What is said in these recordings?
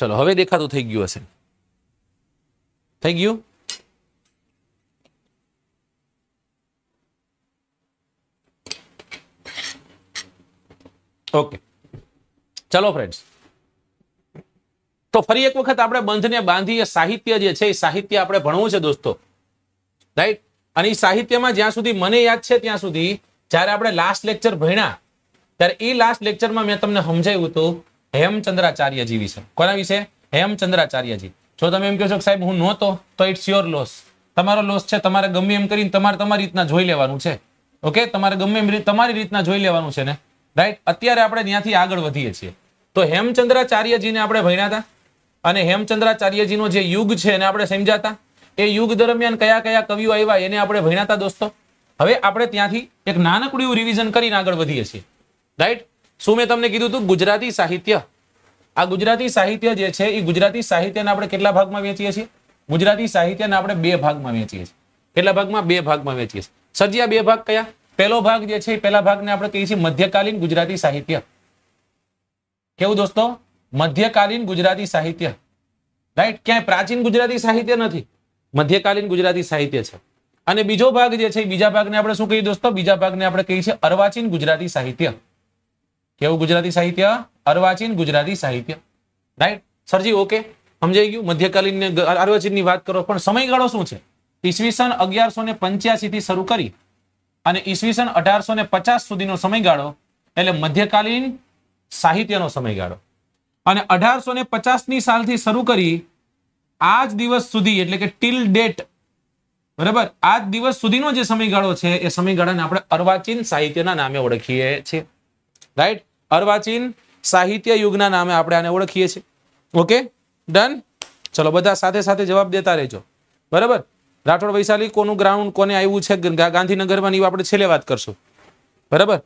ચલો હવે દેખાતું થઈ ગયું હશે થઈ ગયું ઓકે ચલો ફ્રેન્ડ્સ તો ફરી એક વખત આપણે બંધને બાંધીએ સાહિત્ય જે છે એ સાહિત્ય આપણે ભણવું છે દોસ્તો રાઈટ અને એ સાહિત્યમાં જ્યાં સુધી મને યાદ છે ત્યાં સુધી જયારે આપણે લાસ્ટ લેક્ચર ભણ્યા ત્યારે એ લાસ્ટ લેક્ચરમાં મેં તમને સમજાવ્યું હતું હેમચંદ્રાચાર્યજી વિશે કોના વિશે હેમચંદ્રાચાર્યજી જો તમે એમ કહો છો કે સાહેબ હું નહોતો તો ઇટ્સ યોર લોસ તમારો લોસ છે તમારે ગમે એમ કરીને તમારે તમારી રીતના જોઈ લેવાનું છે ઓકે તમારે ગમે એમ તમારી રીતના જોઈ લેવાનું છે ને રાઈટ અત્યારે આપણે ત્યાંથી આગળ વધીએ છીએ તો હેમચંદ્રાચાર્યજીને આપણે ભણ્યા હતા અને હેમચંદ્રાચાર્યજીનો જે યુગ છે એને આપણે સમજાતા એ યુગ દરમિયાન કયા કયા કવિઓ આવ્યા એને આપણે ભણ્યા હતા દોસ્તો હવે આપણે ત્યાંથી એક નાનકડું રિવિઝન કરીને આગળ વધીએ છીએ રાઈટ શું મેં તમને કીધું હતું ગુજરાતી સાહિત્ય આ ગુજરાતી સાહિત્ય જે છે એ ગુજરાતી સાહિત્યને આપણે કેટલા ભાગમાં વેચીએ છીએ ગુજરાતી સાહિત્યને આપણે બે ભાગમાં વેચીએ છીએ કેટલા ભાગમાં બે ભાગમાં વેચીએ છીએ સજ્યા બે ભાગ કયા પહેલો ભાગ જે છે પહેલા ભાગને આપણે કહીએ છીએ મધ્યકાલીન ગુજરાતી સાહિત્ય કેવું દોસ્તો મધ્યકાલીન ગુજરાતી સાહિત્ય રાઈટ ક્યાંય પ્રાચીન ગુજરાતી સાહિત્ય નથી મધ્યકાલીન ગુજરાતી સાહિત્ય છે અને બીજો ભાગ જે છે બીજા ભાગને આપણે શું કહીએ દોસ્તો બીજા ભાગને આપણે કહીએ છીએ અર્વાચીન ગુજરાતી સાહિત્ય કેવું ગુજરાતી સાહિત્ય અર્વાચીન ગુજરાતી સાહિત્ય રાઈટ સરજી ઓકે સમજાઈ ગયું મધ્યકાલીન અર્વાચીનની વાત કરો પણ સમયગાળો શું છે ઈસવીસન અગિયારસો ને પંચ્યાસી થી શરૂ કરી અને ઈસવીસન અઢારસો ને પચાસ સુધીનો સમયગાળો એટલે મધ્યકાલીન સાહિત્યનો સમયગાળો અને અઢારસો ને પચાસની સાલથી શરૂ કરી આ જ દિવસ સુધી એટલે કે ટીલ ડેટ બરાબર આજ દિવસ સુધીનો જે સમયગાળો છે એ સમયગાળાને આપણે અર્વાચીન સાહિત્યના નામે ઓળખીએ છીએ રાઈટ અર્વાચીન સાહિત્ય યુગના નામે આપણે આને ઓળખીએ છીએ ઓકે ડન ચલો બધા સાથે સાથે જવાબ દેતા રહેજો બરાબર રાઠોડ વૈશાલી કોનું ગ્રાઉન્ડ કોને આવ્યું છે ગાંધીનગરમાં આપણે છેલ્લે વાત કરશું બરાબર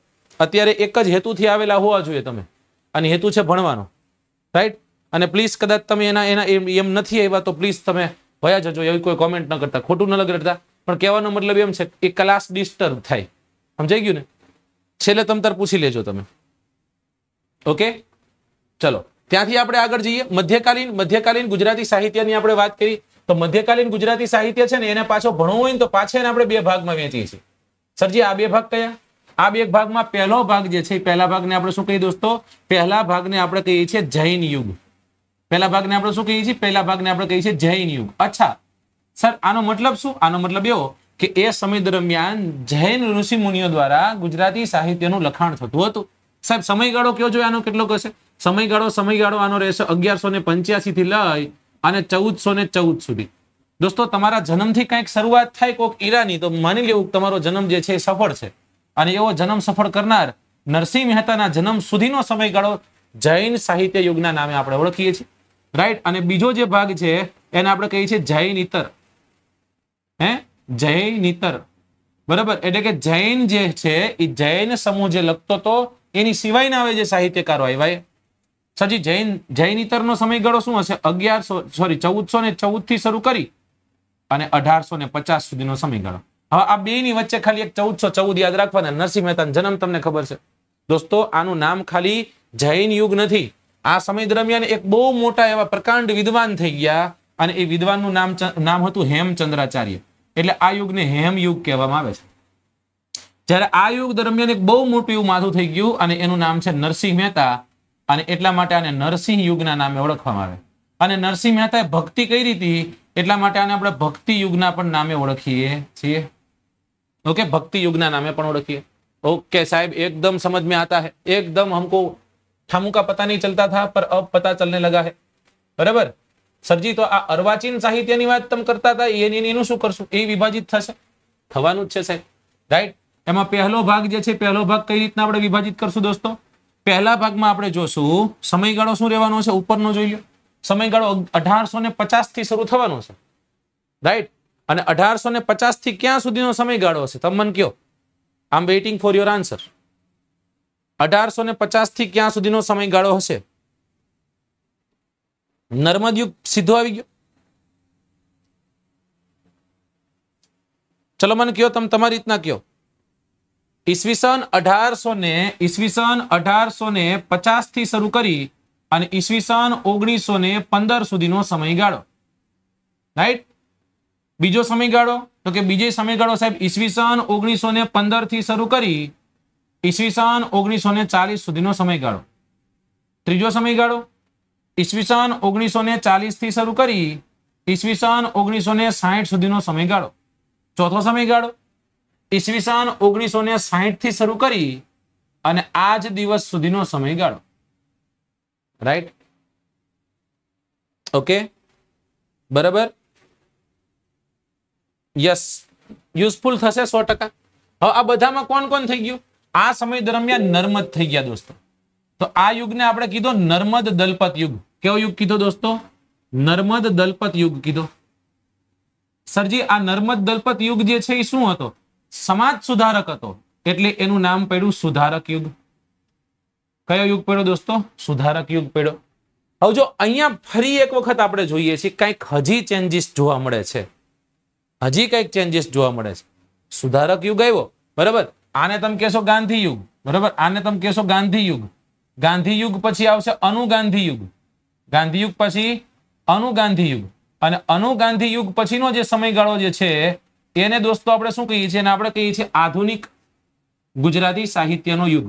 અત્યારે એક જ હેતુથી આવેલા હોવા જોઈએ તમે અને હેતુ છે ભણવાનો રાઈટ અને પ્લીઝ કદાચ તમે એના એના એમ નથી આવ્યા તો પ્લીઝ તમે ભયા જજો એવી કોઈ કોમેન્ટ ન કરતા ખોટું ન લગાડતા પણ કહેવાનો મતલબ એમ છે કે ક્લાસ ડિસ્ટર્બ થાય સમજાઈ ગયું ને છેલ્લે તમતાર પૂછી લેજો તમે ઓકે ચલો ત્યાંથી આપણે આગળ જઈએ મધ્યકાલીન મધ્યકાલીન ગુજરાતી સાહિત્યની આપણે વાત કરી તો મધ્યકાલીન ગુજરાતી સાહિત્ય છે ને એને પાછો ભણવું હોય ને તો પાછા આપણે બે ભાગમાં વેચીએ છીએ સરજી આ બે ભાગ કયા આ બે ભાગમાં પહેલો ભાગ જે છે પહેલા ભાગને આપણે શું કહીએ દોસ્તો પહેલા ભાગને આપણે કહીએ છીએ જૈન યુગ પહેલા ભાગને આપણે શું કહીએ છીએ પહેલા ભાગને આપણે કહીએ છીએ જૈન યુગ અચ્છા સર આનો મતલબ શું આનો મતલબ એવો કે એ સમય દરમિયાન જૈન ઋષિ મુનિઓ દ્વારા ગુજરાતી સાહિત્યનું લખાણ થતું હતું સાહેબ સમયગાળો કયો જોઈએ આનો કેટલો હશે સમયગાળો સમયગાળો આનો રહેશે અગિયારસો ને પંચ્યાસી થી લઈ અને ચૌદસો ને ચૌદ સુધી દોસ્તો તમારા જન્મથી કંઈક શરૂઆત થાય કોઈક ઈરાની તો માની લેવું તમારો જન્મ જે છે એ સફળ છે અને એવો જન્મ સફળ કરનાર નરસિંહ મહેતાના જન્મ સુધીનો સમયગાળો જૈન સાહિત્ય યુગના નામે આપણે ઓળખીએ છીએ રાઈટ અને બીજો જે ભાગ છે એને આપણે કહીએ છીએ જૈન જૈનિતર હે જૈન જૈનિતર બરાબર એટલે કે જૈન જે છે એ જૈન સમૂહ જે લખતો હતો એની સિવાયના હવે જે સાહિત્યકારો આવ્યા સજી જૈન જૈનિતરનો સમયગાળો શું હશે અગિયારસો સોરી ચૌદસો ને ચૌદ થી શરૂ કરી અને અઢારસો ને પચાસ સુધીનો સમયગાળો હવે આ બે ની વચ્ચે ખાલી એક ચૌદસો ચૌદ યાદ રાખવાના નરસિંહ મહેતાનો જન્મ તમને ખબર છે દોસ્તો આનું નામ ખાલી જૈન યુગ નથી આ સમય દરમિયાન એક બહુ મોટા એવા પ્રકાંડ વિદ્વાન થઈ ગયા અને એ વિદ્વાનનું નામ નામ હતું હેમચંદ્રાચાર્ય એટલે આ યુગને હેમ યુગ કહેવામાં આવે છે જ્યારે આ યુગ દરમિયાન એક બહુ મોટું એવું માથું થઈ ગયું અને એનું નામ છે નરસિંહ મહેતા અને એટલા માટે આને નરસિંહ યુગના નામે ઓળખવામાં આવે અને નરસિંહ મહેતાએ ભક્તિ કઈ હતી એટલા માટે આને આપણે ભક્તિ યુગના પણ નામે ઓળખીએ છીએ ઓકે ભક્તિ યુગના નામે પણ ઓળખીએ ઓકે સાહેબ એકદમ સમજ મેં આતા હે એકદમ હમકો ઠામુ પતા નહીં ચલતા થા પર અબ પતા ચલને લગા હે બરાબર સરજી તો આ અર્વાચીન સાહિત્યની વાત તમે કરતા હતા એનું શું કરશું એ વિભાજિત થશે થવાનું જ છે સાહેબ રાઈટ એમાં પહેલો ભાગ જે છે પહેલો ભાગ કઈ રીતના આપણે વિભાજિત કરશું દોસ્તો પહેલા ભાગમાં આપણે જોશું સમયગાળો શું રહેવાનો છે ઉપરનો જોઈ લો સમયગાળો અઢારસો ને પચાસ થી શરૂ થવાનો છે રાઈટ અને અઢારસો ને પચાસ થી ક્યાં સુધીનો સમયગાળો હશે તમે મને કયો આમ વેઇટિંગ ફોર યોર આન્સર અઢારસો ને પચાસ થી ક્યાં સુધીનો સમયગાળો હશે નર્મદ યુગ સીધો આવી ગયો ચલો મને કયો તમે તમારી રીતના કયો ઈસવીસન અઢારસો ને ઈસવીસન અઢારસો ને પચાસ થી શરૂ કરી અને ઈસવીસન ઓગણીસો ને પંદર સુધીનો સમયગાળો રાઈટ બીજો સમયગાળો તો કે બીજો સમયગાળો સાહેબ ઈસવીસન ઓગણીસો ને પંદર થી શરૂ કરી ઈસવીસન ઓગણીસો ને ચાલીસ સુધીનો સમયગાળો ત્રીજો સમયગાળો ઈસવીસન ઓગણીસો ને ચાલીસ થી શરૂ કરી ઈસવીસન ઓગણીસો ને સાહીઠ સુધીનો સમયગાળો ચોથો સમયગાળો ઈસવીસન ઓગણીસો ને સાહીઠ થી શરૂ કરી અને આજ દિવસ સુધીનો સમયગાળો રાઈટ ઓકે બરાબર યસ યુઝફુલ થશે સો ટકા હવે આ બધામાં કોણ કોણ થઈ ગયું આ સમય દરમિયાન નર્મદ થઈ ગયા દોસ્તો તો આ યુગને આપણે કીધો નર્મદ દલપત યુગ કેવો યુગ કીધો દોસ્તો નર્મદ દલપત યુગ કીધો સરજી આ નર્મદ દલપત યુગ જે છે એ શું હતો સમાજ સુધારક હતો એટલે એનું નામ પડ્યું સુધારક યુગ કયો યુગ પડ્યો દોસ્તો સુધારક યુગ પડ્યો હવે જો અહીંયા ફરી એક વખત આપણે જોઈએ છીએ કંઈક હજી ચેન્જીસ જોવા મળે છે હજી કંઈક ચેન્જીસ જોવા મળે છે સુધારક યુગ આવ્યો બરાબર આને તમે કહેશો ગાંધી યુગ બરાબર આને તમે કહેશો ગાંધી યુગ ગાંધી યુગ પછી આવશે અનુગાંધી યુગ ગાંધી યુગ પછી ગાંધી યુગ અને અનુ ગાંધી યુગ પછીનો જે સમયગાળો જે છે તેને દોસ્તો આપણે શું કહીએ છીએ આપણે કહીએ છીએ આધુનિક ગુજરાતી સાહિત્યનો યુગ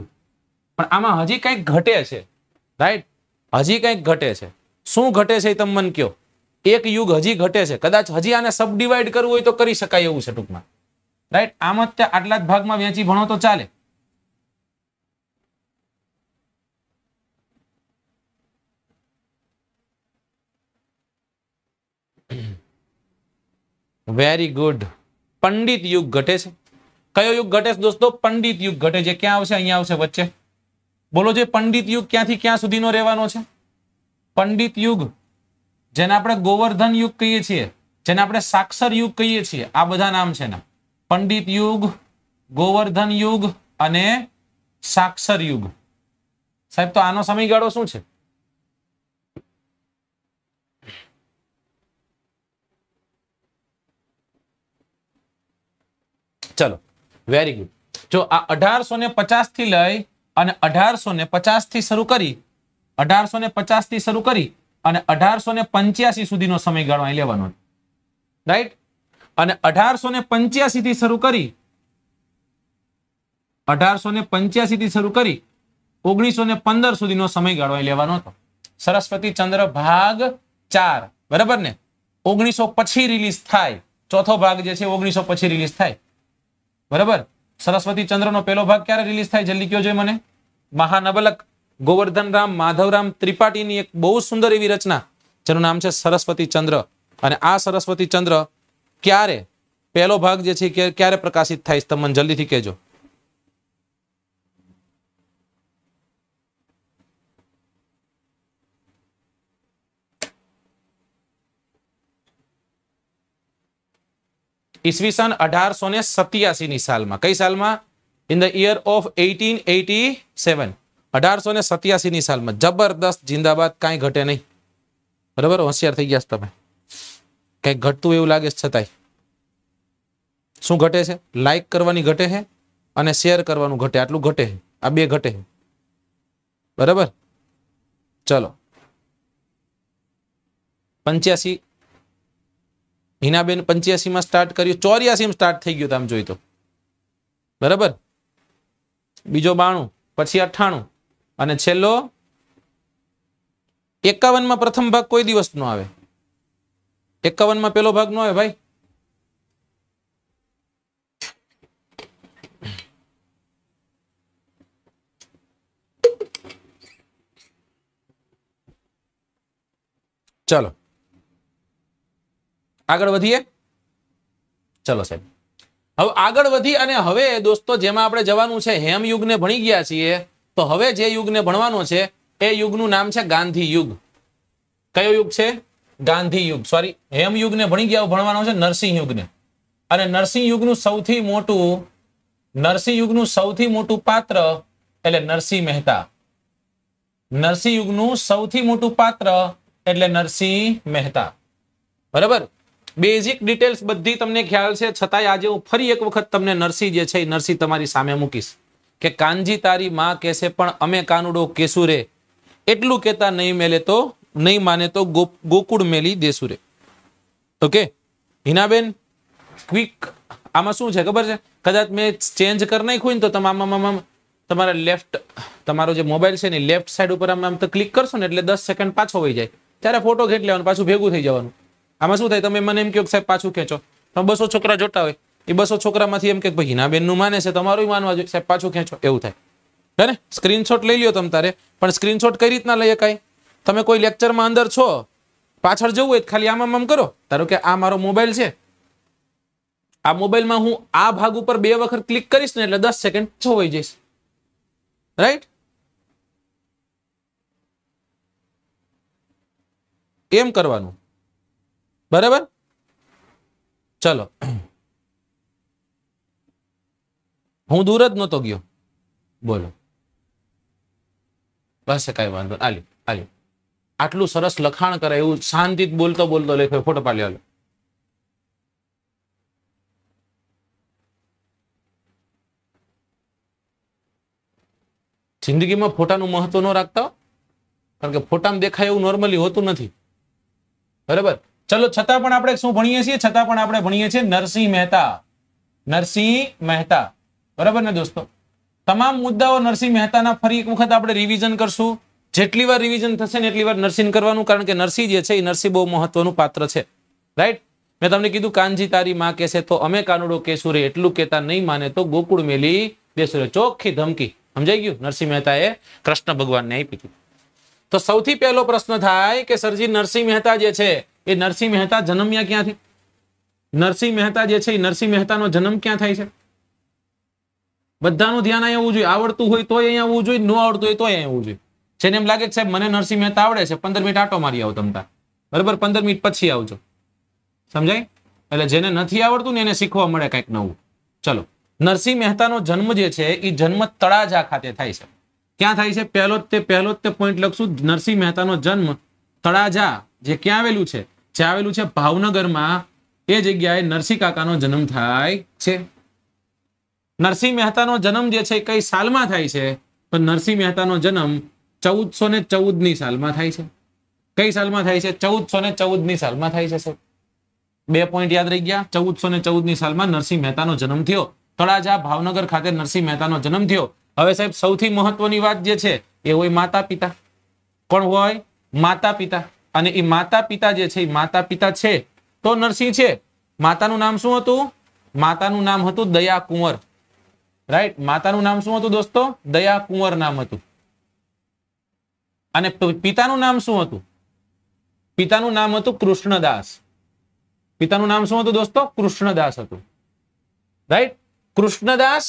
પણ આમાં હજી કંઈક ઘટે છે રાઈટ હજી કંઈક ઘટે છે શું ઘટે છે એ તમે મને એક યુગ હજી ઘટે છે કદાચ હજી આને સબ ડિવાઈડ કરવું હોય તો કરી શકાય એવું છે ટૂંકમાં રાઈટ આમાં જ આટલા જ ભાગમાં વેચી ભણો તો ચાલે વેરી ગુડ પંડિત યુગ ઘટે છે કયો યુગ ઘટે છે દોસ્તો પંડિત યુગ ઘટે છે ક્યાં આવશે અહીંયા આવશે વચ્ચે બોલો જે પંડિત યુગ ક્યાંથી ક્યાં સુધીનો રહેવાનો છે પંડિત યુગ જેને આપણે ગોવર્ધન યુગ કહીએ છીએ જેને આપણે સાક્ષર યુગ કહીએ છીએ આ બધા નામ છે ના પંડિત યુગ ગોવર્ધન યુગ અને સાક્ષર યુગ સાહેબ તો આનો સમયગાળો શું છે ચલો વેરી ગુડ જો આ અઢારસો ને પચાસ થી લઈ અને અઢારસો ને પચાસ થી શરૂ કરી અઢારસો ને પચાસ થી શરૂ કરી અને અઢારસો ને પંચ્યાસી સુધીનો સમયગાળો અહીં લેવાનો રાઈટ અને અઢારસો ને પંચ્યાસી થી શરૂ કરી અઢારસો ને પંચ્યાસી થી શરૂ કરી ઓગણીસો ને પંદર સુધીનો સમયગાળો અહીં લેવાનો હતો સરસ્વતી ચંદ્ર ભાગ ચાર બરાબર ને ઓગણીસો પછી રિલીઝ થાય ચોથો ભાગ જે છે ઓગણીસો પછી રિલીઝ થાય બરાબર સરસ્વતી ચંદ્રનો પહેલો ભાગ ક્યારે રિલીઝ થાય જલ્દી કયો જોઈએ મને મહાનબલક રામ માધવરામ ત્રિપાઠીની એક બહુ સુંદર એવી રચના જેનું નામ છે સરસ્વતી ચંદ્ર અને આ સરસ્વતી ચંદ્ર ક્યારે પહેલો ભાગ જે છે ક્યારે પ્રકાશિત થાય છે તમને જલ્દીથી કહેજો ઈસવીસન અઢારસો ને સત્યાસીની સાલમાં કઈ સાલમાં in the year of eighteen eighty seven અઢારસો ને સત્યાસીની સાલમાં જબરદસ્ત જિંદાબાદ કાંઈ ઘટે નહીં બરાબર હોશિયાર થઈ ગયા તમે કંઈક ઘટતું એવું લાગે છતાંય શું ઘટે છે લાઈક કરવાની ઘટે છે અને શેર કરવાનું ઘટે આટલું ઘટે છે આ બે ઘટે છે બરાબર ચલો પંચ્યાસી હિનાબેન પંચ્યાસીમાં સ્ટાર્ટ કર્યું ચોર્યાસીમાં સ્ટાર્ટ થઈ ગયું આમ જોઈ તો બરાબર બીજો બાણું પછી અઠ્ઠાણું અને છેલ્લો એકાવનમાં પ્રથમ ભાગ કોઈ દિવસ નો આવે એકાવનમાં પેલો ભાગ નો આવે ભાઈ ચાલો આગળ વધીએ ચલો સાહેબ હવે આગળ વધી અને હવે દોસ્તો જેમાં આપણે જવાનું છે હેમ યુગને ભણી ગયા છીએ તો હવે જે યુગને ભણવાનો છે એ યુગનું નામ છે ગાંધી યુગ કયો યુગ છે ગાંધી યુગ સોરી હેમ યુગને ભણી ગયા ભણવાનો છે નરસિંહ યુગને અને નરસિંહ યુગનું સૌથી મોટું નરસિંહ યુગનું સૌથી મોટું પાત્ર એટલે નરસિંહ મહેતા નરસિંહ યુગનું સૌથી મોટું પાત્ર એટલે નરસિંહ મહેતા બરાબર બેઝિક ડિટેલ્સ બધી તમને ખ્યાલ છે છતાંય આજે હું ફરી એક વખત તમને નરસી જે છે એ નરસી તમારી સામે મૂકીશ કે કાનજી તારી માં કહેશે પણ અમે કાનુડો કેસુ રે એટલું કહેતા નહીં મેલે તો નહીં માને તો ગોકુળ મેલી દેસુ રે ઓકે હિનાબેન ક્વિક આમાં શું છે ખબર છે કદાચ મેં ચેન્જ કરી નાખ્યું ને તો તમે આમાં આમ તમારા લેફ્ટ તમારો જે મોબાઈલ છે ને લેફ્ટ સાઈડ ઉપર આમ આમ તો ક્લિક કરશો ને એટલે દસ સેકન્ડ પાછો હોઈ જાય ત્યારે ફોટો ખેંચ લેવાનું પાછું ભેગું થઈ જવાનું આમાં શું થાય તમે મને એમ કહો સાહેબ પાછું ખેંચો તો બસો છોકરા જોતા હોય એ બસો છોકરામાંથી એમ કે ભાઈ હિના બેનનું માને છે તમારું માનવા જોઈએ સાહેબ પાછું ખેંચો એવું થાય હે ને સ્ક્રીનશોટ લઈ લ્યો તમે તારે પણ સ્ક્રીનશોટ કઈ રીતના લઈ શકાય તમે કોઈ લેક્ચરમાં અંદર છો પાછળ જવું હોય ખાલી આમ આમ કરો ધારો કે આ મારો મોબાઈલ છે આ મોબાઈલમાં હું આ ભાગ ઉપર બે વખત ક્લિક કરીશ ને એટલે દસ સેકન્ડ છોવાઈ જઈશ રાઈટ એમ કરવાનું बराबर चलो हूँ दूर ज नो गो बोलो बस कई बात आलो आलो आटलू सरस लखाण करे एवं शांति बोलते बोलते लिखो फोटो पा जिंदगी में फोटा नु महत्व न रखता कारण फोटा में देखा नॉर्मली होत नहीं बराबर ચલો છતાં પણ આપણે શું ભણીએ છીએ છતાં પણ આપણે ભણીએ છીએ નરસિંહ મહેતા નરસિંહ મહેતા બરાબર ને દોસ્તો તમામ મુદ્દાઓ નરસિંહ મહેતાના ફરી એક વખત આપણે રિવિઝન કરશું જેટલી વાર રિવિઝન થશે ને એટલી વાર નરસિંહ કરવાનું કારણ કે નરસિંહ જે છે એ નરસિંહ બહુ મહત્વનું પાત્ર છે રાઈટ મેં તમને કીધું કાનજી તારી માં કહેશે તો અમે કાનુડો કેસુ રે એટલું કેતા નહીં માને તો ગોકુળ મેલી બેસુરે ચોખ્ખી ધમકી સમજાઈ ગયું નરસિંહ મહેતાએ કૃષ્ણ ભગવાનને આપી તો સૌથી પહેલો પ્રશ્ન થાય કે સરજી નરસિંહ મહેતા જે છે એ નરસિંહ મહેતા જન્મ્યા ક્યાંથી નરસિંહ મહેતા જે છે એ નરસિંહ મહેતાનો જન્મ ક્યાં થાય છે બધાનું ધ્યાન અહીંયા હોવું જોઈએ આવડતું હોય તોય અહીંયા હોવું જોઈએ ન આવડતું હોય તોય અહીંયા હોવું જોઈએ જેને એમ લાગે કે સાહેબ મને નરસિંહ મહેતા આવડે છે પંદર મિનિટ આટો મારી આવો તમતા બરાબર પંદર મિનિટ પછી આવજો સમજાય એટલે જેને નથી આવડતું ને એને શીખવા મળે કંઈક નવું ચલો નરસિંહ મહેતાનો જન્મ જે છે એ જન્મ તળાજા ખાતે થાય છે ક્યાં થાય છે પહેલો જ તે પહેલો જ તે પોઈન્ટ લખશું નરસિંહ મહેતાનો જન્મ તળાજા જે ક્યાં આવેલું છે જે આવેલું છે ભાવનગરમાં એ જગ્યાએ નરસિંહ કાકાનો જન્મ થાય છે નરસિંહ મહેતાનો જન્મ જે છે કઈ સાલમાં થાય છે તો નરસિંહ મહેતાનો જન્મ ચૌદસો ને ચૌદ સાલમાં થાય છે કઈ સાલમાં થાય છે ચૌદસો ને ચૌદ સાલમાં થાય છે સર બે પોઈન્ટ યાદ રહી ગયા ચૌદસો ને ચૌદ ની સાલમાં નરસિંહ મહેતાનો જન્મ થયો તળાજા ભાવનગર ખાતે નરસિંહ મહેતાનો જન્મ થયો હવે સાહેબ સૌથી મહત્વની વાત જે છે એ હોય માતા પિતા કોણ હોય માતા પિતા અને એ માતા પિતા જે છે એ માતા પિતા છે તો નરસિંહ છે માતાનું નામ શું હતું માતાનું નામ હતું દયા કુંવર રાઈટ માતાનું નામ શું હતું દોસ્તો દયા કુંવર નામ હતું અને પિતાનું નામ શું હતું પિતાનું નામ હતું કૃષ્ણદાસ પિતાનું નામ શું હતું દોસ્તો કૃષ્ણદાસ હતું રાઈટ કૃષ્ણદાસ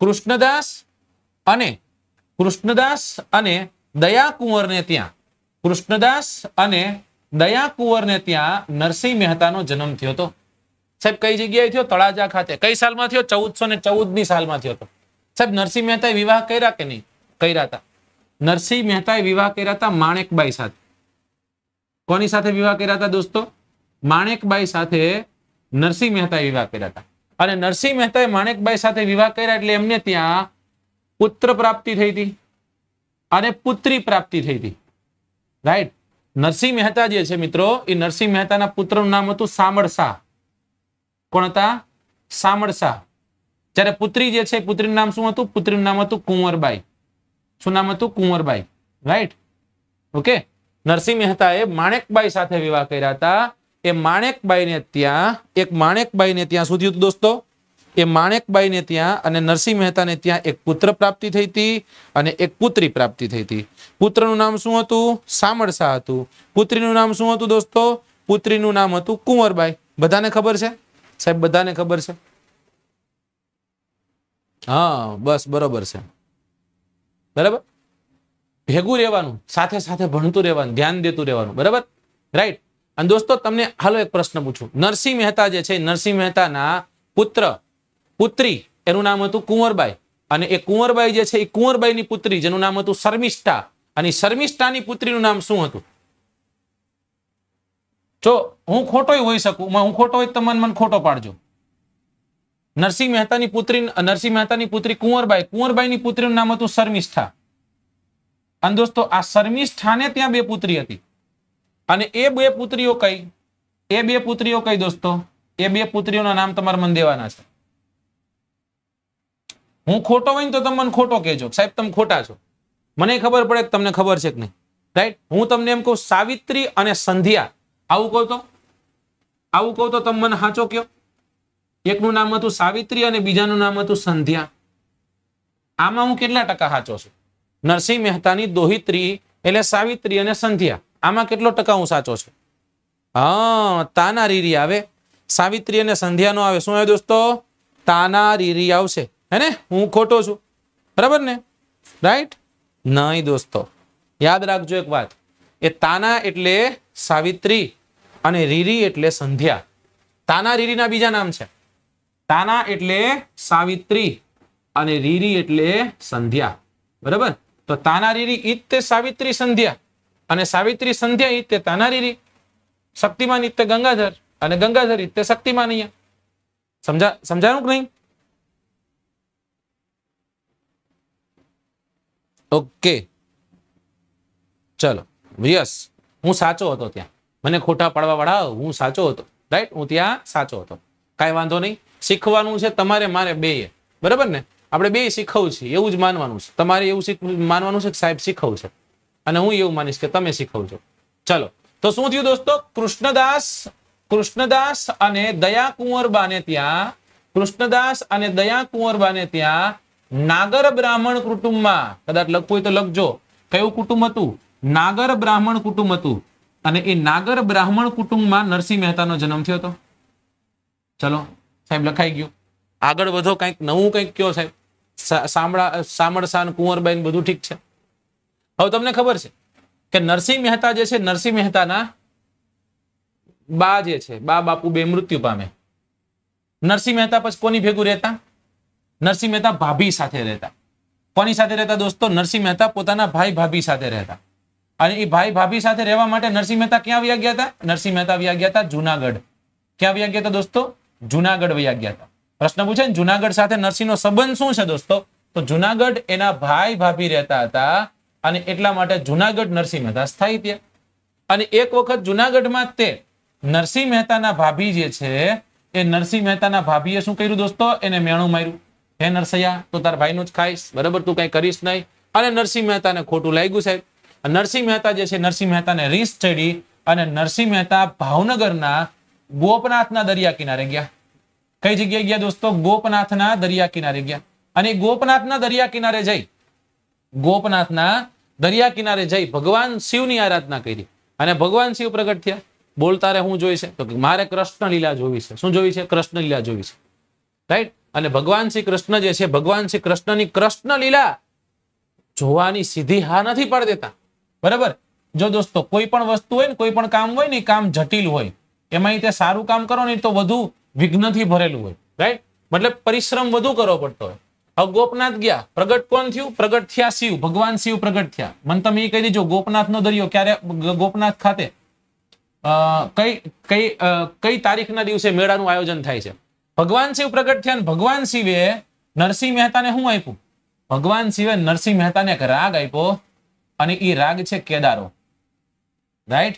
કૃષ્ણદાસ અને કૃષ્ણદાસ અને દયા કુંવરને ત્યાં કૃષ્ણદાસ અને દયા કુંવરને ત્યાં નરસિંહ મહેતાનો જન્મ થયો હતો સાહેબ કઈ જગ્યાએ થયો તળાજા ખાતે કઈ સાલમાં થયો ચૌદસો ને ચૌદ ની સાલમાં થયો હતો સાહેબ નરસિંહ મહેતાએ વિવાહ કર્યા કે નહીં કર્યા હતા નરસિંહ મહેતાએ વિવાહ કર્યા હતા માણેકબાઈ સાથે કોની સાથે વિવાહ કર્યા હતા દોસ્તો માણેકબાઈ સાથે નરસિંહ મહેતાએ વિવાહ કર્યા હતા અને નરસિંહ મહેતાએ માણેકબાઈ સાથે વિવાહ કર્યા એટલે એમને ત્યાં પુત્ર પ્રાપ્તિ થઈ હતી અને પુત્રી પ્રાપ્તિ થઈ હતી રાઈટ નરસિંહ મહેતા જે છે મિત્રો એ નરસિંહ મહેતાના પુત્રનું નામ હતું સામળસા કોણ હતા સામળસા જ્યારે પુત્રી જે છે પુત્રીનું નામ શું હતું પુત્રીનું નામ હતું કુંવરબાઈ શું નામ હતું કુંવરબાઈ રાઈટ ઓકે નરસિંહ મહેતા એ માણેકબાઈ સાથે વિવાહ કર્યા હતા એ માણેકબાઈને ત્યાં એક માણેકબાઈને ત્યાં શું થયું દોસ્તો એ માણેકબાઈને ત્યાં અને નરસિંહ મહેતાને ત્યાં એક પુત્ર પ્રાપ્તિ થઈ હતી અને એક પુત્રી પ્રાપ્તિ થઈ હતી પુત્રનું નામ શું હતું સામળસા હતું પુત્રીનું નામ શું હતું દોસ્તો પુત્રીનું નામ હતું કુંવરબાઈ બધાને ખબર છે સાહેબ બધાને ખબર છે હા બસ બરોબર છે બરાબર ભેગું રહેવાનું સાથે સાથે ભણતું રહેવાનું ધ્યાન દેતું રહેવાનું બરાબર રાઈટ અને દોસ્તો તમને હાલો એક પ્રશ્ન પૂછું નરસિંહ મહેતા જે છે નરસિંહ મહેતાના પુત્ર પુત્રી એનું નામ હતું કુંવરબાઈ અને એ કુંવરબાઈ જે છે એ કુંવરબાઈની પુત્રી જેનું નામ હતું શર્મિષ્ઠા અને શર્મિષ્ઠાની પુત્રીનું નામ શું હતું જો હું ખોટોય હોઈ શકું હું ખોટો હોય તમને મને ખોટો પાડજો નરસિંહ મહેતાની પુત્રી નરસિંહ મહેતાની પુત્રી કુંવરબાઈ કુંવરબાઈની પુત્રીનું નામ હતું શર્મિષ્ઠા અને દોસ્તો આ શર્મિષ્ઠાને ત્યાં બે પુત્રી હતી અને એ બે પુત્રીઓ કઈ એ બે પુત્રીઓ કઈ દોસ્તો એ બે પુત્રીઓના નામ તમારે મન દેવાના છે હું ખોટો હોય ને તો તમે મને ખોટો કહેજો સાહેબ તમે ખોટા છો મને ખબર પડે તમને ખબર છે કે નહીં રાઈટ હું તમને એમ કહું સાવિત્રી અને સંધ્યા આવું કહું તો આવું કહું તો તમે મને સાચો કયો એકનું નામ હતું સાવિત્રી અને બીજાનું નામ હતું સંધ્યા આમાં હું કેટલા ટકા સાચો છું નરસિંહ મહેતાની દોહિત્રી એટલે સાવિત્રી અને સંધ્યા આમાં કેટલો ટકા હું સાચો છું હા તાના રીરી આવે સાવિત્રી અને સંધ્યાનો આવે શું આવે દોસ્તો તાના રીરી આવશે હે ને હું ખોટો છું બરાબર ને રાઈટ નહીં દોસ્તો યાદ રાખજો એક વાત એ તાના એટલે સાવિત્રી અને રીરી એટલે સંધ્યા તાના રીરીના બીજા નામ છે તાના એટલે સાવિત્રી અને રીરી એટલે સંધ્યા બરાબર તો તાના રીરી ઈત્તે સાવિત્રી સંધ્યા અને સાવિત્રી સંધ્યા ઈત્તે તાના રીરી શક્તિમાન ઈત્તે ગંગાધર અને ગંગાધર ઈત્તે શક્તિમાન અહીંયા સમજા સમજાયું કે નહીં ઓકે ચલો યસ હું સાચો હતો ત્યાં મને ખોટા પાડવા વાળા હું સાચો હતો રાઈટ હું ત્યાં સાચો હતો કાંઈ વાંધો નહીં શીખવાનું છે તમારે મારે બે બરાબર ને આપણે બે શીખવું છે એવું જ માનવાનું છે તમારે એવું માનવાનું છે કે સાહેબ શીખવું છે અને હું એવું માનીશ કે તમે શીખવું છો ચલો તો શું થયું દોસ્તો કૃષ્ણદાસ કૃષ્ણદાસ અને દયા કુંવરબાને ત્યાં કૃષ્ણદાસ અને દયા કુંવરબાને ત્યાં નાગર બ્રાહ્મણ કુટુંબમાં કદાચ લખવું હોય તો લખજો કયું કુટુંબ હતું નાગર બ્રાહ્મણ કુટુંબ હતું અને એ નાગર બ્રાહ્મણ કુટુંબમાં નરસિંહ મહેતાનો જન્મ થયો હતો ચલો સાહેબ લખાઈ ગયું આગળ વધો કંઈક નવું કંઈક કયો સાહેબ સામળા સામળસાન કુંવરબાઈ બધું ઠીક છે હવે તમને ખબર છે કે નરસિંહ મહેતા જે છે નરસિંહ મહેતાના બા જે છે બા બાપુ બે મૃત્યુ પામે નરસિંહ મહેતા પછી કોની ભેગું રહેતા નરસિંહ મહેતા ભાભી સાથે રહેતા કોની સાથે રહેતા દોસ્તો નરસિંહ મહેતા પોતાના ભાઈ ભાભી સાથે રહેતા અને એ ભાઈ ભાભી સાથે રહેવા માટે નરસિંહ મહેતા ક્યાં વ્યા ગયા હતા નરસિંહ મહેતા વ્યા ગયા હતા જુનાગઢ ક્યાં વ્યા ગયા હતા દોસ્તો જુનાગઢ વ્યા ગયા હતા પ્રશ્ન પૂછે ને જુનાગઢ સાથે નરસિંહનો સંબંધ શું છે દોસ્તો તો જુનાગઢ એના ભાઈ ભાભી રહેતા હતા અને એટલા માટે જુનાગઢ નરસિંહ મહેતા સ્થાયી ત્યાં અને એક વખત જુનાગઢમાં તે નરસિંહ મહેતાના ભાભી જે છે એ નરસિંહ મહેતાના ભાભીએ શું કર્યું દોસ્તો એને મેણું માર્યું હે નરસૈયા તું તારા ભાઈનું જ ખાઈશ બરાબર તું કઈ કરીશ નહીં અને નરસિંહ મહેતાને ખોટું લાગ્યું સાહેબ નરસિંહ મહેતા જે છે નરસિંહ મહેતાને રીસ ચડી અને નરસિંહ મહેતા ભાવનગરના ગોપનાથના દરિયા કિનારે ગયા કઈ જગ્યાએ ગયા દોસ્તો ગોપનાથના દરિયા કિનારે ગયા અને ગોપનાથના દરિયા કિનારે જઈ ગોપનાથના દરિયા કિનારે જઈ ભગવાન શિવની આરાધના કરી અને ભગવાન શિવ પ્રગટ થયા બોલતા રે હું જોઈશે તો મારે કૃષ્ણ લીલા જોવી છે શું જોવી છે કૃષ્ણ લીલા જોવી છે રાઈટ અને ભગવાન શ્રી કૃષ્ણ જે છે ભગવાન શ્રી કૃષ્ણની કૃષ્ણ લીલા જોવાની સીધી હા નથી પડ દેતા બરાબર જો દોસ્તો કોઈ પણ વસ્તુ હોય ને કોઈ પણ કામ હોય ને કામ જટિલ હોય એમાં તે સારું કામ કરો ને તો વધુ વિઘ્નથી ભરેલું હોય રાઈટ મતલબ પરિશ્રમ વધુ કરવો પડતો હોય હવે ગોપનાથ ગયા પ્રગટ કોણ થયું પ્રગટ થયા શિવ ભગવાન શિવ પ્રગટ થયા મને તમે એ કહી દીજો ગોપનાથ નો દરિયો ક્યારે ગોપનાથ ખાતે કઈ કઈ કઈ તારીખના દિવસે મેળાનું આયોજન થાય છે ભગવાન શિવ પ્રગટ થયા ભગવાન શિવે નરસિંહ મહેતાને શું આપ્યું ભગવાન શિવે નરસિંહ મહેતાને રાગ આપ્યો અને એ રાગ છે કેદારો રાઈટ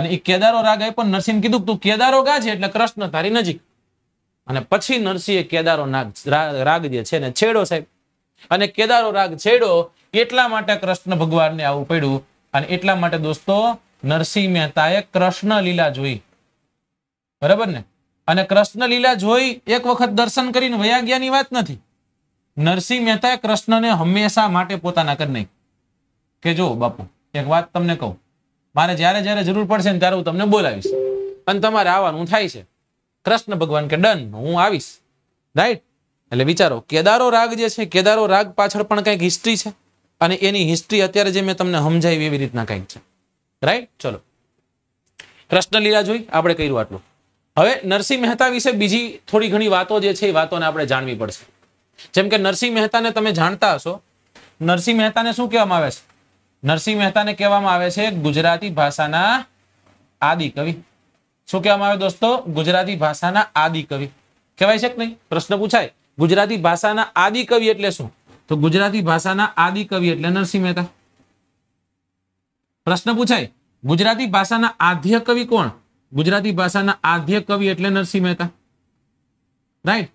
અને એ કેદારો રાગ આપ્યો નરસિંહ કીધું તું કેદારો ગાજે એટલે કૃષ્ણ તારી નજીક અને પછી નરસિંહે કેદારો રાગ જે છે ને છેડો સાહેબ અને કેદારો રાગ છેડો એટલા માટે કૃષ્ણ ભગવાનને આવું પડ્યું અને એટલા માટે દોસ્તો નરસિંહ મહેતાએ કૃષ્ણ લીલા જોઈ બરાબર ને અને કૃષ્ણ લીલા જોઈ એક વખત દર્શન કરીને વયા ગયાની વાત નથી નરસિંહ મહેતાએ કૃષ્ણને હંમેશા માટે પોતાના કરી નાખ્યું કે જો બાપુ એક વાત તમને કહું મારે જ્યારે જ્યારે જરૂર પડશે ને ત્યારે હું તમને બોલાવીશ અને તમારે આવવાનું થાય છે કૃષ્ણ ભગવાન કે ડન હું આવીશ રાઈટ એટલે વિચારો કેદારો રાગ જે છે કેદારો રાગ પાછળ પણ કંઈક હિસ્ટ્રી છે અને એની હિસ્ટ્રી અત્યારે જે મેં તમને સમજાવી એવી રીતના કંઈક છે રાઈટ ચલો કૃષ્ણ લીલા જોઈ આપણે કર્યું આટલું હવે નરસિંહ મહેતા વિશે બીજી થોડી ઘણી વાતો જે છે એ વાતોને આપણે જાણવી પડશે જેમ કે નરસિંહ મહેતાને તમે જાણતા હશો નરસિંહ મહેતાને શું કહેવામાં આવે છે નરસિંહ મહેતાને કહેવામાં આવે છે ગુજરાતી ભાષાના આદિકવિ શું કહેવામાં આવે દોસ્તો ગુજરાતી ભાષાના આદિ કવિ કહેવાય છે કે નહીં પ્રશ્ન પૂછાય ગુજરાતી ભાષાના આદિકવિ એટલે શું તો ગુજરાતી ભાષાના આદિકવિ એટલે નરસિંહ મહેતા પ્રશ્ન પૂછાય ગુજરાતી ભાષાના આદ્ય કવિ કોણ ગુજરાતી ભાષાના આદ્ય કવિ એટલે નરસિંહ મહેતા રાઈટ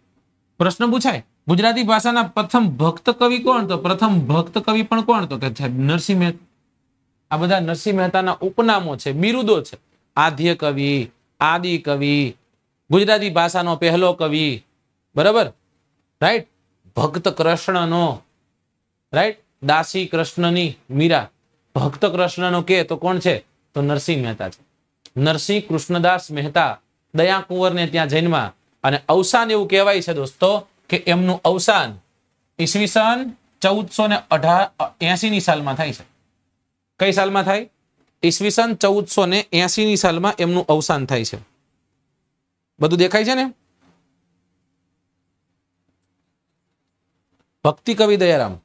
પ્રશ્ન પૂછાય ગુજરાતી ભાષાના પ્રથમ ભક્ત કવિ કોણ તો પ્રથમ ભક્ત કવિ પણ કોણ તો કે નરસિંહ મહેતા આ બધા નરસિંહ મહેતાના ઉપનામો છે બિરુદો છે આદ્ય કવિ આદિ કવિ ગુજરાતી ભાષાનો પહેલો કવિ બરાબર રાઈટ ભક્ત કૃષ્ણનો રાઈટ દાસી કૃષ્ણની મીરા ભક્ત કૃષ્ણનો કે તો કોણ છે તો નરસિંહ મહેતા છે નરસિંહ કૃષ્ણદાસ મહેતા દયા કુંવરને ત્યાં જન્મા અને અવસાન એવું કહેવાય છે દોસ્તો કે એમનું અવસાન ઈસવીસન ચૌદસો ને અઢાર એસીની સાલમાં થાય છે કઈ સાલમાં થાય ઈસવીસન ચૌદસો ને એસીની સાલમાં એમનું અવસાન થાય છે બધું દેખાય છે ને ભક્તિ કવિ દયારામ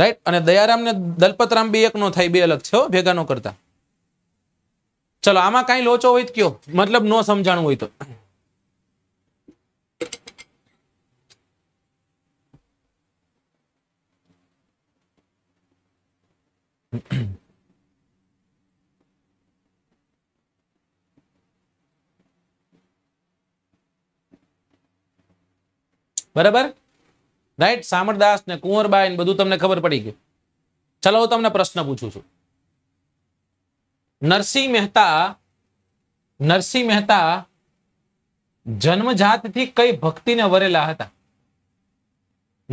રાઈટ અને દયારામ ને દલપતરામ બે એક નો થાય બે અલગ છે ભેગા નો કરતા ચલો આમાં કઈ લોચો હોય કયો મતલબ નો સમજાણું હોય તો બરાબર રાઈટ સામરદાસ ને કુંવરબાઈ ને બધું તમને ખબર પડી ગયું ચલો હું તમને પ્રશ્ન પૂછું છું નરસિંહ મહેતા નરસિંહ મહેતા જન્મજાત થી કઈ ભક્તિને વરેલા હતા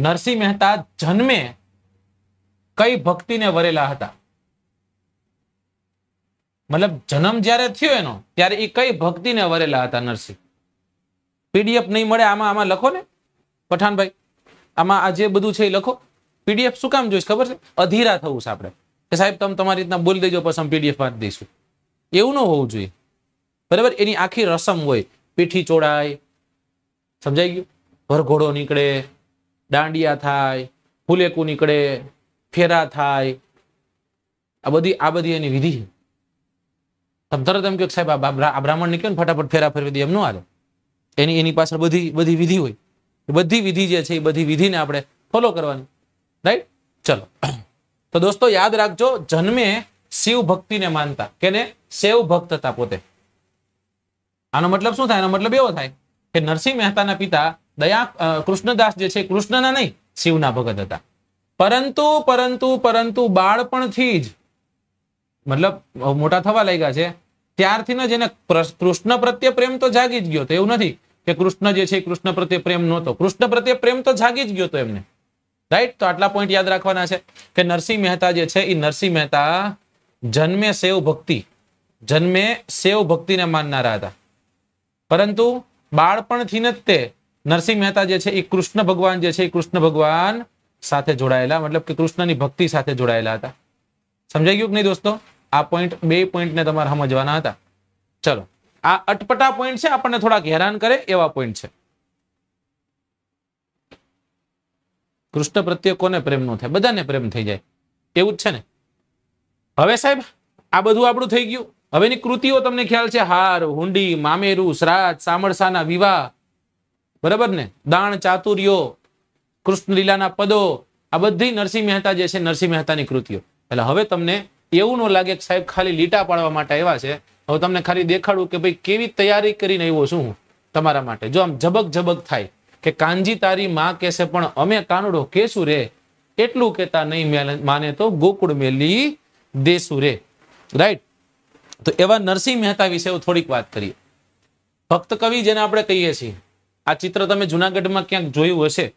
નરસિંહ મહેતા જન્મે કઈ ભક્તિને વરેલા હતા મતલબ જન્મ જ્યારે થયો એનો ત્યારે એ કઈ ભક્તિને વરેલા હતા નરસિંહ પીડીએફ નહીં મળે આમાં આમાં લખો ને પઠાણભાઈ આમાં આ જે બધું છે એ લખો પીડીએફ શું કામ જોઈશ ખબર છે અધીરા થવું છે આપણે કે સાહેબ તમે તમારી રીતના બોલી દેજો પછી અમે પીડીએફ વાંચી દઈશું એવું ન હોવું જોઈએ બરાબર એની આખી રસમ હોય પીઠી ચોડાય સમજાઈ ગયું ભરઘોડો નીકળે દાંડિયા થાય ફુલેકું નીકળે ફેરા થાય આ બધી આ બધી એની વિધિ છે તમે તરત એમ કહો સાહેબ આ બ્રાહ્મણ નીકળે ને ફટાફટ ફેરા ફેરવી દે એમ ન આવે એની એની પાછળ બધી બધી વિધિ હોય બધી વિધિ જે છે એ બધી વિધિને આપણે ફોલો કરવાની રાઈટ ચલો તો દોસ્તો યાદ રાખજો જન્મે શિવ ભક્તિને માનતા કેને શિવ ભક્ત હતા પોતે આનો મતલબ શું થાય આનો મતલબ એવો થાય કે નરસિંહ મહેતાના પિતા દયા કૃષ્ણદાસ જે છે કૃષ્ણના નહીં શિવના ભગત હતા પરંતુ પરંતુ પરંતુ બાળપણથી જ મતલબ મોટા થવા લાગ્યા છે ત્યારથી જ એને કૃષ્ણ પ્રત્યે પ્રેમ તો જાગી જ ગયો તો એવું નથી કે કૃષ્ણ જે છે કૃષ્ણ પ્રત્યે પ્રેમ નહોતો કૃષ્ણ પ્રત્યે પ્રેમ તો જાગી જ ગયો તો એમને રાઈટ તો આટલા પોઈન્ટ યાદ રાખવાના છે કે નરસિંહ મહેતા જે છે એ નરસિંહ મહેતા જન્મે સેવ ભક્તિ જન્મે સેવ ભક્તિને માનનારા હતા પરંતુ બાળપણથી જ તે નરસિંહ મહેતા જે છે એ કૃષ્ણ ભગવાન જે છે એ કૃષ્ણ ભગવાન સાથે જોડાયેલા મતલબ કે કૃષ્ણની ભક્તિ સાથે જોડાયેલા હતા સમજાઈ ગયું કે નહીં દોસ્તો આ પોઈન્ટ બે પોઈન્ટને તમારે સમજવાના હતા ચલો આ અટપટા પોઈન્ટ છે આપણને થોડાક હેરાન કરે એવા પોઈન્ટ છે કૃષ્ણ પ્રત્યે કોને પ્રેમ નો થાય બધાને પ્રેમ થઈ જાય એવું જ છે ને હવે સાહેબ આ બધું આપણું થઈ ગયું હવેની કૃતિઓ તમને ખ્યાલ છે હાર હુંડી મામેરું શ્રાદ્ધ સામરસાના વિવાહ બરાબર ને દાણ ચાતુર્યો કૃષ્ણ લીલાના પદો આ બધી નરસિંહ મહેતા જે છે નરસિંહ મહેતાની કૃતિઓ એટલે હવે તમને એવું ન લાગે કે સાહેબ ખાલી લીટા પાડવા માટે આવ્યા છે હવે તમને ખાલી દેખાડું કે ભાઈ કેવી તૈયારી કરીને આવ્યો છું તમારા માટે જો આમ ઝબક ઝબક થાય કે કાનજી તારી માં કહેશે પણ અમે કાનડો કેશું રે એટલું કહેતા નહીં માને તો ગોકુળ મેલી દેશું રે રાઈટ તો એવા નરસિંહ મહેતા વિશે હું થોડીક વાત કરીએ ભક્ત કવિ જેને આપણે કહીએ છીએ આ ચિત્ર તમે જુનાગઢમાં ક્યાંક જોયું હશે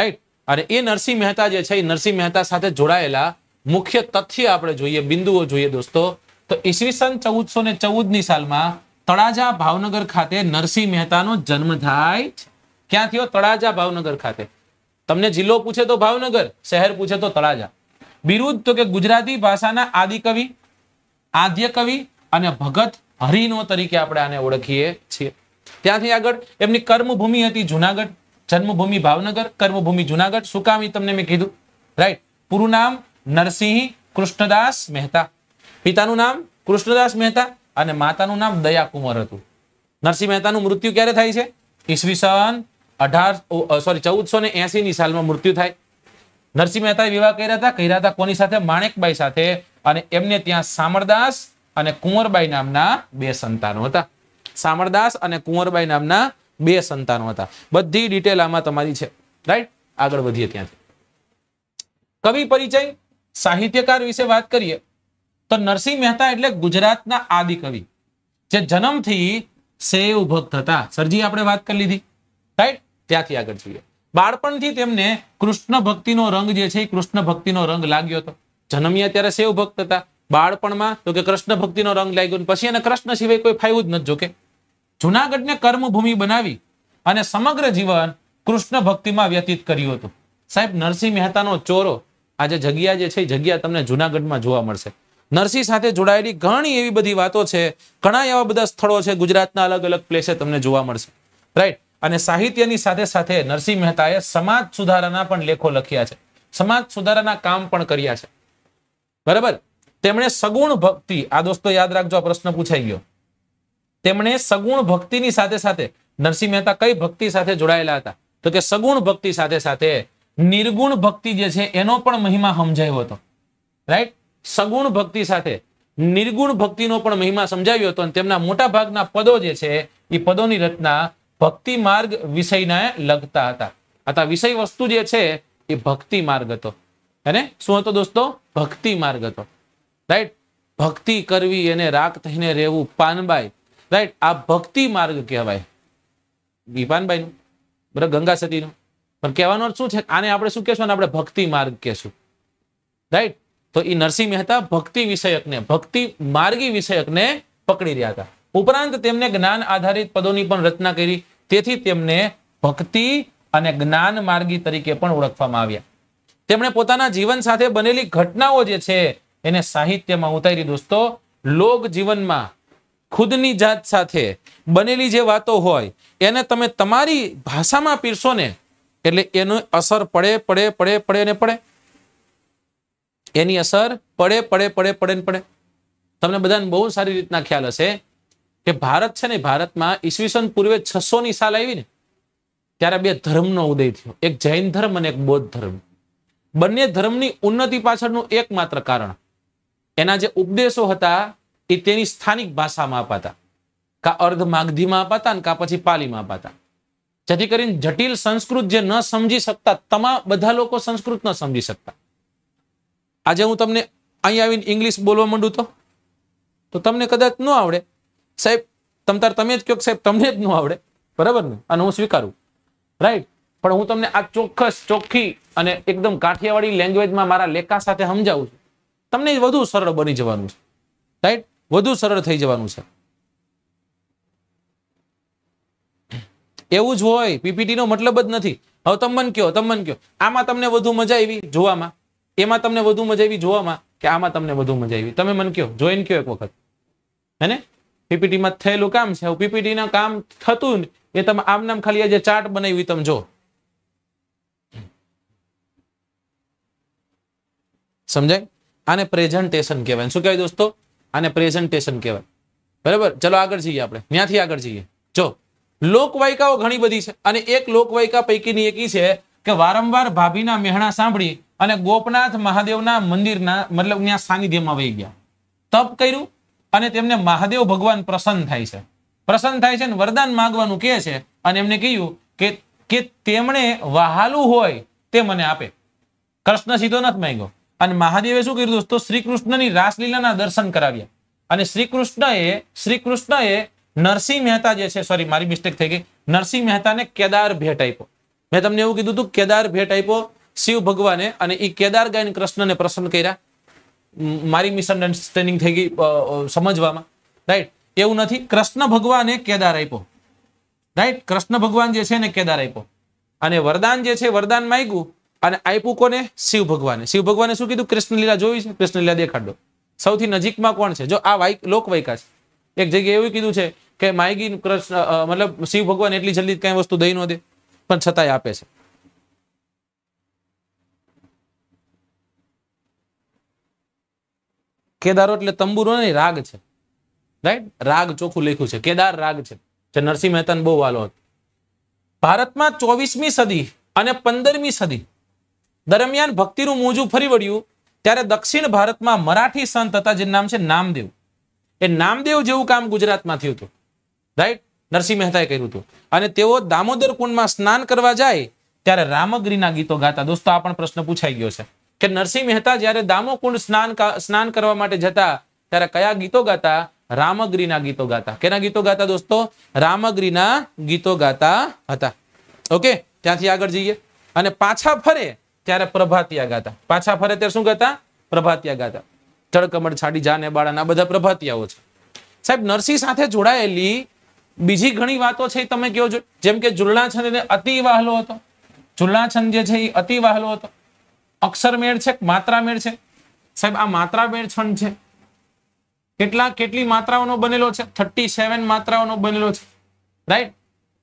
રાઈટ અને એ નરસિંહ મહેતા જે છે એ નરસિંહ મહેતા સાથે જોડાયેલા મુખ્ય તથ્ય આપણે જોઈએ બિંદુઓ જોઈએ દોસ્તો તો ઈસવીસન ચૌદસો ને ચૌદની સાલમાં તળાજા ભાવનગર ખાતે નરસિંહ મહેતાનો જન્મ થાય છે ક્યાં થયો તળાજા ભાવનગર ખાતે તમને જિલ્લો પૂછે તો ભાવનગર શહેર પૂછે તો તળાજા બિરુદ તો કે ગુજરાતી ભાષાના આદિકવિ આદ્ય કવિ અને ભગત હરિનો તરીકે આપણે આને ઓળખીએ છીએ ત્યાંથી આગળ એમની કર્મભૂમિ હતી જુનાગઢ જન્મભૂમિ ભાવનગર કર્મભૂમિ જુનાગઢ સુકામી તમને મેં કીધું રાઈટ પૂરું નામ નરસિંહ કૃષ્ણદાસ મહેતા પિતાનું નામ કૃષ્ણદાસ મહેતા અને માતાનું નામ દયા કુંવર હતું નરસિંહ મહેતાનું મૃત્યુ ક્યારે થાય છે ઈસવીસન અઢાર સોરી ચૌદસો ને એસી ની સાલમાં મૃત્યુ થાય નરસિંહ મહેતાએ વિવાહ કર્યા હતા કર્યા હતા કોની સાથે માણેકબાઈ સાથે અને એમને ત્યાં સામરદાસ અને કુંવરબાઈ નામના બે સંતાનો હતા સામરદાસ અને કુંવરબાઈ નામના બે સંતાનો હતા બધી ડિટેલ આમાં તમારી છે રાઈટ આગળ વધીએ ત્યાંથી કવિ પરિચય સાહિત્યકાર વિશે વાત કરીએ તો નરસિંહ મહેતા એટલે ગુજરાતના આદિ કવિ જે જન્મથી સેવ ભક્ત હતા સરજી આપણે વાત કરી લીધી રાઈટ ત્યાંથી આગળ જોઈએ બાળપણથી તેમને કૃષ્ણ ભક્તિનો રંગ જે છે એ કૃષ્ણ ભક્તિનો રંગ લાગ્યો હતો જન્મ્યા ત્યારે શિવ ભક્ત હતા બાળપણમાં તો કે કૃષ્ણ ભક્તિનો રંગ લાગ્યો પછી એને કૃષ્ણ સિવાય કોઈ ફાયું જ નથી જોકે જુનાગઢને કર્મભૂમિ બનાવી અને સમગ્ર જીવન કૃષ્ણ ભક્તિમાં વ્યતીત કર્યું હતું સાહેબ નરસિંહ મહેતાનો ચોરો આજે જગ્યા જે છે એ જગ્યા તમને જુનાગઢમાં જોવા મળશે નરસિંહ સાથે જોડાયેલી ઘણી એવી બધી વાતો છે ઘણા એવા બધા સ્થળો છે ગુજરાતના અલગ અલગ પ્લેસે તમને જોવા મળશે રાઈટ અને સાહિત્યની સાથે સાથે નરસિંહ મહેતાએ સમાજ સુધારાના પણ લેખો લખ્યા છે સમાજ સુધારાના કામ પણ કર્યા છે બરાબર તેમણે સગુણ ભક્તિ આ દોસ્તો યાદ રાખજો આ પ્રશ્ન પૂછાઈ ગયો તેમણે સગુણ ભક્તિની સાથે સાથે નરસિંહ મહેતા કઈ ભક્તિ સાથે જોડાયેલા હતા તો કે સગુણ ભક્તિ સાથે સાથે નિર્ગુણ ભક્તિ જે છે એનો પણ મહિમા સમજાયો હતો રાઈટ સગુણ ભક્તિ સાથે નિર્ગુણ ભક્તિનો પણ મહિમા સમજાવ્યો હતો અને તેમના મોટા ભાગના પદો જે છે એ પદોની રચના ભક્તિ માર્ગ વિષયને લગતા હતા અથવા વિષય વસ્તુ જે છે એ ભક્તિ માર્ગ હતો અને શું હતો દોસ્તો ભક્તિ માર્ગ હતો રાઈટ ભક્તિ કરવી એને રાગ થઈને રહેવું પાનબાઈ રાઈટ આ ભક્તિ માર્ગ કહેવાય પાનબાઈનું બરાબર ગંગા નું પણ કહેવાનો શું છે આને આપણે શું કહેશું અને આપણે ભક્તિ માર્ગ કહેશું રાઈટ તો એ નરસિંહ મહેતા ભક્તિ વિષયકને ભક્તિ માર્ગી વિષયકને પકડી રહ્યા હતા ઉપરાંત તેમને જ્ઞાન આધારિત પદોની પણ રચના કરી તેથી તેમને ભક્તિ અને જ્ઞાન માર્ગી તરીકે પણ ઓળખવામાં આવ્યા તેમણે પોતાના જીવન સાથે બનેલી ઘટનાઓ જે છે એને સાહિત્યમાં ઉતારી દોસ્તો લોક જીવનમાં ખુદની જાત સાથે બનેલી જે વાતો હોય એને તમે તમારી ભાષામાં પીરશો ને એટલે એનું અસર પડે પડે પડે પડે ને પડે એની અસર પડે પડે પડે પડે ને પડે તમને બધાને બહુ સારી રીતના ખ્યાલ હશે કે ભારત છે ને ભારતમાં ઈસવીસન પૂર્વે છસો ની સાલ આવી ને ત્યારે બે ધર્મનો ઉદય થયો એક જૈન ધર્મ અને એક બૌદ્ધ ધર્મ બંને ધર્મની ઉન્નતિ પાછળનું એકમાત્ર કારણ એના જે ઉપદેશો હતા એ તેની સ્થાનિક ભાષામાં અપાતા કા અર્ધ માગધીમાં અપાતા ને કા પછી પાલીમાં અપાતા જેથી કરીને જટિલ સંસ્કૃત જે ન સમજી શકતા તમામ બધા લોકો સંસ્કૃત ન સમજી શકતા આજે હું તમને અહીં આવીને ઇંગ્લિશ બોલવા માંડું તો તો તમને કદાચ ન આવડે સાહેબ તમતાર તમે જ કહો સાહેબ તમને જ ન આવડે બરાબર ને અને હું સ્વીકારું રાઈટ પણ હું તમને આ ચોક્કસ ચોખ્ખી અને એકદમ કાઠિયાવાડી લેંગ્વેજમાં મારા લેખા સાથે સમજાવું છું તમને વધુ સરળ બની જવાનું છે રાઈટ વધુ સરળ થઈ જવાનું છે એવું જ હોય પીપીટી નો મતલબ જ નથી હવે તમે મને કહો તમે મને કહો આમાં તમને વધુ મજા આવી જોવામાં એમાં તમને વધુ મજા આવી જોવામાં કે આમાં તમને વધુ મજા આવી તમે મને કહો જોઈન કહો એક વખત હે પીપીટીમાં થયેલું કામ છે પીપીટીના કામ થતું એ તમે આમ નામ ખાલી જે ચાર્ટ બનાવી તમે જો સમજાય આને પ્રેઝન્ટેશન કહેવાય શું કહેવાય દોસ્તો આને પ્રેઝન્ટેશન કહેવાય બરાબર ચલો આગળ જઈએ આપણે ત્યાંથી આગળ જઈએ જો લોકવાયકાઓ ઘણી બધી છે અને એક લોકવાયકા પૈકીની એકી છે કે વારંવાર ભાભીના મહેણા સાંભળી અને ગોપનાથ મહાદેવના મંદિરના મતલબ ત્યાં સાનિધ્યમાં વહી ગયા તપ કર્યું અને તેમને મહાદેવ ભગવાન પ્રસન્ન થાય છે પ્રસન્ન થાય છે અને વરદાન માગવાનું કહે છે અને એમને કહ્યું કે કે તેમણે વહાલું હોય તે મને આપે કૃષ્ણ સીધો નથી માંગ્યો અને મહાદેવે શું કર્યું દોસ્તો શ્રી કૃષ્ણની રાસલીલાના દર્શન કરાવ્યા અને શ્રી કૃષ્ણએ શ્રી કૃષ્ણએ નરસિંહ મહેતા જે છે સોરી મારી મિસ્ટેક થઈ ગઈ નરસિંહ મહેતાને કેદાર ભેટ આપ્યો મેં તમને એવું કીધું હતું કેદાર ભેટ આપ્યો શિવ ભગવાને અને એ કેદાર ગાયન કૃષ્ણને પ્રસન્ન કર્યા મારી મિસઅન્ડરસ્ટેન્ડિંગ થઈ ગઈ સમજવામાં રાઈટ એવું નથી કૃષ્ણ ભગવાને કેદાર આપ્યો રાઈટ કૃષ્ણ ભગવાન જે છે એને કેદાર આપ્યો અને વરદાન જે છે વરદાન માગ્યું અને આપ્યું કોને શિવ ભગવાને શિવ ભગવાને શું કીધું કૃષ્ણ લીલા જોઈ છે કૃષ્ણ લીલા દેખાડો સૌથી નજીકમાં કોણ છે જો આ વાઇક લોકવાયકા છે એક જગ્યાએ એવું કીધું છે કે માયગી કૃષ્ણ મતલબ શિવ ભગવાન એટલી જલ્દી કઈ વસ્તુ દઈ ન દે પણ છતાંય આપે છે કેદારો એટલે તંબુરો નહીં રાગ છે રાઈટ રાગ ચોખ્ખું લેખ્યું છે કેદાર રાગ છે જે નરસિંહ મહેતાને બહુ વાલો હતો ભારતમાં ચોવીસમી સદી અને પંદરમી સદી દરમિયાન ભક્તિનું મોજું ફરી વળ્યું ત્યારે દક્ષિણ ભારતમાં મરાઠી સંત હતા જે નામ છે નામદેવ એ નામદેવ જેવું કામ ગુજરાતમાં થયું હતું રાઈટ નરસિંહ મહેતાએ કર્યું હતું અને તેઓ દામોદર કુંડમાં સ્નાન કરવા જાય ત્યારે રામગીરીના ગીતો ગાતા દોસ્તો આ પણ પ્રશ્ન પૂછાઈ ગયો છે કે નરસિંહ મહેતા જ્યારે દામોકુંડ સ્નાન સ્નાન કરવા માટે જતા ત્યારે કયા ગીતો ગાતા રામગીરીના ગીતો ગાતા કેના ગીતો ગાતા દોસ્તો રામગીરીના ગીતો ગાતા હતા ઓકે ત્યાંથી આગળ જઈએ અને પાછા ફરે ત્યારે પ્રભાતિયા ગાતા પાછા ફરે ત્યારે શું ગાતા પ્રભાતિયા ગાતા ચળકમળ છાડી જાને બાળાના બધા પ્રભાતિયાઓ છે સાહેબ નરસિંહ સાથે જોડાયેલી બીજી ઘણી વાતો છે તમે કહો છો જેમ કે જુલ્લા અતિ વાહલો હતો જુલ્લા છંદ જે છે એ અતિ વાહલો હતો અક્ષરમેળ છે માત્રામેળ છે સાહેબ આ મેળ છંદ છે કેટલા કેટલી માત્રાઓનો બનેલો છે થર્ટી સેવન માત્રાઓનો બનેલો છે રાઈટ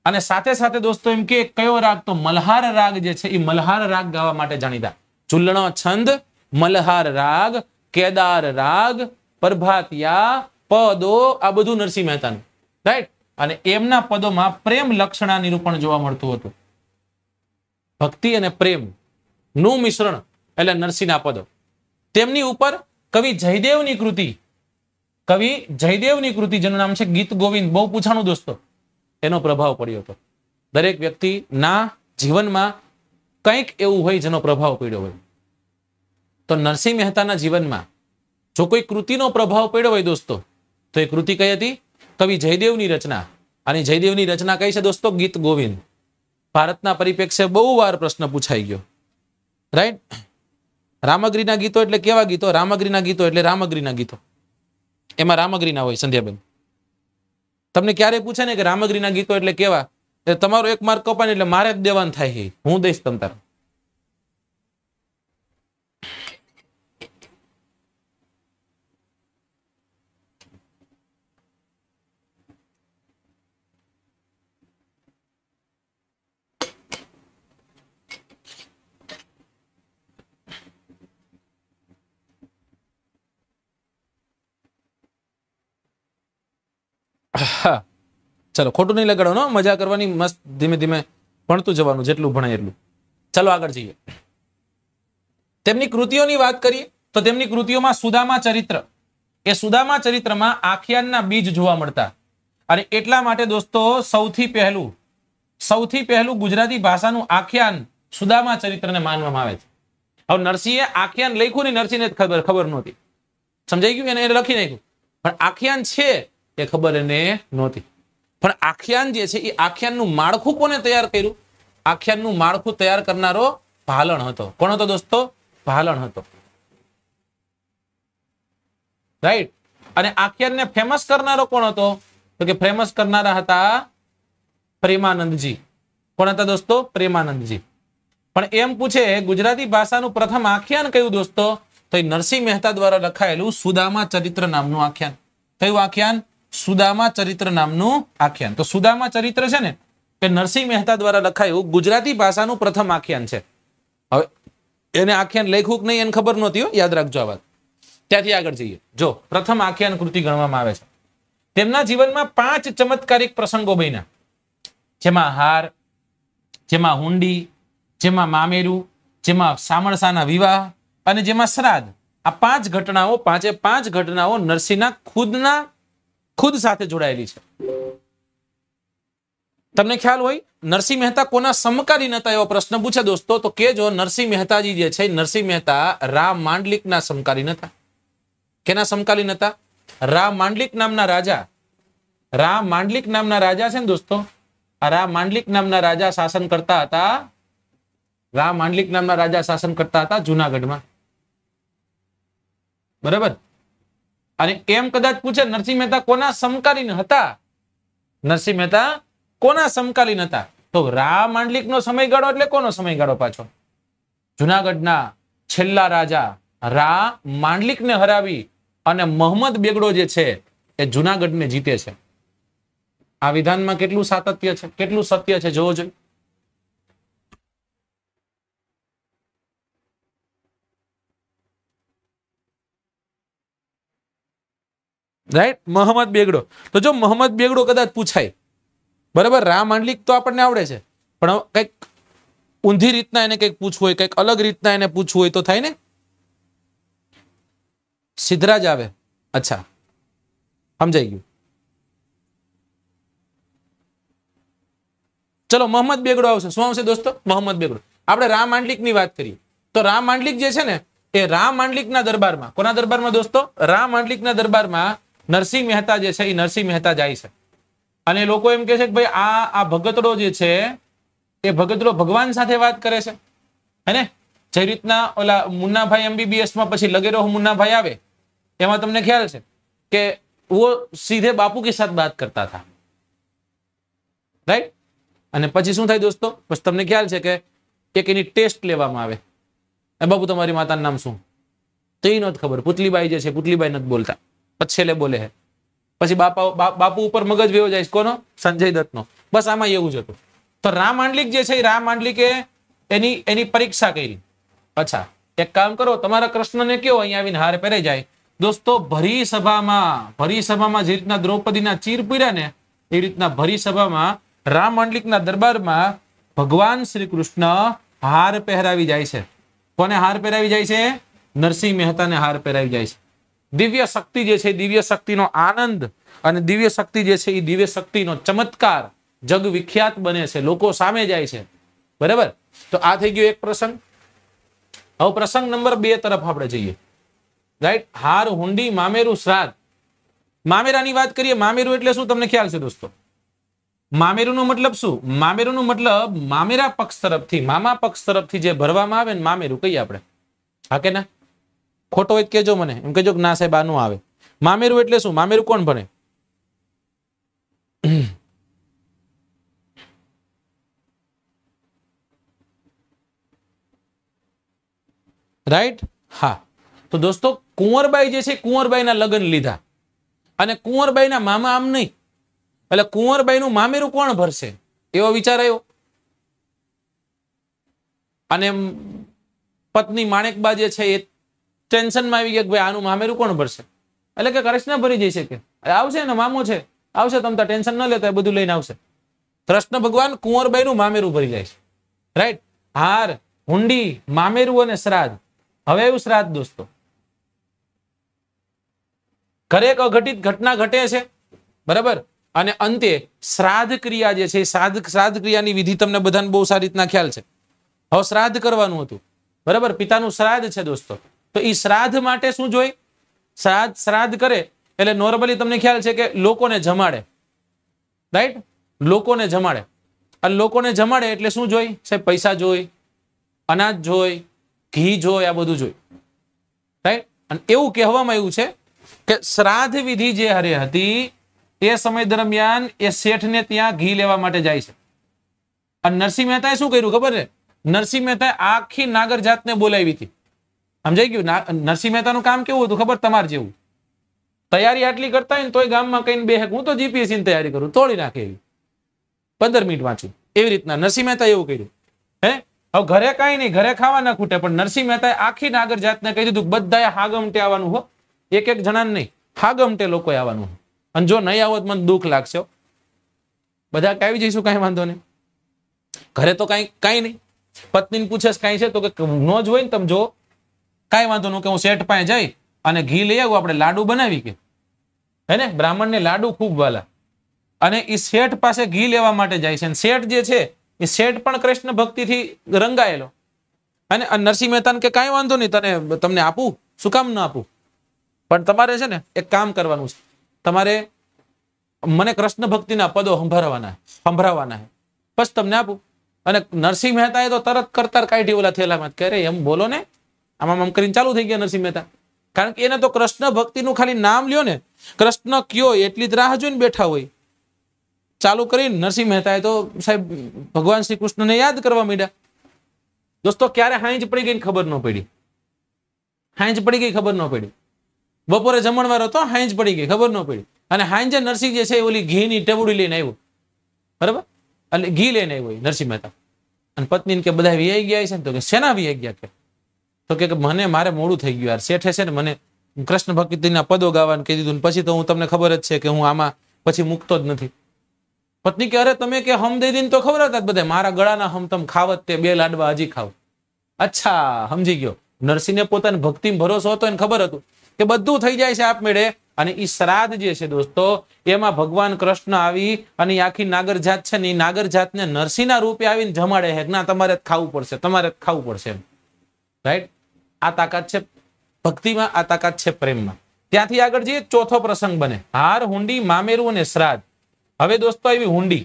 અને સાથે સાથે દોસ્તો એમ કે કયો રાગ તો મલ્હાર રાગ જે છે એ મલ્હાર રાગ ગાવા માટે જાણીતા ચુલ્લણો છંદ મલ્હાર રાગ કેદાર રાગ પ્રભાતિયા પદો આ બધું નરસિંહ મહેતાનું રાઈટ અને એમના પદોમાં પ્રેમ લક્ષણા નિરૂપણ જોવા મળતું હતું ભક્તિ અને પ્રેમ નું મિશ્રણ એટલે નરસિંહના પદો તેમની ઉપર કવિ જયદેવની કૃતિ કવિ જયદેવની કૃતિ જેનું નામ છે ગીત ગોવિંદ બહુ પૂછાણું દોસ્તો એનો પ્રભાવ પડ્યો હતો દરેક વ્યક્તિના જીવનમાં કંઈક એવું હોય જેનો પ્રભાવ પડ્યો હોય તો નરસિંહ મહેતાના જીવનમાં જો કોઈ કૃતિનો પ્રભાવ પડ્યો હોય દોસ્તો તો એ કૃતિ કઈ હતી કવિ જયદેવની રચના અને જયદેવની રચના કઈ છે દોસ્તો ગીત ગોવિંદ ભારતના પરિપ્રેક્ષ્ય બહુ વાર પ્રશ્ન પૂછાઈ ગયો રાઈટ રામગ્રીના ગીતો એટલે કેવા ગીતો રામગ્રીના ગીતો એટલે રામગ્રીના ગીતો એમાં રામગ્રીના હોય સંધ્યાબેન તમને ક્યારે પૂછે ને કે રામગ્રીના ગીતો એટલે કેવા તમારો એક માર્ક કપાય એટલે મારે જ દેવાન થાય હું દઈશ તમ તારા ચાલો ખોટું નહીં લગાડવાનું મજા કરવાની મસ્ત ધીમે ધીમે ભણતું જવાનું જેટલું ભણાય એટલું ચાલો આગળ જઈએ તેમની કૃતિઓની વાત કરીએ તો તેમની કૃતિઓમાં સુદામા ચરિત્ર એ સુદામા ચરિત્રમાં આખ્યાનના બીજ જોવા મળતા અને એટલા માટે દોસ્તો સૌથી પહેલું સૌથી પહેલું ગુજરાતી ભાષાનું આખ્યાન સુદામા ચરિત્રને માનવામાં આવે છે હવે નરસિંહે આખ્યાન લખ્યું ને નરસિંહને ખબર ખબર નહોતી સમજાઈ ગયું એને લખી નાખ્યું પણ આખ્યાન છે એ ખબર એને નહોતી પણ આખ્યાન જે છે એ આખ્યાનનું માળખું કોને તૈયાર કર્યું આખ્યાનનું માળખું તૈયાર કરનારો ભાલણ હતો કોણ હતો દોસ્તો ભાલણ હતો રાઈટ અને આખ્યાનને ફેમસ કરનારો કોણ હતો તો કે ફેમસ કરનારા હતા પ્રેમાનંદજી કોણ હતા દોસ્તો પ્રેમાનંદજી પણ એમ પૂછે ગુજરાતી ભાષાનું પ્રથમ આખ્યાન કયું દોસ્તો તો એ નરસિંહ મહેતા દ્વારા લખાયેલું સુદામા ચરિત્ર નામનું આખ્યાન કયું આખ્યાન સુદામા ચરિત્ર નામનું આખ્યાન તો સુદામા ચરિત્ર છે ને કે નરસિંહ મહેતા દ્વારા લખાયું ગુજરાતી ભાષાનું પ્રથમ આખ્યાન છે હવે એને આખ્યાન લેખું નહીં એને ખબર નહોતી યાદ રાખજો આ વાત ત્યાંથી આગળ જઈએ જો પ્રથમ આખ્યાન કૃતિ ગણવામાં આવે છે તેમના જીવનમાં પાંચ ચમત્કારિક પ્રસંગો બન્યા જેમાં હાર જેમાં હુંડી જેમાં મામેરું જેમાં સામળસાના વિવાહ અને જેમાં શ્રાદ્ધ આ પાંચ ઘટનાઓ પાંચે પાંચ ઘટનાઓ નરસિંહના ખુદના खुद साथ जोड़ेली तमने ख्याल हो नरसिंह मेहता को समकालीन प्रश्न पूछे दोस्तों तो कहजो नरसिंह मेहता जी नरसिंह मेहता राम मांडलिक ना समकालीन था के समकालीन था राम मांडलिक नामना राजा राम मांडलिक नामना राजा से दोस्तों राम मांडलिक नामना राजा शासन करता था राम मांडलिक नामना राजा शासन करता था जूनागढ़ में बराबर અને એમ કદાચ પૂછે નરસિંહ મહેતા કોના સમકાલીન હતા નરસિંહ મહેતા કોના સમકાલીન હતા તો રા માંડલિક નો સમયગાળો એટલે કોનો સમયગાળો પાછો જુનાગઢના છેલ્લા રાજા રા માંડલિક ને હરાવી અને મોહમ્મદ બેગડો જે છે એ જુનાગઢને જીતે છે આ વિધાનમાં કેટલું સાતત્ય છે કેટલું સત્ય છે જોવો જોઈએ રાઈટ મોહમ્મદ બેગડો તો જો મોહમ્મદ બેગડો કદાચ પૂછાય બરાબર રામ આંડલિક તો આપણને આવડે છે પણ કંઈક ઊંધી રીતના એને કંઈક પૂછવું હોય કંઈક અલગ રીતના એને પૂછવું હોય તો થાય ને સિદ્ધરાજ આવે અચ્છા સમજાઈ ગયું ચલો મોહમ્મદ બેગડો આવશે શું આવશે દોસ્તો મોહમ્મદ બેગડો આપણે રામ આંડલિક ની વાત કરીએ તો રામ આંડલિક જે છે ને એ રામ આંડલિક ના દરબારમાં કોના દરબારમાં દોસ્તો રામ આંડલિક ના દરબારમાં નરસિંહ મહેતા જે છે એ નરસિંહ મહેતા જાય છે અને લોકો એમ કે છે કે ભાઈ આ આ ભગતડો જે છે એ ભગતડો ભગવાન સાથે વાત કરે છે હે જે રીતના ઓલા મુન્નાભાઈ એમબીબીએસ માં પછી લગેરો મુન્નાભાઈ આવે એમાં તમને ખ્યાલ છે કે વો સીધે બાપુ કે સાથે વાત કરતા હતા રાઈટ અને પછી શું થાય દોસ્તો બસ તમને ખ્યાલ છે કે એક એની ટેસ્ટ લેવામાં આવે એ બાપુ તમારી માતાનું નામ શું તો એ નથી ખબર પુતલીબાઈ જે છે પુતલીબાઈ નથી બોલતા પછેલે બોલે હે પછી બાપા બાપુ ઉપર મગજ વેવો જાય કોનો સંજય દત્તનો બસ આમાં એવું જ હતું તો રામ માંડલિક જે છે એ રામ માંડલિકે એની એની પરીક્ષા કરી અચ્છા એક કામ કરો તમારા કૃષ્ણને કયો અહીંયા આવીને હાર પહેરાઈ જાય દોસ્તો ભરી સભામાં ભરી સભામાં જે રીતના દ્રૌપદીના ચીર પૂર્યા ને એ રીતના ભરી સભામાં રામ માંડલિકના દરબારમાં ભગવાન શ્રી કૃષ્ણ હાર પહેરાવી જાય છે કોને હાર પહેરાવી જાય છે નરસિંહ મહેતાને હાર પહેરાવી જાય છે દિવ્ય શક્તિ જે છે દિવ્ય શક્તિનો આનંદ અને દિવ્ય શક્તિ જે છે એ દિવ્ય શક્તિનો ચમત્કાર જગ વિખ્યાત બને છે લોકો સામે જાય છે બરાબર તો આ થઈ ગયો એક પ્રસંગ હવે પ્રસંગ નંબર બે તરફ આપણે જઈએ રાઈટ હાર હુંડી મામેરું શ્રાદ્ધ મામેરાની વાત કરીએ મામેરું એટલે શું તમને ખ્યાલ છે દોસ્તો મામેરું મતલબ શું મામેરું મતલબ મામેરા પક્ષ તરફથી મામા પક્ષ તરફથી જે ભરવામાં આવે ને મામેરું કહીએ આપણે હા કે ના ખોટો હોય કેજો મને એમ કહેજો ના સાહેબ આનું આવે મામેરું એટલે શું મામેરું કોણ ભણે રાઈટ હા તો દોસ્તો કુંવરબાઈ જે છે કુંવરબાઈના લગ્ન લીધા અને કુંવરબાઈ ના મામા આમ નહીં એટલે કુંવરબાઈ નું મામેરું કોણ ભરશે એવો વિચાર આવ્યો અને પત્ની માણેકબા જે છે એ ટેન્શનમાં આવી ગયા કે ભાઈ આનું મામેરું કોણ ભરશે એટલે કે કરેશ ના ભરી જઈ શકે આવશે ને મામો છે આવશે તમે ટેન્શન ન લેતા બધું લઈને આવશે કૃષ્ણ ભગવાન કુંવરબાઈ નું મામેરું ભરી જાય છે રાઈટ હાર હુંડી મામેરું અને શ્રાદ્ધ હવે એવું શ્રાદ્ધ દોસ્તો ઘરે અઘટિત ઘટના ઘટે છે બરાબર અને અંતે શ્રાદ્ધ ક્રિયા જે છે શ્રાદ્ધ શ્રાદ્ધ ક્રિયાની વિધિ તમને બધાને બહુ સારી રીતના ખ્યાલ છે હવે શ્રાદ્ધ કરવાનું હતું બરાબર પિતાનું શ્રાદ્ધ છે દોસ્તો તો એ શ્રાદ્ધ માટે શું જોઈ શ્રાદ્ધ શ્રાદ્ધ કરે એટલે નોર્મલી તમને ખ્યાલ છે કે લોકોને જમાડે રાઈટ લોકોને જમાડે આ લોકોને જમાડે એટલે શું જોઈ સાહેબ પૈસા જોઈ અનાજ જોઈ ઘી જોઈ આ બધું જોઈ રાઈટ અને એવું કહેવામાં આવ્યું છે કે શ્રાદ્ધ વિધિ જે હરે હતી તે સમય દરમિયાન એ શેઠને ત્યાં ઘી લેવા માટે જાય છે અને નરસિંહ મહેતાએ શું કર્યું ખબર છે નરસિંહ મહેતાએ આખી નાગર જાતને બોલાવી હતી સમજાઈ ગયું નરસિંહ મહેતાનું કામ કેવું હતું ખબર તમાર જેવું તૈયારી આટલી કરતા હોય ને તોય ગામમાં કઈ બે હું તો જીપીએસસી તૈયારી કરું તોડી નાખે એવી પંદર મિનિટ વાંચું એવી રીતના નરસિંહ મહેતા એવું કર્યું હે હવે ઘરે કાંઈ નહીં ઘરે ખાવા ના ખૂટે પણ નરસિંહ મહેતાએ આખી નાગર જાતને કહી દીધું બધાએ હાગમટે આવવાનું હો એક એક જણાને નહીં હાગમટે લોકો આવવાનું અને જો નહીં આવો તો મને દુઃખ લાગશે બધા આવી જઈશું કઈ વાંધો નહીં ઘરે તો કઈ કાંઈ નહીં પત્નીને પૂછેશ કાંઈ છે તો કે ન જ હોય ને તમે જો કાંઈ વાંધો નહીં કે હું શેઠ પાસે જઈ અને ઘી લઈ આવું આપણે લાડુ બનાવી કે હે ને બ્રાહ્મણને લાડુ ખૂબ વાલા અને એ શેઠ પાસે ઘી લેવા માટે જાય છે અને શેઠ જે છે એ શેઠ પણ કૃષ્ણ ભક્તિથી રંગાયેલો અને નરસિંહ મહેતાને કે કાંઈ વાંધો નહીં તને તમને આપું શું કામ ન આપું પણ તમારે છે ને એક કામ કરવાનું છે તમારે મને કૃષ્ણ ભક્તિના પદો સંભળાવવાના સંભળાવવાના બસ તમને આપું અને નરસિંહ મહેતા એ તો તરત કરતાર કાઢી ઓલા થેલામાં કે અરે એમ બોલો ને આમાં આમ કરીને ચાલુ થઈ ગયા નરસિંહ મહેતા કારણ કે એને તો કૃષ્ણ ભક્તિનું ખાલી નામ લ્યો ને કૃષ્ણ કયો એટલી જ રાહ જોઈને બેઠા હોય ચાલુ કરીને નરસિંહ મહેતાએ તો સાહેબ ભગવાન શ્રી કૃષ્ણને યાદ કરવા માંડ્યા દોસ્તો ક્યારે હાંજ પડી ગઈ ખબર ન પડી હાંજ પડી ગઈ ખબર ન પડી બપોરે જમણવાર હતો હાંજ પડી ગઈ ખબર ન પડી અને હાંજે નરસિંહ જે છે એ ઓલી ઘીની ટેવડી લઈને આવ્યો બરાબર એટલે ઘી લઈને આવ્યો નરસિંહ મહેતા અને પત્નીને કે બધા વિયાઈ ગયા છે ને તો કે શેના વિયાઈ ગયા કે તો કે મને મારે મોડું થઈ ગયું યાર શેઠે છે ને મને કૃષ્ણ ભક્તિના પદો ગાવાનું કહી દીધું પછી તો હું તમને ખબર જ છે કે હું આમાં પછી મૂકતો જ નથી પત્ની કે અરે તમે કે હમ દઈ દીને તો ખબર હતા બધા મારા ગળાના હમ તમ ખાવત તે બે લાડવા હજી ખાવ અચ્છા સમજી ગયો નરસિંહને પોતાની ભક્તિ ભરોસો હતો એને ખબર હતું કે બધું થઈ જાય છે આપમેળે અને એ શ્રાદ્ધ જે છે દોસ્તો એમાં ભગવાન કૃષ્ણ આવી અને આખી નાગર જાત છે ને એ નાગર જાતને નરસિંહના રૂપે આવીને જમાડે છે ના તમારે જ ખાવું પડશે તમારે જ ખાવું પડશે એમ રાઈટ આ તાકાત છે ભક્તિમાં આ તાકાત છે પ્રેમમાં ત્યાંથી આગળ જઈએ ચોથો પ્રસંગ બને હાર હુંડી મામેરું અને શ્રાદ્ધ હવે દોસ્તો આવી હુંડી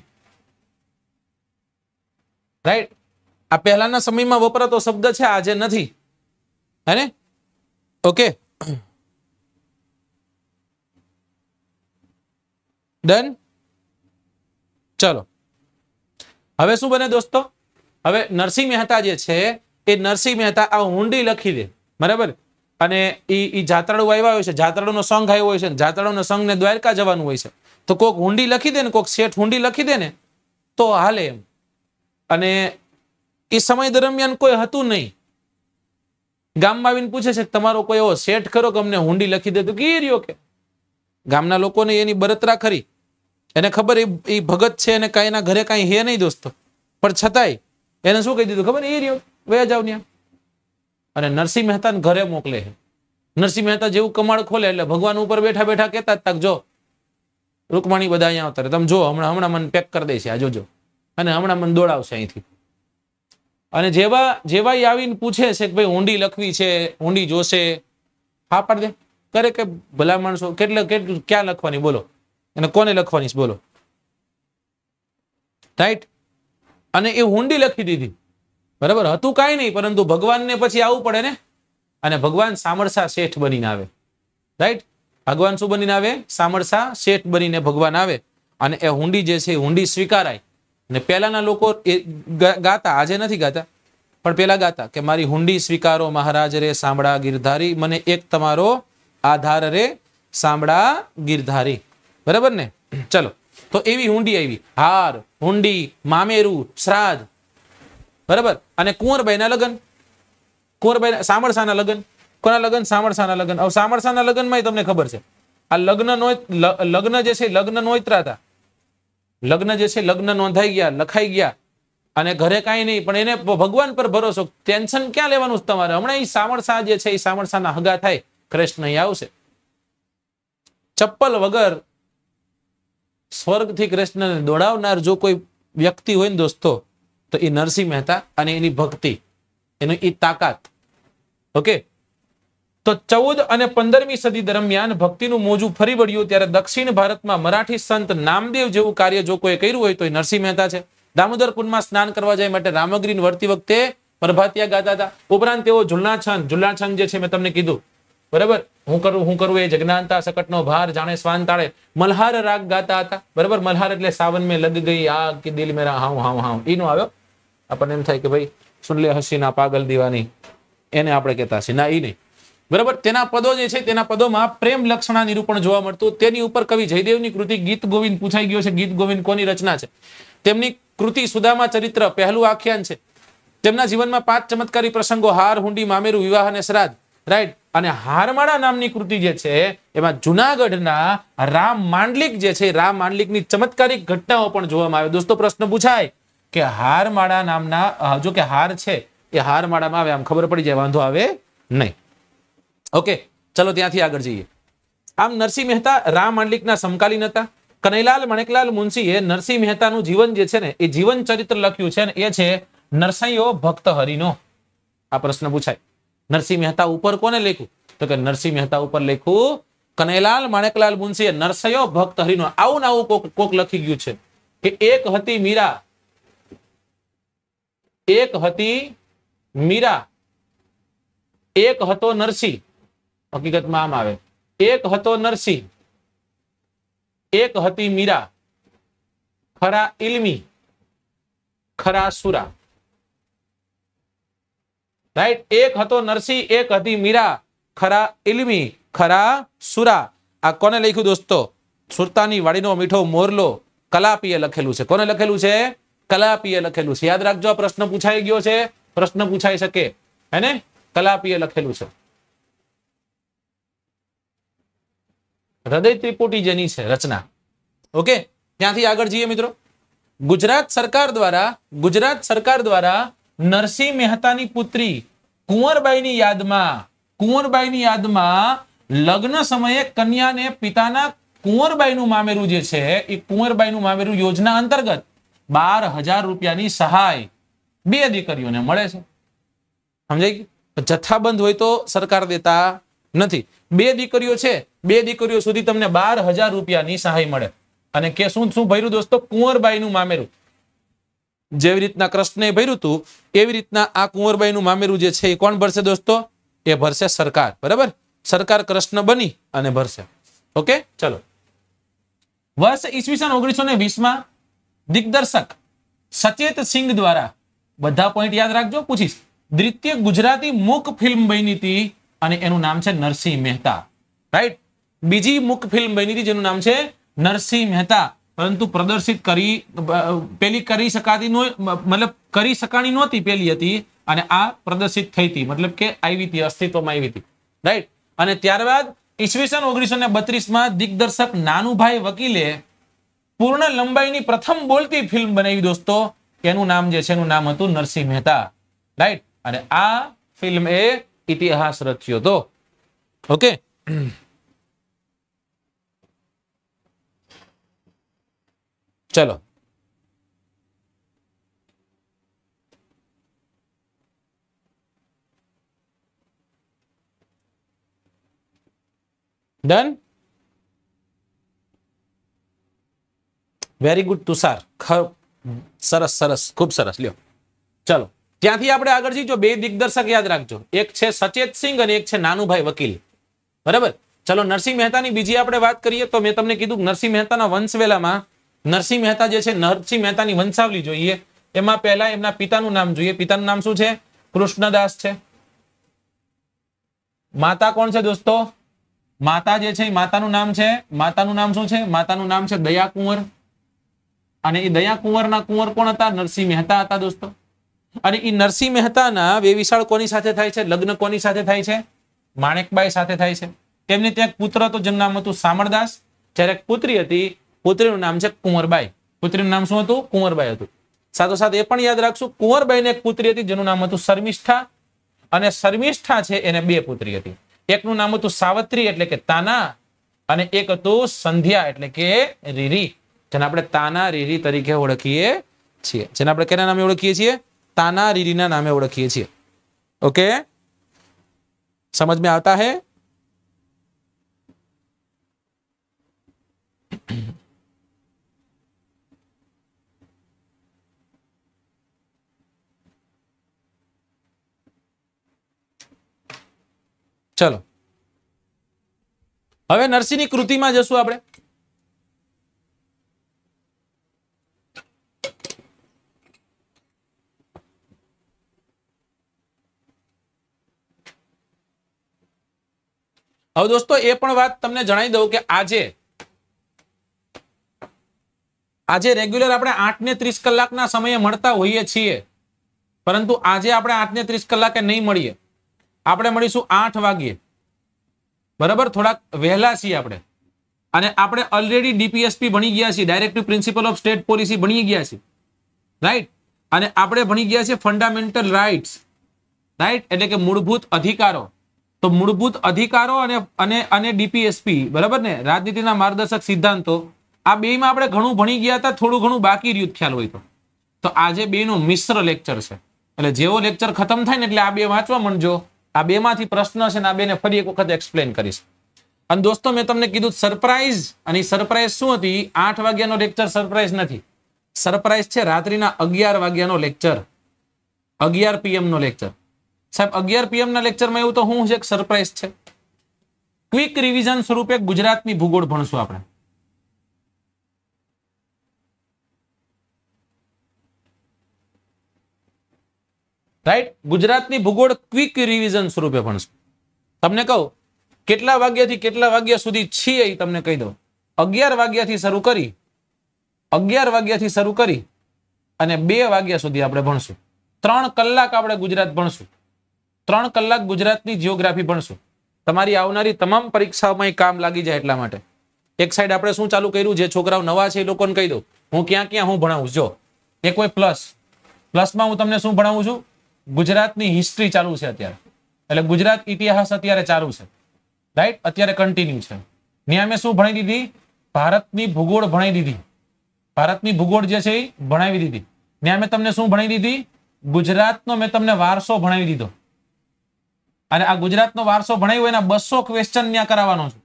રાઈટ આ પહેલાના સમયમાં વપરાતો શબ્દ છે આજે નથી હે ઓકે ડન ચલો હવે શું બને દોસ્તો હવે નરસિંહ મહેતા જે છે એ નરસિંહ મહેતા આ હુંડી લખી દે બરાબર અને એ એ જાત્રાળુ આવ્યા હોય છે જાત્રાળુનો સંઘ આવ્યો હોય છે જાત્રાળુનો સંઘને દ્વારકા જવાનું હોય છે તો કોક હુંડી લખી દે ને કોક શેઠ હુંડી લખી દે ને તો હાલે એમ અને એ સમય દરમિયાન કોઈ હતું નહીં ગામમાં આવીને પૂછે છે તમારો કોઈ એવો શેઠ ખરો કે અમને હુંડી લખી દે તો ગીર્યો કે ગામના લોકોને એની બરતરા ખરી એને ખબર એ ભગત છે એને કાંઈ ઘરે કાંઈ હે નહીં દોસ્તો પણ છતાંય એને શું કહી દીધું ખબર એ રહ્યો વયા જાવ ત્યાં અને નરસિંહ મહેતાને ઘરે મોકલે નરસિંહ મહેતા જેવું કમાડ ખોલે એટલે ભગવાન ઉપર બેઠા બેઠા કેતા તક જો રૂકમાણી બધા અહીંયા આવતા તમે જો હમણાં હમણાં મને પેક કરી દેશે આ જોજો અને હમણાં મને દોડાવશે અહીંથી અને જેવા જેવા આવીને પૂછે છે કે ભાઈ ઊંડી લખવી છે ઊંડી જોશે હા પાડ દે કરે કે ભલા માણસો કેટલે કેટલું ક્યાં લખવાની બોલો અને કોને લખવાની બોલો રાઈટ અને એ હુંડી લખી દીધી બરાબર હતું કાંઈ નહીં પરંતુ ભગવાનને પછી આવવું પડે ને અને ભગવાન સામરસા શેઠ બનીને આવે રાઈટ ભગવાન શું બનીને આવે સામરસા શેઠ બનીને ભગવાન આવે અને એ હુંડી જે છે હુંડી સ્વીકારાય અને પહેલાના લોકો એ ગાતા આજે નથી ગાતા પણ પેલા ગાતા કે મારી હુંડી સ્વીકારો મહારાજ રે સાંભળા ગીરધારી મને એક તમારો આધાર રે સાંભળા ગીરધારી બરાબર ને ચલો તો એવી હુંડી આવી હાર હુંડી મામેરું શ્રાદ્ધ બરાબર અને કુંવરબાઈના લગ્ન કુંવરબાઈ સામળસાના લગ્ન કોના લગ્ન સામળસાના લગ્ન હવે સામળસાના લગ્નમાં તમને ખબર છે આ લગ્ન નો લગ્ન જે છે લગ્ન નોતરા હતા લગ્ન જે છે લગ્ન નોંધાઈ ગયા લખાઈ ગયા અને ઘરે કાંઈ નહીં પણ એને ભગવાન પર ભરોસો ટેન્શન ક્યાં લેવાનું છે તમારે હમણાં એ સામળસા જે છે એ સામળસાના હગા થાય કૃષ્ણ અહીં આવશે ચપ્પલ વગર સ્વર્ગથી કૃષ્ણને દોડાવનાર જો કોઈ વ્યક્તિ હોય ને દોસ્તો તો એ નરસિંહ મહેતા અને એની ભક્તિ એની એ તાકાત ઓકે તો ચૌદ અને પંદરમી સદી દરમિયાન ભક્તિનું મોજું ફરી વળ્યું ત્યારે દક્ષિણ ભારતમાં મરાઠી સંત નામદેવ જેવું કાર્ય જો કોઈ કર્યું હોય તો એ નરસિંહ મહેતા છે દામોદર કુંડમાં સ્નાન કરવા જાય માટે રામગીરીને વળતી વખતે પ્રભાતિયા ગાતા હતા ઉપરાંત તેઓ ઝુલના છંદ ઝુલના છંદ જે છે મેં તમને કીધું બરાબર હું કરું હું કરું એ જગ્નાનતા સકટનો ભાર જાણે સ્વાન તાળે મલ્હાર રાગ ગાતા હતા બરાબર મલ્હાર એટલે સાવન મેં લગ ગઈ આગ કે દિલ મેરા હાઉ હાઉ હાઉ એનો આવ્યો આપણને એમ થાય કે ભાઈ સુનલે હસીના પાગલ દીવાની એને આપણે કહેતા હશે ના એ નહીં બરાબર તેના પદો જે છે તેના પદોમાં પ્રેમ લક્ષણા નિરૂપણ જોવા મળતું તેની ઉપર કવિ જયદેવની કૃતિ ગીત ગોવિંદ પૂછાઈ ગયો છે ગીત ગોવિંદ કોની રચના છે તેમની કૃતિ સુદામા ચરિત્ર પહેલું આખ્યાન છે તેમના જીવનમાં પાંચ ચમત્કારી પ્રસંગો હાર હુંડી મામેરું વિવાહ અને શ્રાદ્ધ રાઈટ અને હારમાળા નામની કૃતિ જે છે એમાં જુનાગઢના રામ માંડલિક જે છે રામ માંડલિકની ચમત્કારિક ઘટનાઓ પણ જોવામાં આવે દોસ્તો પ્રશ્ન પૂછાય કે હારમાળા નામના જો કે હાર છે એ હારમાળામાં આવે આમ ખબર પડી જાય વાંધો આવે નહીં ઓકે ચલો ત્યાંથી આગળ જઈએ આમ નરસિંહ મહેતા રામ માંડલિકના સમકાલીન હતા કનૈલાલ મણેકલાલ મુનશીએ નરસિંહ મહેતાનું જીવન જે છે ને એ જીવન ચરિત્ર લખ્યું છે ને એ છે નરસૈયો ભક્ત હરિનો આ પ્રશ્ન પૂછાય નરસિંહ મહેતા ઉપર કોને લેખું તો કે નરસિંહ મહેતા ઉપર લેખું કનૈલાલ માણેકલાલ મુનશીએ નરસયો ભક્ત હરિનો આવું આવું કોક કોક લખી ગયું છે કે એક હતી મીરા એક હતી મીરા એક હતો નરસિંહ હકીકતમાં આમ આવે એક હતો નરસિંહ એક હતી મીરા ખરા ઇલમી ખરા સુરા રાઈટ એક હતો નરસિંહ એક હતી મીરા ખરા ઇલમી ખરા સુરા આ કોને લખ્યું દોસ્તો સુરતાની વાડીનો મીઠો મોરલો કલાપીએ લખેલું છે કોને લખેલું છે कलापीय લખેલું છે યાદ રાખજો આ પ્રશ્ન પૂછાઈ ગયો છે પ્રશ્ન પૂછાઈ શકે હે ને કલાपीय લખેલું છે હદય ત્રિપુટી જેની છે રચના ઓકે ત્યાંથી આગળ જઈએ મિત્રો ગુજરાત સરકાર દ્વારા ગુજરાત સરકાર દ્વારા नरसी मेहताની પુત્રી કુંવરબાઈની યાદમાં કુંવરબાઈની યાદમાં લગ્ન સમયે કન્યાને પિતાના કુંવરબાઈનું મામેરું જે છે એ કુંવરબાઈનું મામેરું યોજના અંતર્ગત બાર હજાર રૂપિયાની સહાય બે દીકરીઓને મળે છે સમજાય જથ્થાબંધ હોય તો સરકાર દેતા નથી બે દીકરીઓ છે બે દીકરીઓ સુધી તમને બાર હજાર રૂપિયાની સહાય મળે અને કે શું શું ભર્યું દોસ્તો કુંવરબાઈ નું મામેરું જેવી રીતના કૃષ્ણએ ભર્યું હતું એવી રીતના આ કુંવરબાઈ નું મામેરું જે છે એ કોણ ભરશે દોસ્તો એ ભરશે સરકાર બરાબર સરકાર કૃષ્ણ બની અને ભરશે ઓકે ચલો વર્ષ ઈસવીસન ઓગણીસો ને વીસમાં દિગ્દર્શક સચેત સિંઘ દ્વારા બધા પોઈન્ટ યાદ રાખજો પૂછીશ દ્વિતીય ગુજરાતી મુખ ફિલ્મ બની હતી અને એનું નામ છે નરસિંહ મહેતા રાઈટ બીજી મુખ ફિલ્મ બની હતી જેનું નામ છે નરસિંહ મહેતા પરંતુ પ્રદર્શિત કરી પેલી કરી શકાતી મતલબ કરી શકાણી નહોતી પેલી હતી અને આ પ્રદર્શિત થઈ હતી મતલબ કે આવી હતી અસ્તિત્વમાં આવી હતી રાઈટ અને ત્યારબાદ ઈસવીસન ઓગણીસો ને બત્રીસમાં દિગ્દર્શક નાનુભાઈ વકીલે પૂર્ણ લંબાઈની પ્રથમ બોલતી ફિલ્મ બનાવી દોસ્તો એનું નામ જે છે એનું નામ હતું નરસિંહ મહેતા રાઈટ અને આ ફિલ્મ એ ઇતિહાસ રચ્યો હતો ઓકે ચલો ડન વેરી ગુડ તુષાર સરસ સરસ ખૂબ સરસ લ્યો ચલો ત્યાંથી આપણે આગળ જઈજો બે દિગ્દર્શક યાદ રાખજો એક છે સચેત સિંઘ અને એક છે નાનુભાઈ વકીલ બરાબર ચલો નરસિંહ મહેતાની બીજી આપણે વાત કરીએ તો મેં તમને કીધું નરસિંહ મહેતાના વંશવેલામાં નરસિંહ મહેતા જે છે નરસિંહ મહેતાની વંશાવલી જોઈએ એમાં પહેલા એમના પિતાનું નામ જોઈએ પિતાનું નામ શું છે કૃષ્ણદાસ છે માતા કોણ છે દોસ્તો માતા જે છે માતાનું નામ છે માતાનું નામ શું છે માતાનું નામ છે દયા કુંવર અને એ દયા કુંવરના કુંવર કોણ હતા નરસિંહ મહેતા હતા દોસ્તો અને એ નરસિંહ મહેતાના વેવિશાળ કોની સાથે થાય છે લગ્ન કોની સાથે થાય છે માણેકબાઈ સાથે થાય છે તેમને ત્યાં પુત્ર હતો જેનું નામ હતું સામરદાસ જ્યારે પુત્રી હતી પુત્રીનું નામ છે કુંવરબાઈ પુત્રીનું નામ શું હતું કુંવરબાઈ હતું સાથોસાથ એ પણ યાદ રાખશું કુંવરબાઈને એક પુત્રી હતી જેનું નામ હતું શર્મિષ્ઠા અને શર્મિષ્ઠા છે એને બે પુત્રી હતી એકનું નામ હતું સાવત્રી એટલે કે તાના અને એક હતું સંધ્યા એટલે કે રીરી જેને આપણે તાના રીરી તરીકે ઓળખીએ છીએ જેને આપણે કેના નામે ઓળખીએ છીએ તાના રીરીના નામે ઓળખીએ છીએ ઓકે સમજ મેં આવતા હે ચલો હવે નરસિંહની કૃતિમાં જશું આપણે હવે દોસ્તો એ પણ વાત તમને જણાવી દઉં કે આજે આજે રેગ્યુલર આપણે આઠ ને ત્રીસ કલાકના સમયે મળતા હોઈએ છીએ પરંતુ આજે આપણે આઠ ને ત્રીસ કલાકે નહીં મળીએ આપણે મળીશું આઠ વાગ્યે બરાબર થોડાક વહેલા છીએ આપણે અને આપણે ઓલરેડી ડીપીએસપી ભણી ગયા છીએ directive principle of state policy ભણી ગયા છીએ રાઈટ અને આપણે ભણી ગયા છીએ ફંડામેન્ટલ રાઇટ્સ રાઈટ એટલે કે મૂળભૂત અધિકારો તો મૂળભૂત અધિકારો અને અને અને ડીપીએસપી બરાબર ને રાજનીતિના માર્ગદર્શક સિદ્ધાંતો આ બેમાં આપણે ઘણું ભણી ગયા હતા થોડું ઘણું બાકી રહ્યું ખ્યાલ હોય તો તો આજે બેનું મિશ્ર લેક્ચર છે એટલે જેવો લેક્ચર ખતમ થાય ને એટલે આ બે વાંચવા માંડજો આ બેમાંથી પ્રશ્ન છે ને આ ને ફરી એક વખત એક્સપ્લેન કરીશ અને દોસ્તો મેં તમને કીધું સરપ્રાઈઝ અને સરપ્રાઇઝ શું હતી આઠ વાગ્યાનો લેક્ચર સરપ્રાઇઝ નથી સરપ્રાઇઝ છે રાત્રિના અગિયાર વાગ્યાનો લેક્ચર અગિયાર પીએમ નો લેક્ચર સાહેબ અગિયાર પીએમ ના લેક્ચરમાં એવું તો હું છે એક સરપ્રાઈઝ છે ક્વિક રિવિઝન સ્વરૂપે ગુજરાતની ભૂગોળ ભણશું આપણે રાઈટ ગુજરાતની ભૂગોળ ક્વિક રિવિઝન સ્વરૂપે ભણશું તમને કહું કેટલા વાગ્યાથી કેટલા વાગ્યા સુધી છીએ તમને કહી દઉં અગિયાર વાગ્યાથી શરૂ કરી અગિયાર વાગ્યાથી શરૂ કરી અને બે વાગ્યા સુધી આપણે ભણશું ત્રણ કલાક આપણે ગુજરાત ભણશું ત્રણ કલાક ગુજરાતની જીઓગ્રાફી ભણશું તમારી આવનારી તમામ પરીક્ષાઓમાં એ કામ લાગી જાય એટલા માટે એક સાઈડ આપણે શું ચાલુ કર્યું જે છોકરાઓ નવા છે એ લોકોને કહી દઉં હું ક્યાં ક્યાં હું ભણાવું જો એ કોઈ પ્લસ પ્લસમાં હું તમને શું ભણાવું છું ગુજરાતની હિસ્ટ્રી ચાલુ છે અત્યારે એટલે ગુજરાત ઇતિહાસ અત્યારે ચાલુ છે રાઈટ અત્યારે કન્ટિન્યુ છે નિયમે શું ભણાવી દીધી ભારતની ભૂગોળ ભણાવી દીધી ભારતની ભૂગોળ જે છે એ ભણાવી દીધી નિયમે તમને શું ભણાવી દીધી ગુજરાતનો મેં તમને વારસો ભણાવી દીધો અને આ ગુજરાતનો વારસો ભણાયો એના બસો ક્વેશ્ચન ત્યાં કરાવવાનો છે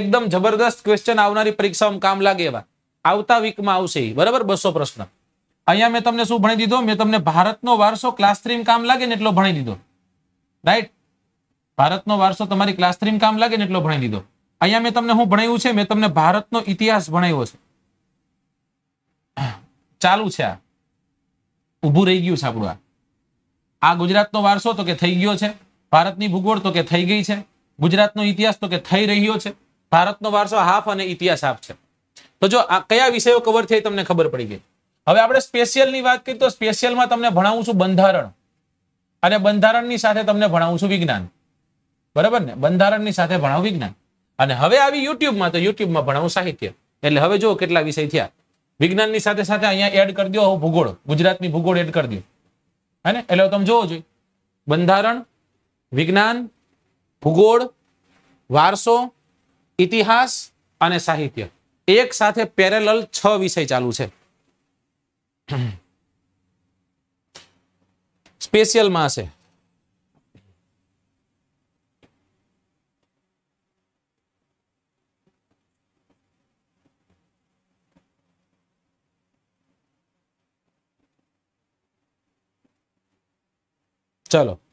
એકદમ જબરદસ્ત ક્વેશ્ચન આવનારી પરીક્ષામાં કામ લાગે એવા આવતા વીકમાં આવશે બરાબર બસો પ્રશ્ન અહીંયા મેં તમને શું ભણી દીધો મેં તમને ભારતનો વારસો ક્લાસ થ્રીમાં કામ લાગે ને એટલો ભણી દીધો રાઈટ ભારતનો વારસો તમારી ક્લાસ થ્રીમાં કામ લાગે ને એટલો ભણી દીધો અહીંયા મેં તમને હું ભણાવ્યું છે મેં તમને ભારતનો ઇતિહાસ ભણાવ્યો છે ચાલુ છે આ ઊભું રહી ગયું છે આપણું આ આ ગુજરાતનો વારસો તો કે થઈ ગયો છે ભારતની ભૂગોળ તો કે થઈ ગઈ છે ગુજરાતનો ઇતિહાસ તો કે થઈ રહ્યો છે ભારતનો વારસો હાફ અને ઇતિહાસ હાફ છે તો જો આ કયા વિષયો કવર થઈ તમને ખબર પડી ગઈ હવે આપણે સ્પેશિયલની વાત કરીએ તો સ્પેશિયલમાં તમને ભણાવું છું બંધારણ અને બંધારણની સાથે તમને ભણાવું છું વિજ્ઞાન બરાબર ને બંધારણની સાથે ભણાવું વિજ્ઞાન અને હવે આવી યુટ્યુબમાં તો યુટ્યુબમાં ભણાવું સાહિત્ય એટલે હવે જો કેટલા વિષય થયા વિજ્ઞાનની સાથે સાથે અહીંયા એડ કરી દો ભૂગોળ ગુજરાતની ભૂગોળ એડ કરી દો હે ને એટલે તમે જોવો જોઈએ બંધારણ વિજ્ઞાન ભૂગોળ વારસો ઇતિહાસ અને સાહિત્ય એક સાથે પેરેલલ છ વિષય ચાલુ છે સ્પેશિયલમાં હશે ચલો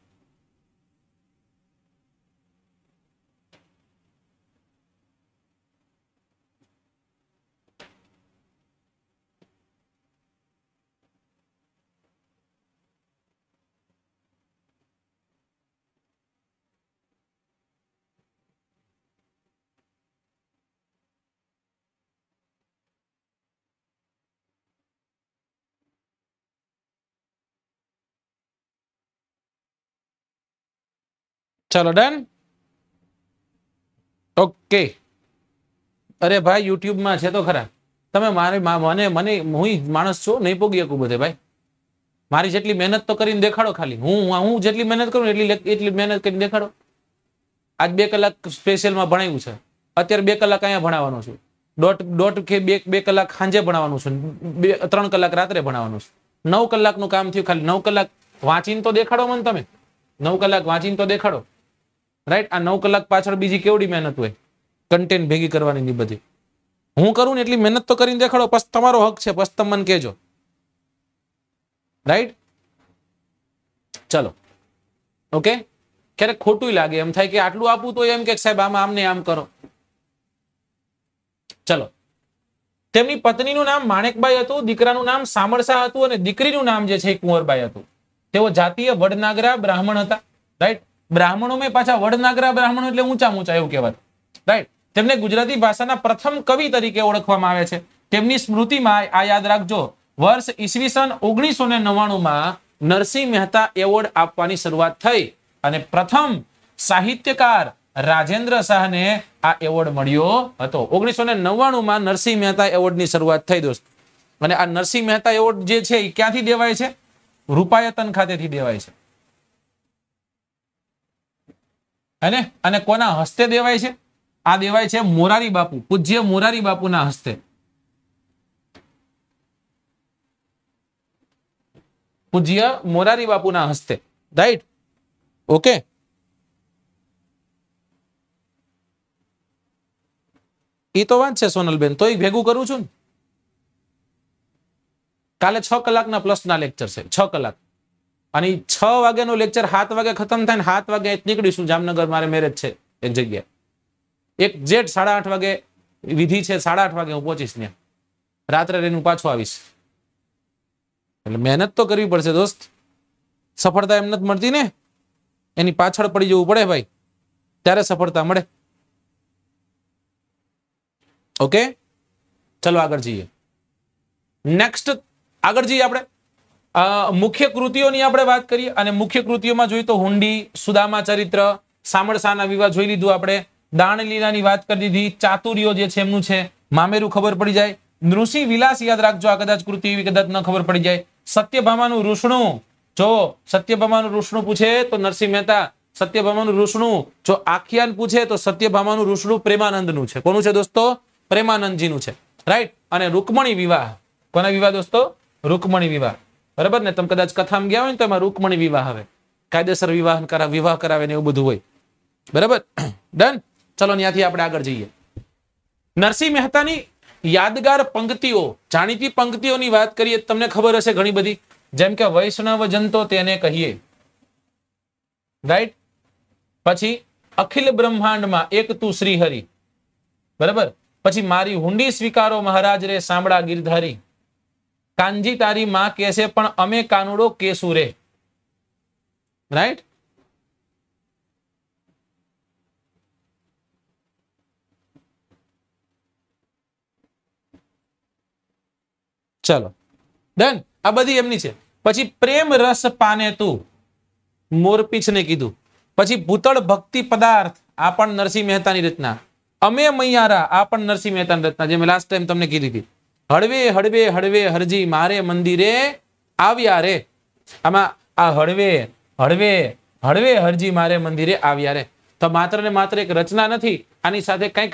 ચલો ડન ઓકે અરે ભાઈ યુટ્યુબમાં છે તો ખરા તમે મારી મને મને હું માણસ છું નહીં પોગી શકું બધે ભાઈ મારી જેટલી મહેનત તો કરીને દેખાડો ખાલી હું હું જેટલી મહેનત કરું એટલી એટલી મહેનત કરીને દેખાડો આજ બે કલાક સ્પેશિયલમાં ભણાવ્યું છે અત્યારે બે કલાક અહીંયા ભણાવવાનો છું દોઢ દોઢ કે બે બે કલાક સાંજે ભણાવવાનું છું બે ત્રણ કલાક રાત્રે ભણાવવાનું છું નવ કલાકનું કામ થયું ખાલી નવ કલાક વાંચીને તો દેખાડો મને તમે નવ કલાક વાંચીને તો દેખાડો રાઈટ આ નવ કલાક પાછળ બીજી કેવડી મહેનત હોય કન્ટેન્ટ ભેગી કરવાની ની બધી હું કરું ને એટલી મહેનત તો કરીને દેખાડો બસ તમારો હક છે બસ તમે કહેજો રાઈટ ચલો ઓકે ક્યારેક ખોટું લાગે એમ થાય કે આટલું આપવું તો એમ કે સાહેબ આમાં આમને આમ કરો ચલો તેમની પત્નીનું નામ માણેકબાઈ હતું દીકરાનું નામ સામરસા હતું અને દીકરીનું નામ જે છે કુંવરબાઈ હતું તેઓ જાતીય વડનાગરા બ્રાહ્મણ હતા રાઈટ બ્રાહ્મણો મેં પાછા વડનાગરા બ્રાહ્મણો એટલે ઊંચા ઊંચા એવું કહેવાય રાઈટ તેમને ગુજરાતી ભાષાના પ્રથમ કવિ તરીકે ઓળખવામાં આવે છે તેમની સ્મૃતિમાં આ યાદ રાખજો વર્ષ ઈસવીસન ઓગણીસો ને નવ્વાણુંમાં મહેતા એવોર્ડ આપવાની શરૂઆત થઈ અને પ્રથમ સાહિત્યકાર રાજેન્દ્ર શાહ ને આ એવોર્ડ મળ્યો હતો ઓગણીસો ને નવ્વાણુંમાં નરસિંહ મહેતા ની શરૂઆત થઈ દોસ્ત અને આ નરસિંહ મહેતા એવોર્ડ જે છે એ ક્યાંથી દેવાય છે રૂપાયતન ખાતેથી દેવાય છે હેને અને કોના હસ્તે દેવાય છે આ દેવાય છે મોરારી બાપુ પૂજ્ય મોરારી બાપુના હસ્તે પૂજ્ય મોરારી બાપુના હસ્તે રાઈટ ઓકે એ તો વાત છે સોનલબેન તો એ ભેગું કરું છું ને કાલે છ કલાકના પ્લસના લેક્ચર છે છ કલાક અને છ વાગ્યાનો લેક્ચર સાત વાગે ખતમ થાય ને સાત વાગે નીકળીશું જામનગર મારે મેરેજ છે એ જગ્યાએ એક જેટ સાડા આઠ વાગે વિધિ છે સાડા આઠ વાગે હું પહોંચીશ ને રાત્રે રહીને પાછો આવીશ એટલે મહેનત તો કરવી પડશે દોસ્ત સફળતા એમ નથી મળતી ને એની પાછળ પડી જવું પડે ભાઈ ત્યારે સફળતા મળે ઓકે ચલો આગળ જઈએ નેક્સ્ટ આગળ જઈએ આપણે મુખ્ય કૃતિઓની આપણે વાત કરીએ અને મુખ્ય કૃતિઓમાં જોઈએ તો હુંડી સુદામા ચરિત્ર સામળસાના વિવાહ જોઈ લીધું આપણે દાણલીલાની વાત કરી દીધી ચાતુર્યો જે છે એમનું છે મામેરું ખબર પડી જાય નૃસિંહ વિલાસ યાદ રાખજો આ કદાચ કૃતિ એવી કદાચ ન ખબર પડી જાય સત્યભામાનું રૂષણું જો સત્યભામાનું રૂષણું પૂછે તો નરસિંહ મહેતા સત્યભામાનું રૂષણું જો આખ્યાન પૂછે તો સત્યભામાનું રૂષણું પ્રેમાનંદનું છે કોનું છે દોસ્તો પ્રેમાનંદજીનું છે રાઈટ અને રૂકમણી વિવાહ કોના વિવાહ દોસ્તો રૂકમણી વિવાહ બરાબર ને તમે કદાચ કથામાં ગયા હોય ને તો એમાં રૂકમણી વિવાહ આવે કાયદેસર વિવાહ કરાવે વિવાહ કરાવે ને એવું બધું હોય બરાબર ડન ચલો ત્યાંથી આપણે આગળ જઈએ નરસિંહ મહેતાની યાદગાર પંક્તિઓ જાણીતી પંક્તિઓની વાત કરીએ તમને ખબર હશે ઘણી બધી જેમ કે વૈષ્ણવ જંતો તેને કહીએ રાઈટ પછી અખિલ બ્રહ્માંડમાં એક તું શ્રી હરિ બરાબર પછી મારી હુંડી સ્વીકારો મહારાજ રે સાંભળા ગીરધારી કાનજી તારી માં કેસે પણ અમે કાનુડો કેસુ રે રાઈટ ચલો ડન આ બધી એમની છે પછી પ્રેમ રસ પાને તું ને કીધું પછી ભૂતળ ભક્તિ પદાર્થ આ પણ નરસિંહ મહેતાની રચના અમે મૈયારા આ પણ નરસિંહ મહેતાની રચના જે મેં લાસ્ટ ટાઈમ તમને કીધી હતી હળવે હળવે હળવે હરજી મારે મંદિરે આવ્યા રે આમાં આ હળવે હળવે હળવે હરજી મારે મંદિરે આવ્યા રે તો માત્ર ને માત્ર એક રચના નથી આની સાથે કંઈક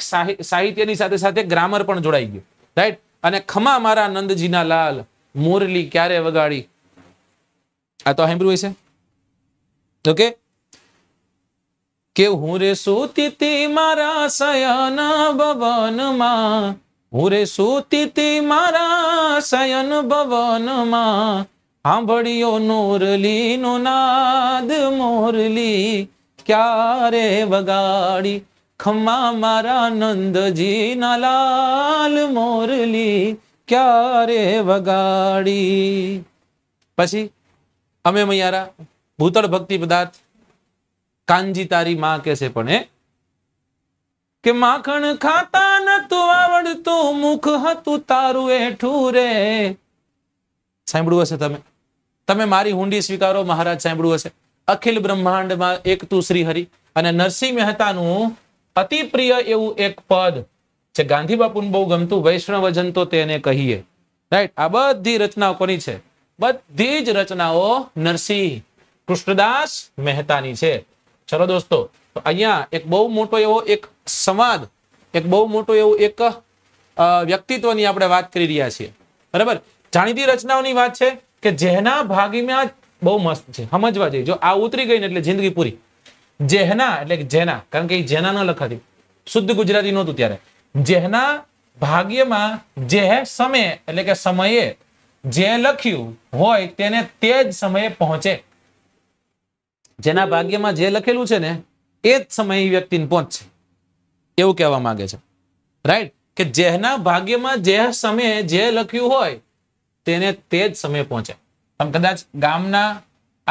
સાહિત્યની સાથે સાથે ગ્રામર પણ જોડાઈ ગયું રાઈટ અને ખમા મારા નંદજીના લાલ મુરલી ક્યારે વગાડી આ તો સાંભળ્યું હશે ઓકે કે હું રે સુતી મારા સયાના ભવનમાં હું રે સૂતી મારા શયન ભવનમાં સાંભળ્યો નોરલી નો નાદ મોરલી ક્યારે વગાડી ખમા મારા નંદજી ના લાલ મોરલી ક્યારે વગાડી પછી અમે મૈયારા ભૂતળ ભક્તિ પદાર્થ કાનજી તારી માં કે છે પણ એ કે માખણ ખાતા નતું આવડતું મુખ હતું તારું એઠું રે સાંભળ્યું હશે તમે તમે મારી હુંડી સ્વીકારો મહારાજ સાંભળ્યું હશે અખિલ બ્રહ્માંડમાં એક તું શ્રી અને નરસિંહ મહેતાનું અતિ પ્રિય એવું એક પદ જે ગાંધી બાપુને બહુ ગમતું વૈષ્ણવજન તો તેને કહીએ રાઈટ આ બધી રચનાઓ કોની છે બધી જ રચનાઓ નરસિંહ કૃષ્ણદાસ મહેતાની છે ચલો દોસ્તો તો અહીંયા એક બહુ મોટો એવો એક સંવાદ એક બહુ મોટો એવું એક વ્યક્તિત્વની આપણે વાત કરી રહ્યા છીએ બરાબર જાણીતી રચનાઓની વાત છે કે જેના ભાગીમાં બહુ મસ્ત છે સમજવા જોઈએ જો આ ઉતરી ગઈ ને એટલે જિંદગી પૂરી જેહના એટલે જેના કારણ કે એ જેના ન લખાતી શુદ્ધ ગુજરાતી નહોતું ત્યારે જેહના ભાગ્યમાં જે સમય એટલે કે સમયે જે લખ્યું હોય તેને તે જ સમયે પહોંચે જેના ભાગ્યમાં જે લખેલું છે ને એ જ સમય એ વ્યક્તિને પહોંચશે એવું કહેવા માંગે છે રાઈટ કે જેના ભાગ્યમાં જે સમયે જે લખ્યું હોય તેને તે જ સમયે પહોંચે તમે કદાચ ગામના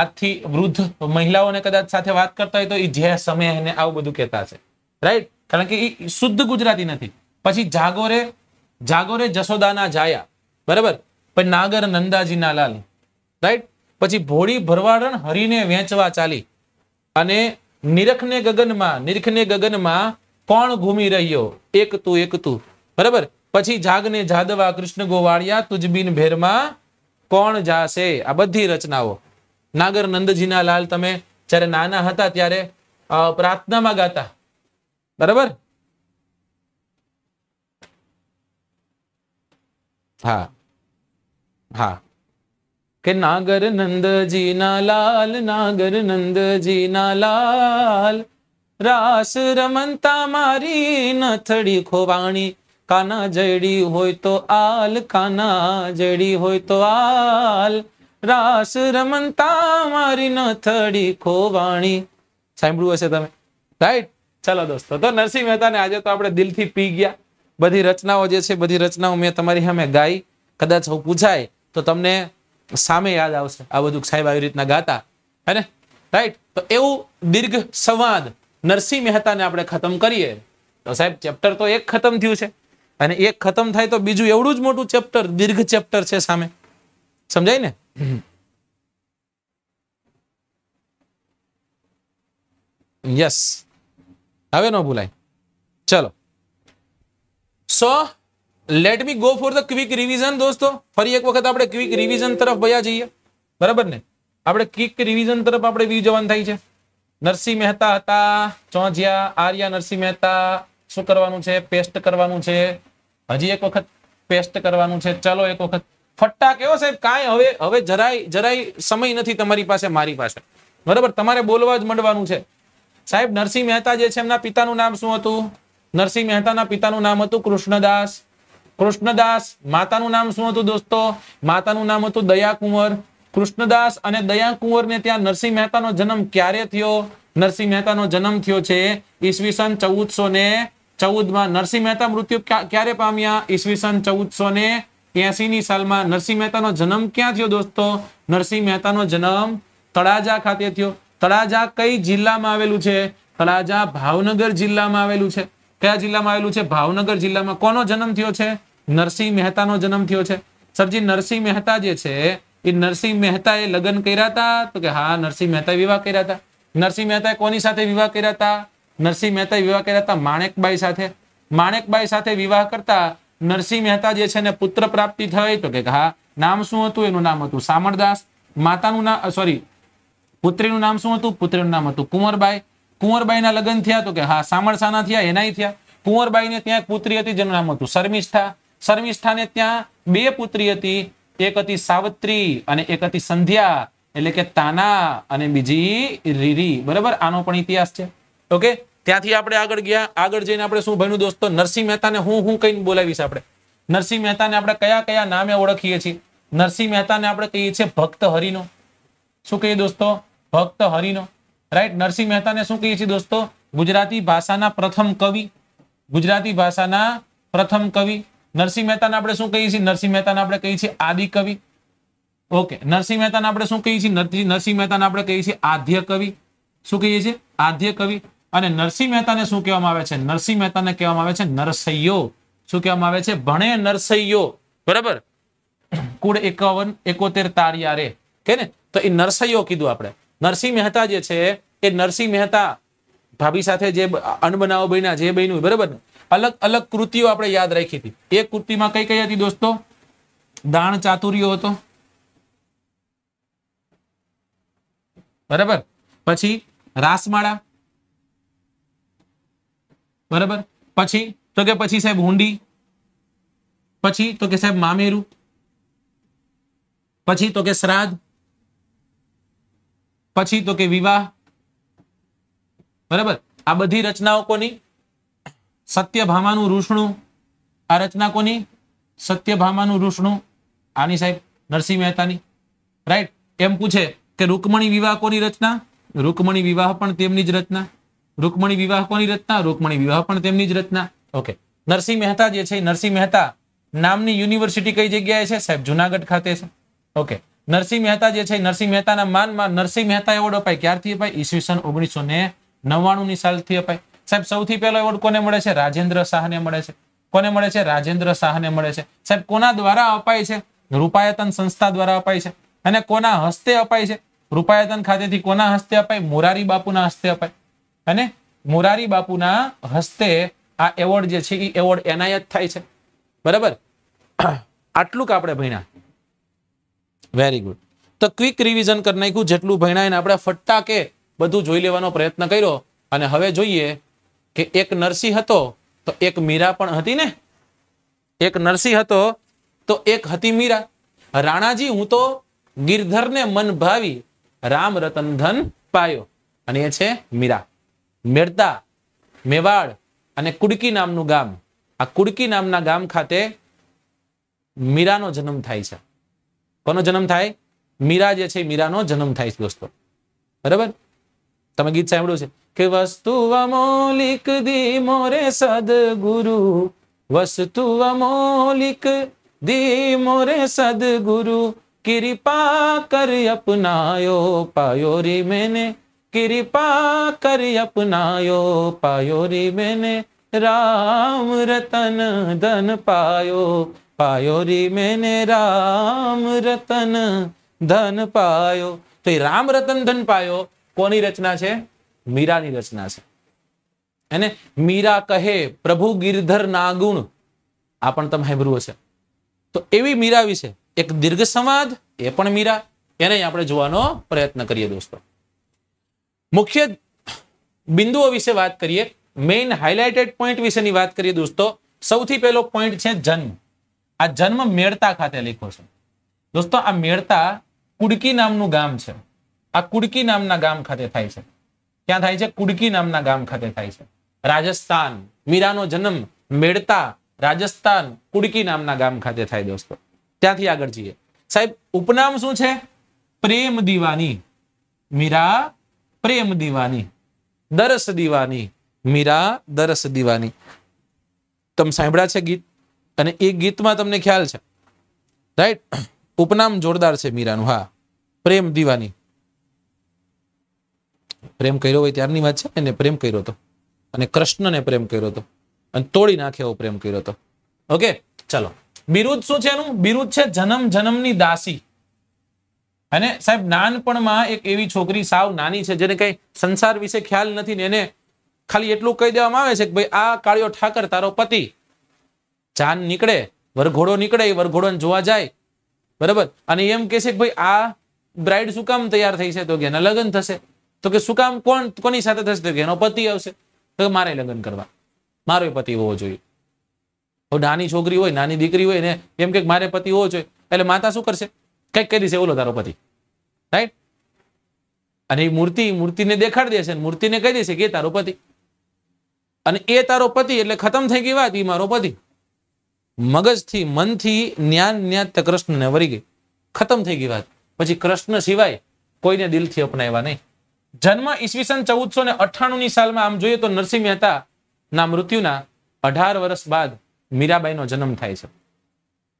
આથી વૃદ્ધ મહિલાઓને કદાચ સાથે વાત કરતા હોય તો એ જે સમય એને આવું બધું કહેતા હશે રાઈટ કારણ કે એ શુદ્ધ ગુજરાતી નથી પછી જાગોરે જાગોરે જસોદાના જાયા બરાબર પણ નાગર નંદાજીના લાલ રાઈટ પછી ભોળી ભરવાડણ હરીને વેચવા ચાલી અને નિરખને ગગનમાં નિરખને ગગનમાં કોણ ઘૂમી રહ્યો એક તું એક તું બરાબર પછી જાગને જાદવા કૃષ્ણ ગોવાળિયા તુજબીન ભેરમાં કોણ જાશે આ બધી રચનાઓ નાગર નંદજીના લાલ તમે જ્યારે નાના હતા ત્યારે પ્રાર્થનામાં ગાતા બરાબર હા હા કે નાગર નંદજીના લાલ નાગર નંદજીના લાલ રાસ રમનતા મારી નથડી ખોવાણી કાના જડી હોય તો આલ કાના જડી હોય તો આલ રાસ રમનતા મારી નથડી ખોવાણી સાંભળ્યું હશે તમે રાઈટ ચાલો દોસ્તો તો નરસિંહ મહેતાને આજે તો આપણે દિલથી પી ગયા બધી રચનાઓ જે છે બધી રચનાઓ મેં તમારી સામે ગાઈ કદાચ પૂછાય તો તમને સામે યાદ આવશે આ બધું સાહેબ આવી રીતના ગાતા હે રાઈટ તો એવું દીર્ઘ સંવાદ નરસિંહ મહેતાને આપણે ખતમ કરીએ તો સાહેબ ચેપ્ટર તો એક ખતમ થયું છે અને એક ખતમ થાય તો બીજું એવડું જ મોટું ચેપ્ટર દીર્ઘ ચેપ્ટર છે સામે સમજાય ને યસ હવે ન ભૂલાય ચલો so let me go for the quick revision દોસ્તો ફરી એક વખત આપણે ક્વિક રિવિઝન તરફ ભયા જઈએ બરાબર ને આપણે ક્વિક રિવિઝન તરફ આપણે વી જવાન થાય છે નરસિંહ મહેતા હતા ચોંજિયા આર્યા નરસિંહ મહેતા શું કરવાનું છે પેસ્ટ કરવાનું છે હજી એક વખત પેસ્ટ કરવાનું છે ચલો એક વખત ફટ્ટા કેવો સાહેબ કાંઈ હવે હવે જરાય જરાય સમય નથી તમારી પાસે મારી પાસે બરાબર તમારે બોલવા જ મળવાનું છે સાહેબ નરસિંહ મહેતા જે છે એમના પિતાનું નામ શું હતું નરસિંહ મહેતાના પિતાનું નામ હતું કૃષ્ણદાસ કૃષ્ણદાસ માતાનું નામ શું હતું દોસ્તો માતાનું નામ હતું દયાકુંવર કૃષ્ણદાસ અને દયાકુંવર ને ત્યાં નરસિંહ મહેતાનો જન્મ ક્યારે થયો નરસિંહ મહેતાનો જન્મ થયો છે ઈસવીસન ચૌદસો ને ચૌદમાં નરસિંહ મહેતા મૃત્યુ ક્યારે પામ્યા ઈસવીસન ચૌદસો ને એસી સાલમાં નરસિંહ મહેતાનો જન્મ ક્યાં થયો દોસ્તો નરસિંહ મહેતાનો જન્મ તળાજા ખાતે થયો તળાજા કઈ જિલ્લામાં આવેલું છે તળાજા ભાવનગર જિલ્લામાં આવેલું છે કયા જિલ્લામાં આવેલું છે ભાવનગર જિલ્લામાં કોનો જન્મ થયો છે નરસિંહ મહેતાનો જન્મ થયો છે સરજી નરસિંહ મહેતા જે છે એ નરસિંહ એ લગ્ન કર્યા હતા તો કે હા નરસિંહ મહેતાએ વિવાહ કર્યા હતા નરસિંહ મહેતાએ કોની સાથે વિવાહ કર્યા હતા નરસિંહ મહેતાએ વિવાહ કર્યા હતા માણેકબાઈ સાથે માણેકબાઈ સાથે વિવાહ કરતા નરસિંહ મહેતા જે છે ને પુત્ર પ્રાપ્તિ થઈ તો કે હા નામ શું હતું એનું નામ હતું સામળદાસ માતાનું નામ સોરી પુત્રીનું નામ શું હતું પુત્રીનું નામ હતું કુંવરબાઈ કુંવરબાઈના લગ્ન થયા તો કે હા સામળસાના થયા એનાય થયા કુંવરબાઈ ને ત્યાં એક પુત્રી હતી જેનું નામ હતું શર્મિષ્ઠા શર્મિષ્ઠાને ત્યાં બે પુત્રી હતી એક હતી સાવત્રી અને એક હતી સંધ્યા એટલે કે તાના અને બીજી રીરી બરાબર આનો પણ ઇતિહાસ છે ઓકે ત્યાંથી આપણે આગળ ગયા આગળ જઈને આપણે શું ભણ્યું દોસ્તો નરસિંહ મહેતાને હું હું કઈ બોલાવીશ આપણે નરસિંહ મહેતાને આપણે કયા કયા નામે ઓળખીએ છીએ નરસિંહ મહેતાને આપણે કહીએ છીએ ભક્ત હરિનો શું કહીએ દોસ્તો ભક્ત હરિનો રાઈટ નરસિંહ મહેતાને શું કહીએ છીએ દોસ્તો ગુજરાતી ભાષાના પ્રથમ કવિ ગુજરાતી ભાષાના પ્રથમ કવિ નરસિંહ મહેતાને આપણે શું કહીએ છીએ નરસિંહ મહેતાને આપણે કહીએ છીએ આદિ ઓકે નરસિંહ મહેતાને આપણે શું કહીએ છીએ નરસિંહ મહેતાને આપણે કહીએ છીએ આદ્ય કવિ શું કહીએ છીએ આદ્ય કવિ અને નરસિંહ મહેતાને શું કહેવામાં આવે છે નરસિંહ મહેતાને કહેવામાં આવે છે નરસૈયો શું કહેવામાં આવે છે ભણે નરસૈયો બરાબર કુળ એકાવન એકોતેર તાળિયા કે ને તો એ નરસૈયો કીધું આપણે નરસિંહ મહેતા જે છે એ નરસિંહ મહેતા ભાભી સાથે જે અનબનાવો બન્યા જે બન્યું બરાબર अलग-अलग कृतियों आपने याद रखी थी एक कृति में कई कई आती दोस्तों दान चातुर्यो होतो बराबर પછી રાસમાળા बराबर પછી તો કે પછી સાહેબુંડી પછી તો કે સાહેબ મામેરું પછી તો કે શ્રાદ પછી તો કે વિવાહ બરાબર આ બધી રચનાઓ કોની સત્યભામાનું રૂષણું આ રચના કોની સત્યભામાનું રૂષણું આની સાહેબ નરસિંહ મહેતાની રાઈટ એમ પૂછે કે રૂકમણી વિવાહ કોની રચના રૂકમણી વિવાહ પણ તેમની જ રચના રૂકમણી વિવાહ કોની રચના રૂકમણી વિવાહ પણ તેમની જ રચના ઓકે નરસિંહ મહેતા જે છે નરસિંહ મહેતા નામની યુનિવર્સિટી કઈ જગ્યાએ છે સાહેબ જુનાગઢ ખાતે છે ઓકે નરસિંહ મહેતા જે છે નરસિંહ મહેતાના માનમાં નરસિંહ મહેતા એવોર્ડ અપાય ક્યારથી અપાય ઈસવીસન ઓગણીસો ને નવ્વાણું ની સાલથી અપાય સાહેબ સૌથી પહેલો એવોર્ડ કોને મળે છે રાજેન્દ્ર શાહને મળે છે કોને મળે છે રાજેન્દ્ર શાહને મળે છે સાહેબ કોના દ્વારા અપાય છે રૂપાયતન સંસ્થા દ્વારા અપાય છે અને કોના હસ્તે અપાય છે રૂપાયતન ખાતેથી કોના હસ્તે અપાય મોરારી બાપુના હસ્તે અપાય અને મોરારી બાપુના હસ્તે આ એવોર્ડ જે છે એ એવોર્ડ એનાયત થાય છે બરાબર આટલું આપણે ભણ્યા વેરી ગુડ તો ક્વિક રિવિઝન કરી નાખ્યું જેટલું ભણ્યા એને આપણે કે બધું જોઈ લેવાનો પ્રયત્ન કર્યો અને હવે જોઈએ કે એક નરસિંહ હતો તો એક મીરા પણ હતી ને એક નરસિંહ હતો તો એક હતી મીરા રાણાજી હું તો ગિરધરને મન ભાવી રામ રતન ધન પાયો અને એ છે મીરા મેળતા મેવાડ અને કુડકી નામનું ગામ આ કુડકી નામના ગામ ખાતે મીરાનો જન્મ થાય છે કોનો જન્મ થાય મીરા જે છે મીરાનો જન્મ થાય છે દોસ્તો બરાબર તમે ગીત સાંભળ્યું છે વસ્તુ અમોલિક દી મોરે સદગુરુ વસ્તુ અમોલિક દી મોરે સદગુરુ કૃપા કર અપનાયો પાયો રી મેને કૃપા કર અપનાયો પાયો રી મેને રામ રતન ધન પાયો પાયો રી મેને રામ રતન ધન પાયો તો એ રામ રતન ધન પાયો કોની રચના છે મીરાની રચના છે એને મીરા કહે પ્રભુ ગિરધર ના ગુણ આ પણ તમે સાંભળવું હશે તો એવી મીરા વિશે એક દીર્ઘ સંવાદ એ પણ મીરા એને આપણે જોવાનો પ્રયત્ન કરીએ દોસ્તો મુખ્ય બિંદુઓ વિશે વાત કરીએ મેઇન હાઇલાઇટેડ પોઈન્ટ વિશેની વાત કરીએ દોસ્તો સૌથી પહેલો પોઈન્ટ છે જન્મ આ જન્મ મેળતા ખાતે લીખો છો દોસ્તો આ મેળતા કુડકી નામનું ગામ છે આ કુડકી નામના ગામ ખાતે થાય છે ક્યાં થાય છે કુડકી નામના ગામ ખાતે થાય છે રાજસ્થાન મીરાનો જન્મ મેળતા રાજસ્થાન કુડકી નામના ગામ ખાતે થાય દોસ્તો ત્યાંથી આગળ જઈએ સાહેબ ઉપનામ શું છે પ્રેમ દિવાની મીરા પ્રેમ દિવાની દરસ દિવાની મીરા દરસ દિવાની તમે સાંભળ્યા છે ગીત અને એ ગીતમાં તમને ખ્યાલ છે રાઈટ ઉપનામ જોરદાર છે મીરાનું હા પ્રેમ દિવાની પ્રેમ કર્યો હોય ત્યારની વાત છે એને પ્રેમ કર્યો હતો અને કૃષ્ણને પ્રેમ કર્યો હતો અને તોડી નાખે એવો પ્રેમ કર્યો હતો ઓકે ચાલો બિરુદ શું છે એનું બિરુદ છે જન્મ જન્મની દાસી અને સાહેબ નાનપણમાં એક એવી છોકરી સાવ નાની છે જેને કઈ સંસાર વિશે ખ્યાલ નથી ને એને ખાલી એટલું કહી દેવામાં આવે છે કે ભાઈ આ કાળિયો ઠાકર તારો પતિ જાન નીકળે વરઘોડો નીકળે એ વરઘોડોને જોવા જાય બરાબર અને એમ કે છે કે ભાઈ આ બ્રાઇડ શું કામ તૈયાર થઈ છે તો કે એના લગ્ન થશે તો કે શું કામ કોણ કોની સાથે થશે તો કે એનો પતિ આવશે તો મારે લગ્ન કરવા મારો પતિ હોવો જોઈએ નાની છોકરી હોય નાની દીકરી હોય ને એમ કે મારે પતિ હોવો જોઈએ એટલે માતા શું કરશે કઈક કરી દેશે ઓલો તારો પતિ રાઈટ અને એ મૂર્તિ મૂર્તિને દેખાડી દેશે મૂર્તિને કહી દેશે કે તારો પતિ અને એ તારો પતિ એટલે ખતમ થઈ ગઈ વાત એ મારો પતિ મગજથી મનથી જ્ઞાન જ્ઞાત કૃષ્ણને વરી ગઈ ખતમ થઈ ગઈ વાત પછી કૃષ્ણ સિવાય કોઈને દિલથી અપનાવ્યા નહીં જન્મ ઈસવીસન ચૌદસો ને અઠ્ઠાણું ની સાલમાં આમ જોઈએ તો નરસિંહ મહેતા ના મૃત્યુના અઢાર વર્ષ બાદ મીરાબાઈનો જન્મ થાય છે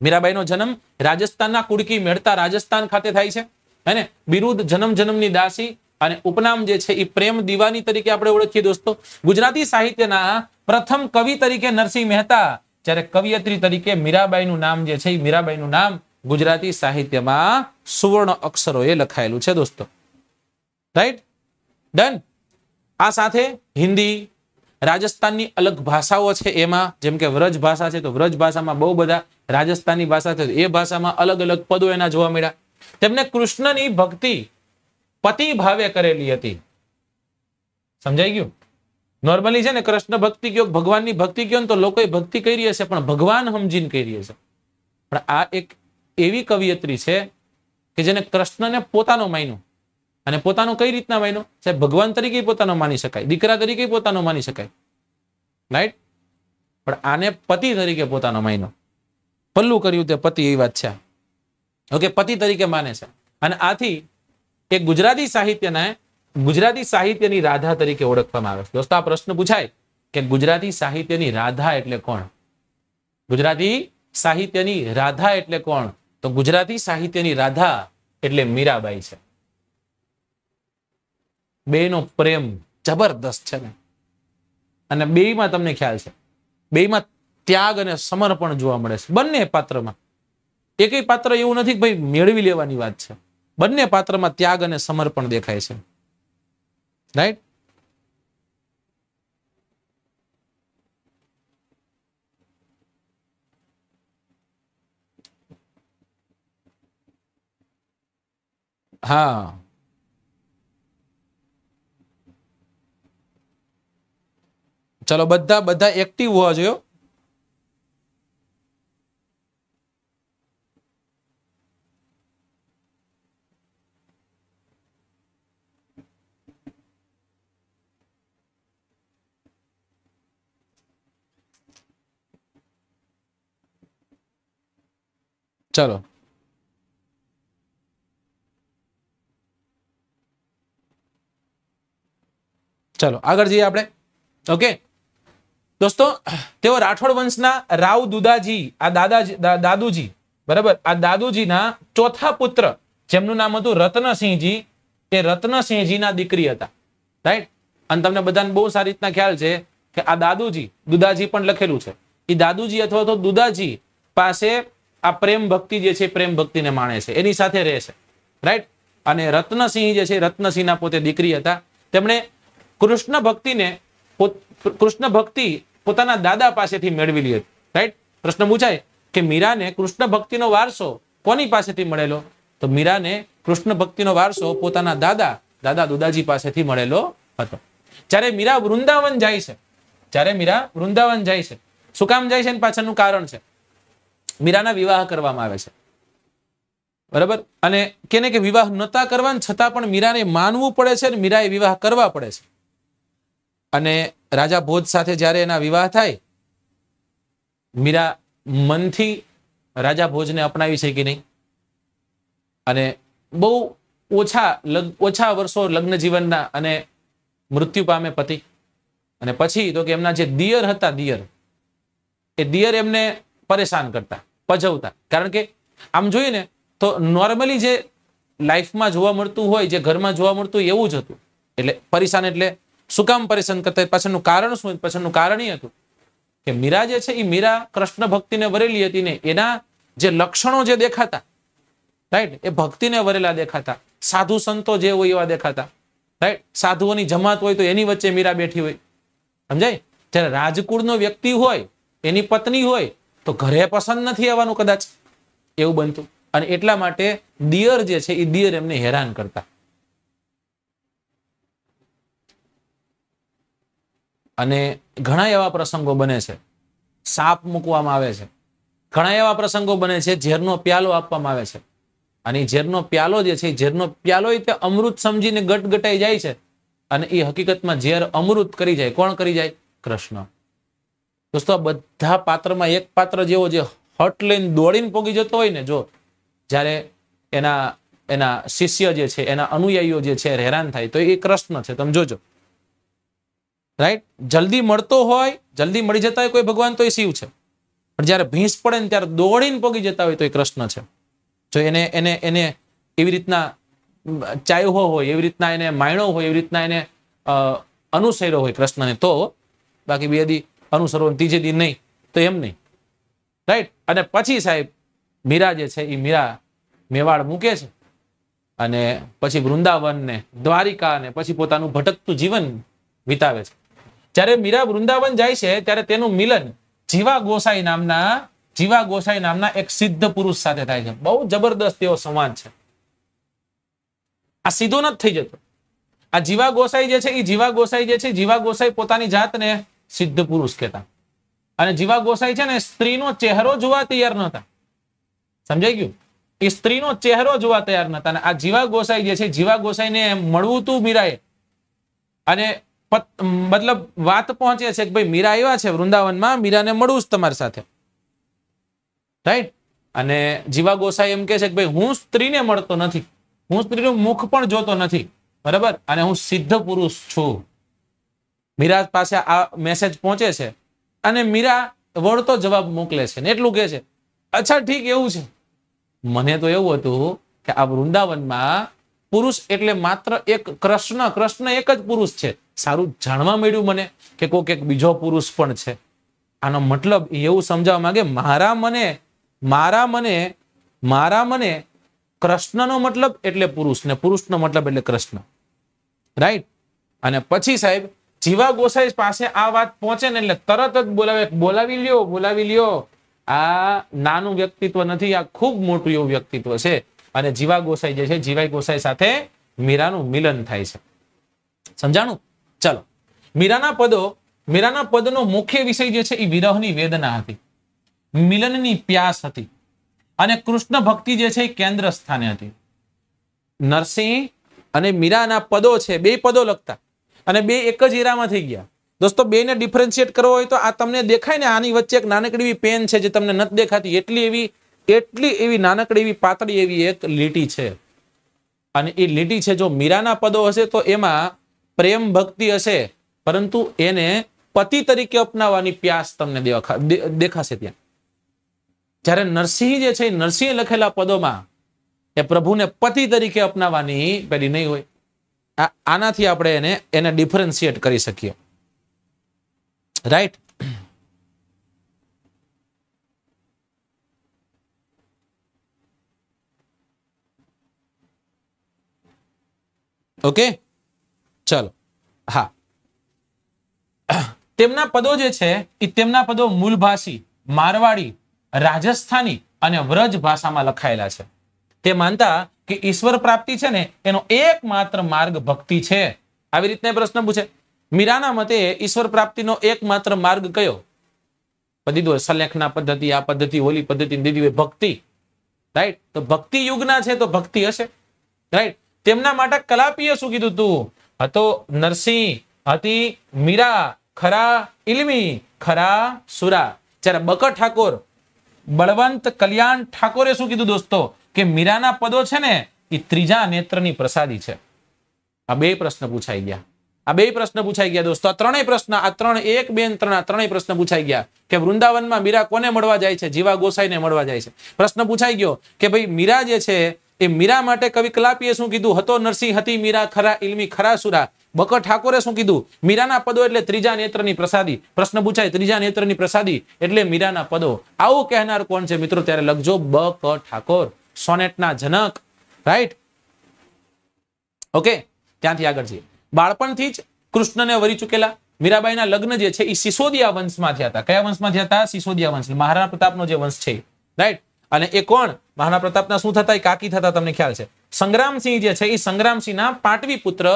મીરાબાઈનો જન્મ રાજસ્થાનના કુડકી મેળતા રાજસ્થાન ખાતે થાય છે અને બિરુદ જન્મ જન્મની દાસી અને ઉપનામ જે છે એ પ્રેમ દિવાની તરીકે આપણે ઓળખીએ દોસ્તો ગુજરાતી સાહિત્યના પ્રથમ કવિ તરીકે નરસિંહ મહેતા જ્યારે કવિયત્રી તરીકે મીરાબાઈ નું નામ જે છે એ નું નામ ગુજરાતી સાહિત્યમાં સુવર્ણ અક્ષરોએ લખાયેલું છે દોસ્તો રાઈટ ડન આ સાથે હિન્દી રાજસ્થાનની અલગ ભાષાઓ છે એમાં જેમ કે વ્રજ ભાષા છે તો વ્રજ ભાષામાં બહુ બધા રાજસ્થાની ભાષા છે એ ભાષામાં અલગ અલગ પદો એના જોવા મળ્યા તેમને કૃષ્ણની ભક્તિ પતિ ભાવે કરેલી હતી સમજાઈ ગયું નોર્મલી છે ને કૃષ્ણ ભક્તિ કયો ભગવાનની ભક્તિ કયો ને તો લોકોએ ભક્તિ કરી હશે પણ ભગવાન સમજીને કરી હશે પણ આ એક એવી કવિયત્રી છે કે જેને કૃષ્ણને પોતાનો માન્યો અને પોતાનો કઈ રીતના માન્યો સાહેબ ભગવાન તરીકે પોતાનો માની શકાય દીકરા તરીકે પોતાનો માની શકાય રાઈટ પણ આને પતિ તરીકે પોતાનો માન્યો પલ્લું કર્યું તે પતિ એ વાત છે ઓકે પતિ તરીકે માને છે અને આથી એ ગુજરાતી સાહિત્યને ગુજરાતી સાહિત્યની રાધા તરીકે ઓળખવામાં આવે છે દોસ્તો આ પ્રશ્ન પૂછાય કે ગુજરાતી સાહિત્યની રાધા એટલે કોણ ગુજરાતી સાહિત્યની રાધા એટલે કોણ તો ગુજરાતી સાહિત્યની રાધા એટલે મીરાબાઈ છે બેનો પ્રેમ જબરદસ્ત છે ને અને બેયમાં તમને ખ્યાલ છે બેયમાં ત્યાગ અને સમર્પણ જોવા મળે છે બંને પાત્રમાં એકેય પાત્ર એવું નથી ભાઈ મેળવી લેવાની વાત છે બંને પાત્રમાં ત્યાગ અને સમર્પણ દેખાય છે રાઈટ હા ચલો બધા બધા એક્ટિવ હોવા જોયો ચલો ચલો આગળ જઈએ આપણે ઓકે દોસ્તો તેઓ રાઠોડ વંશના રાવ દુદાજી આ દાદાજી દાદુજી બરાબર આ દાદુજીના ચોથા પુત્ર જેમનું નામ હતું રત્નસિંહજી એ રત્નસિંહજીના દીકરી હતા રાઈટ અને તમને બધાને બહુ સારી રીતના ખ્યાલ છે કે આ દાદુજી દુદાજી પણ લખેલું છે એ દાદુજી અથવા તો દુદાજી પાસે આ પ્રેમ ભક્તિ જે છે પ્રેમ ભક્તિને માણે છે એની સાથે રહે છે રાઈટ અને રત્નસિંહ જે છે રત્નસિંહના પોતે દીકરી હતા તેમણે કૃષ્ણ ભક્તિને કૃષ્ણ ભક્તિ પોતાના દાદા પાસેથી મેળવેલી હતી રાઈટ પ્રશ્ન પૂછાય કે મીરાને કૃષ્ણ ભક્તિનો વારસો કોની પાસેથી મળેલો તો મીરાને કૃષ્ણ ભક્તિનો વારસો પોતાના દાદા દાદા દુદાજી પાસેથી મળેલો હતો જ્યારે મીરા વૃંદાવન જાય છે જ્યારે મીરા વૃંદાવન જાય છે શું કામ જાય છે એની પાછળનું કારણ છે મીરાના વિવાહ કરવામાં આવે છે બરાબર અને કેને કે વિવાહ નતા કરવા છતાં પણ મીરાને માનવું પડે છે અને મીરાએ વિવાહ કરવા પડે છે અને રાજા ભોજ સાથે જ્યારે એના વિવાહ થાય મીરા મનથી રાજા ભોજને અપનાવી છે કે નહીં અને બહુ ઓછા ઓછા વર્ષો લગ્ન જીવનના અને મૃત્યુ પામે પતિ અને પછી તો કે એમના જે દિયર હતા દિયર એ દિયર એમને પરેશાન કરતા પજવતા કારણ કે આમ જોઈએ ને તો નોર્મલી જે લાઈફમાં જોવા મળતું હોય જે ઘરમાં જોવા મળતું એવું જ હતું એટલે પરેશાન એટલે શું કામ પરેશાન કરતા પાછળનું કારણ શું પાછળનું કારણ એ હતું કે મીરા જે છે એ મીરા કૃષ્ણ ભક્તિને વરેલી હતી ને એના જે લક્ષણો જે દેખાતા રાઈટ એ ભક્તિને વરેલા દેખાતા સાધુ સંતો જે હોય એવા દેખાતા રાઈટ સાધુઓની જમાત હોય તો એની વચ્ચે મીરા બેઠી હોય સમજાય જ્યારે રાજકુળનો વ્યક્તિ હોય એની પત્ની હોય તો ઘરે પસંદ નથી આવવાનું કદાચ એવું બનતું અને એટલા માટે દિયર જે છે એ દિયર એમને હેરાન કરતા અને ઘણા એવા પ્રસંગો બને છે સાપ મૂકવામાં આવે છે ઘણા એવા પ્રસંગો બને છે ઝેરનો પ્યાલો આપવામાં આવે છે અને ઝેરનો પ્યાલો જે છે ઝેરનો પ્યાલો તે અમૃત સમજીને ગટગટાઈ જાય છે અને એ હકીકતમાં ઝેર અમૃત કરી જાય કોણ કરી જાય કૃષ્ણ દોસ્તો બધા પાત્રમાં એક પાત્ર જેવો જે હટ લઈને દોડીને પોગી જતો હોય ને જો જ્યારે એના એના શિષ્ય જે છે એના અનુયાયીઓ જે છે હેરાન થાય તો એ કૃષ્ણ છે તમે જોજો રાઈટ જલ્દી મળતો હોય જલ્દી મળી જતા હોય કોઈ ભગવાન તો એ શિવ છે પણ જ્યારે ભીંસ પડે ને ત્યારે દોડીને પોગી જતા હોય તો એ કૃષ્ણ છે જો એને એને એને એવી રીતના ચાયહો હોય એવી રીતના એને માયણો હોય એવી રીતના એને અનુસર્યો હોય કૃષ્ણને તો બાકી બે દી અનુસરો ત્રીજે દી નહીં તો એમ નહીં રાઈટ અને પછી સાહેબ મીરા જે છે એ મીરા મેવાડ મૂકે છે અને પછી વૃંદાવનને દ્વારિકાને પછી પોતાનું ભટકતું જીવન વિતાવે છે જ્યારે મીરા વૃંદાવન જાય છે ત્યારે તેનું મિલન જીવા ગોસાઈ નામના જીવા ગોસાઈ નામના એક સિદ્ધ પુરુષ સાથે થાય છે બહુ જબરદસ્ત એવો સંવાદ છે આ સીધો નથી થઈ જતો આ જીવા ગોસાઈ જે છે એ જીવા ગોસાઈ જે છે જીવા ગોસાઈ પોતાની જાતને સિદ્ધ પુરુષ કહેતા અને જીવા ગોસાઈ છે ને સ્ત્રીનો ચહેરો જોવા તૈયાર નતા સમજાઈ ગયું એ સ્ત્રીનો ચહેરો જોવા તૈયાર નતા અને આ જીવા ગોસાઈ જે છે જીવા ગોસાઈ ને મળવું તું મીરાએ અને મતલબ વાત પહોંચે છે કે ભાઈ મીરા આવ્યા છે વૃંદાવનમાં મીરાને મળવું જ તમારી સાથે રાઈટ અને જીવા ગોસાઈ એમ કે છે કે ભાઈ હું સ્ત્રીને મળતો નથી હું સ્ત્રીનું મુખ પણ જોતો નથી બરાબર અને હું સિદ્ધ પુરુષ છું મીરા પાસે આ મેસેજ પહોંચે છે અને મીરા વળતો જવાબ મોકલે છે ને એટલું કે છે અચ્છા ઠીક એવું છે મને તો એવું હતું કે આ વૃંદાવનમાં પુરુષ એટલે માત્ર એક કૃષ્ણ કૃષ્ણ એક જ પુરુષ છે સારું જાણવા મળ્યું મને કે કોઈક એક બીજો પુરુષ પણ છે આનો મતલબ એવું સમજાવવા માંગે મારા મને મારા મને મારા મને કૃષ્ણનો મતલબ એટલે પુરુષ ને પુરુષનો મતલબ એટલે કૃષ્ણ રાઈટ અને પછી સાહેબ જીવા ગોસાઈ પાસે આ વાત પહોંચે ને એટલે તરત જ બોલાવે બોલાવી લ્યો બોલાવી લ્યો આ નાનું વ્યક્તિત્વ નથી આ ખૂબ મોટું એવું વ્યક્તિત્વ છે અને જીવા ગોસાઈ જે છે જીવાઈ ગોસાઈ સાથે મીરાનું મિલન થાય છે સમજાણું ચલો મીરાના પદો મીરાના પદનો મુખ્ય વિષય જે છે એ વિરહની વેદના હતી મિલનની પ્યાસ હતી અને કૃષ્ણ ભક્તિ જે છે એ કેન્દ્ર સ્થાને હતી નરસિંહ અને મીરાના પદો છે બે પદો લખતા અને બે એક જ ઈરામાં થઈ ગયા દોસ્તો બેને ડિફરન્શિએટ કરવો હોય તો આ તમને દેખાય ને આની વચ્ચે એક નાનકડી એવી પેન છે જે તમને નથી દેખાતી એટલી એવી એટલી એવી નાનકડી એવી પાતળી એવી એક લીટી છે અને એ લીટી છે જો મીરાના પદો હશે તો એમાં પ્રેમ ભક્તિ હશે પરંતુ એને પતિ તરીકે અપનાવવાની પ્યાસ તમને દેખાશે ત્યાં જ્યારે નરસિંહ જે છે નરસિંહે લખેલા પદોમાં એ પ્રભુને પતિ તરીકે અપનાવવાની પેલી નહીં હોય આનાથી આપણે એને એને ડિફરન્શિએટ કરી શકીએ રાઈટ ઓકે ચલો હા તેમના પદો જે છે એ તેમના પદો મૂલભાષી મારવાડી રાજસ્થાની અને વ્રજ ભાષામાં લખાયેલા છે તે માનતા કે ઈશ્વર પ્રાપ્તિ છે ને એનો એકમાત્ર માર્ગ ભક્તિ છે આવી રીતના પ્રશ્ન પૂછે મીરાના મતે ઈશ્વર પ્રાપ્તિનો એકમાત્ર માર્ગ કયો દીધો સલેખના પદ્ધતિ આ પદ્ધતિ ઓલી પદ્ધતિ દીધી ભક્તિ રાઈટ તો ભક્તિ યુગના છે તો ભક્તિ હશે રાઈટ તેમના માટે કલાપીએ શું કીધું હતું હતો નરસિંહ હતી મીરા ખરા ઇલમી ખરા સુરા જ્યારે બકર ઠાકોર બળવંત કલ્યાણ ઠાકોરે શું કીધું દોસ્તો કે મીરાના પદો છે ને એ ત્રીજા નેત્રની પ્રસાદી છે આ બે પ્રશ્ન પૂછાઈ ગયા આ બે પ્રશ્ન પૂછાઈ ગયા દોસ્તો આ ત્રણેય પ્રશ્ન આ ત્રણ એક બે ત્રણ આ ત્રણેય પ્રશ્ન પૂછાઈ ગયા કે વૃંદાવનમાં મીરા કોને મળવા જાય છે જીવા ગોસાઈને મળવા જાય છે પ્રશ્ન પૂછાઈ ગયો કે ભાઈ મીરા જે છે એ મીરા માટે કવિ કલાપીએ શું કીધું હતો નરસિંહ હતી મીરા ખરા ઇલમી ખરા સુરા બકર ઠાકોરે શું કીધું મીરાના પદો એટલે ત્રીજા નેત્રની પ્રસાદી પ્રશ્ન પૂછાય ત્રીજા નેત્રની પ્રસાદી એટલે મીરાના પદો આવું કહેનાર કોણ છે મિત્રો ત્યારે લખજો બક ઠાકોર સોનેટના જનક રાઈટ ઓકે ત્યાંથી આગળ જઈએ બાળપણથી જ કૃષ્ણને વરી ચૂકેલા મીરાબાઈના લગ્ન જે છે એ સિસોદિયા વંશમાં થયા હતા કયા વંશમાં થયા હતા સિસોદિયા વંશ મહારાણા પ્રતાપનો જે વંશ છે રાઈટ અને એ કોણ મહારાણા પ્રતાપના શું થતા કાકી થતા તમને ખ્યાલ છે સંગ્રામસિંહ જે છે એ સંગ્રામસિંહના પાટવી પુત્ર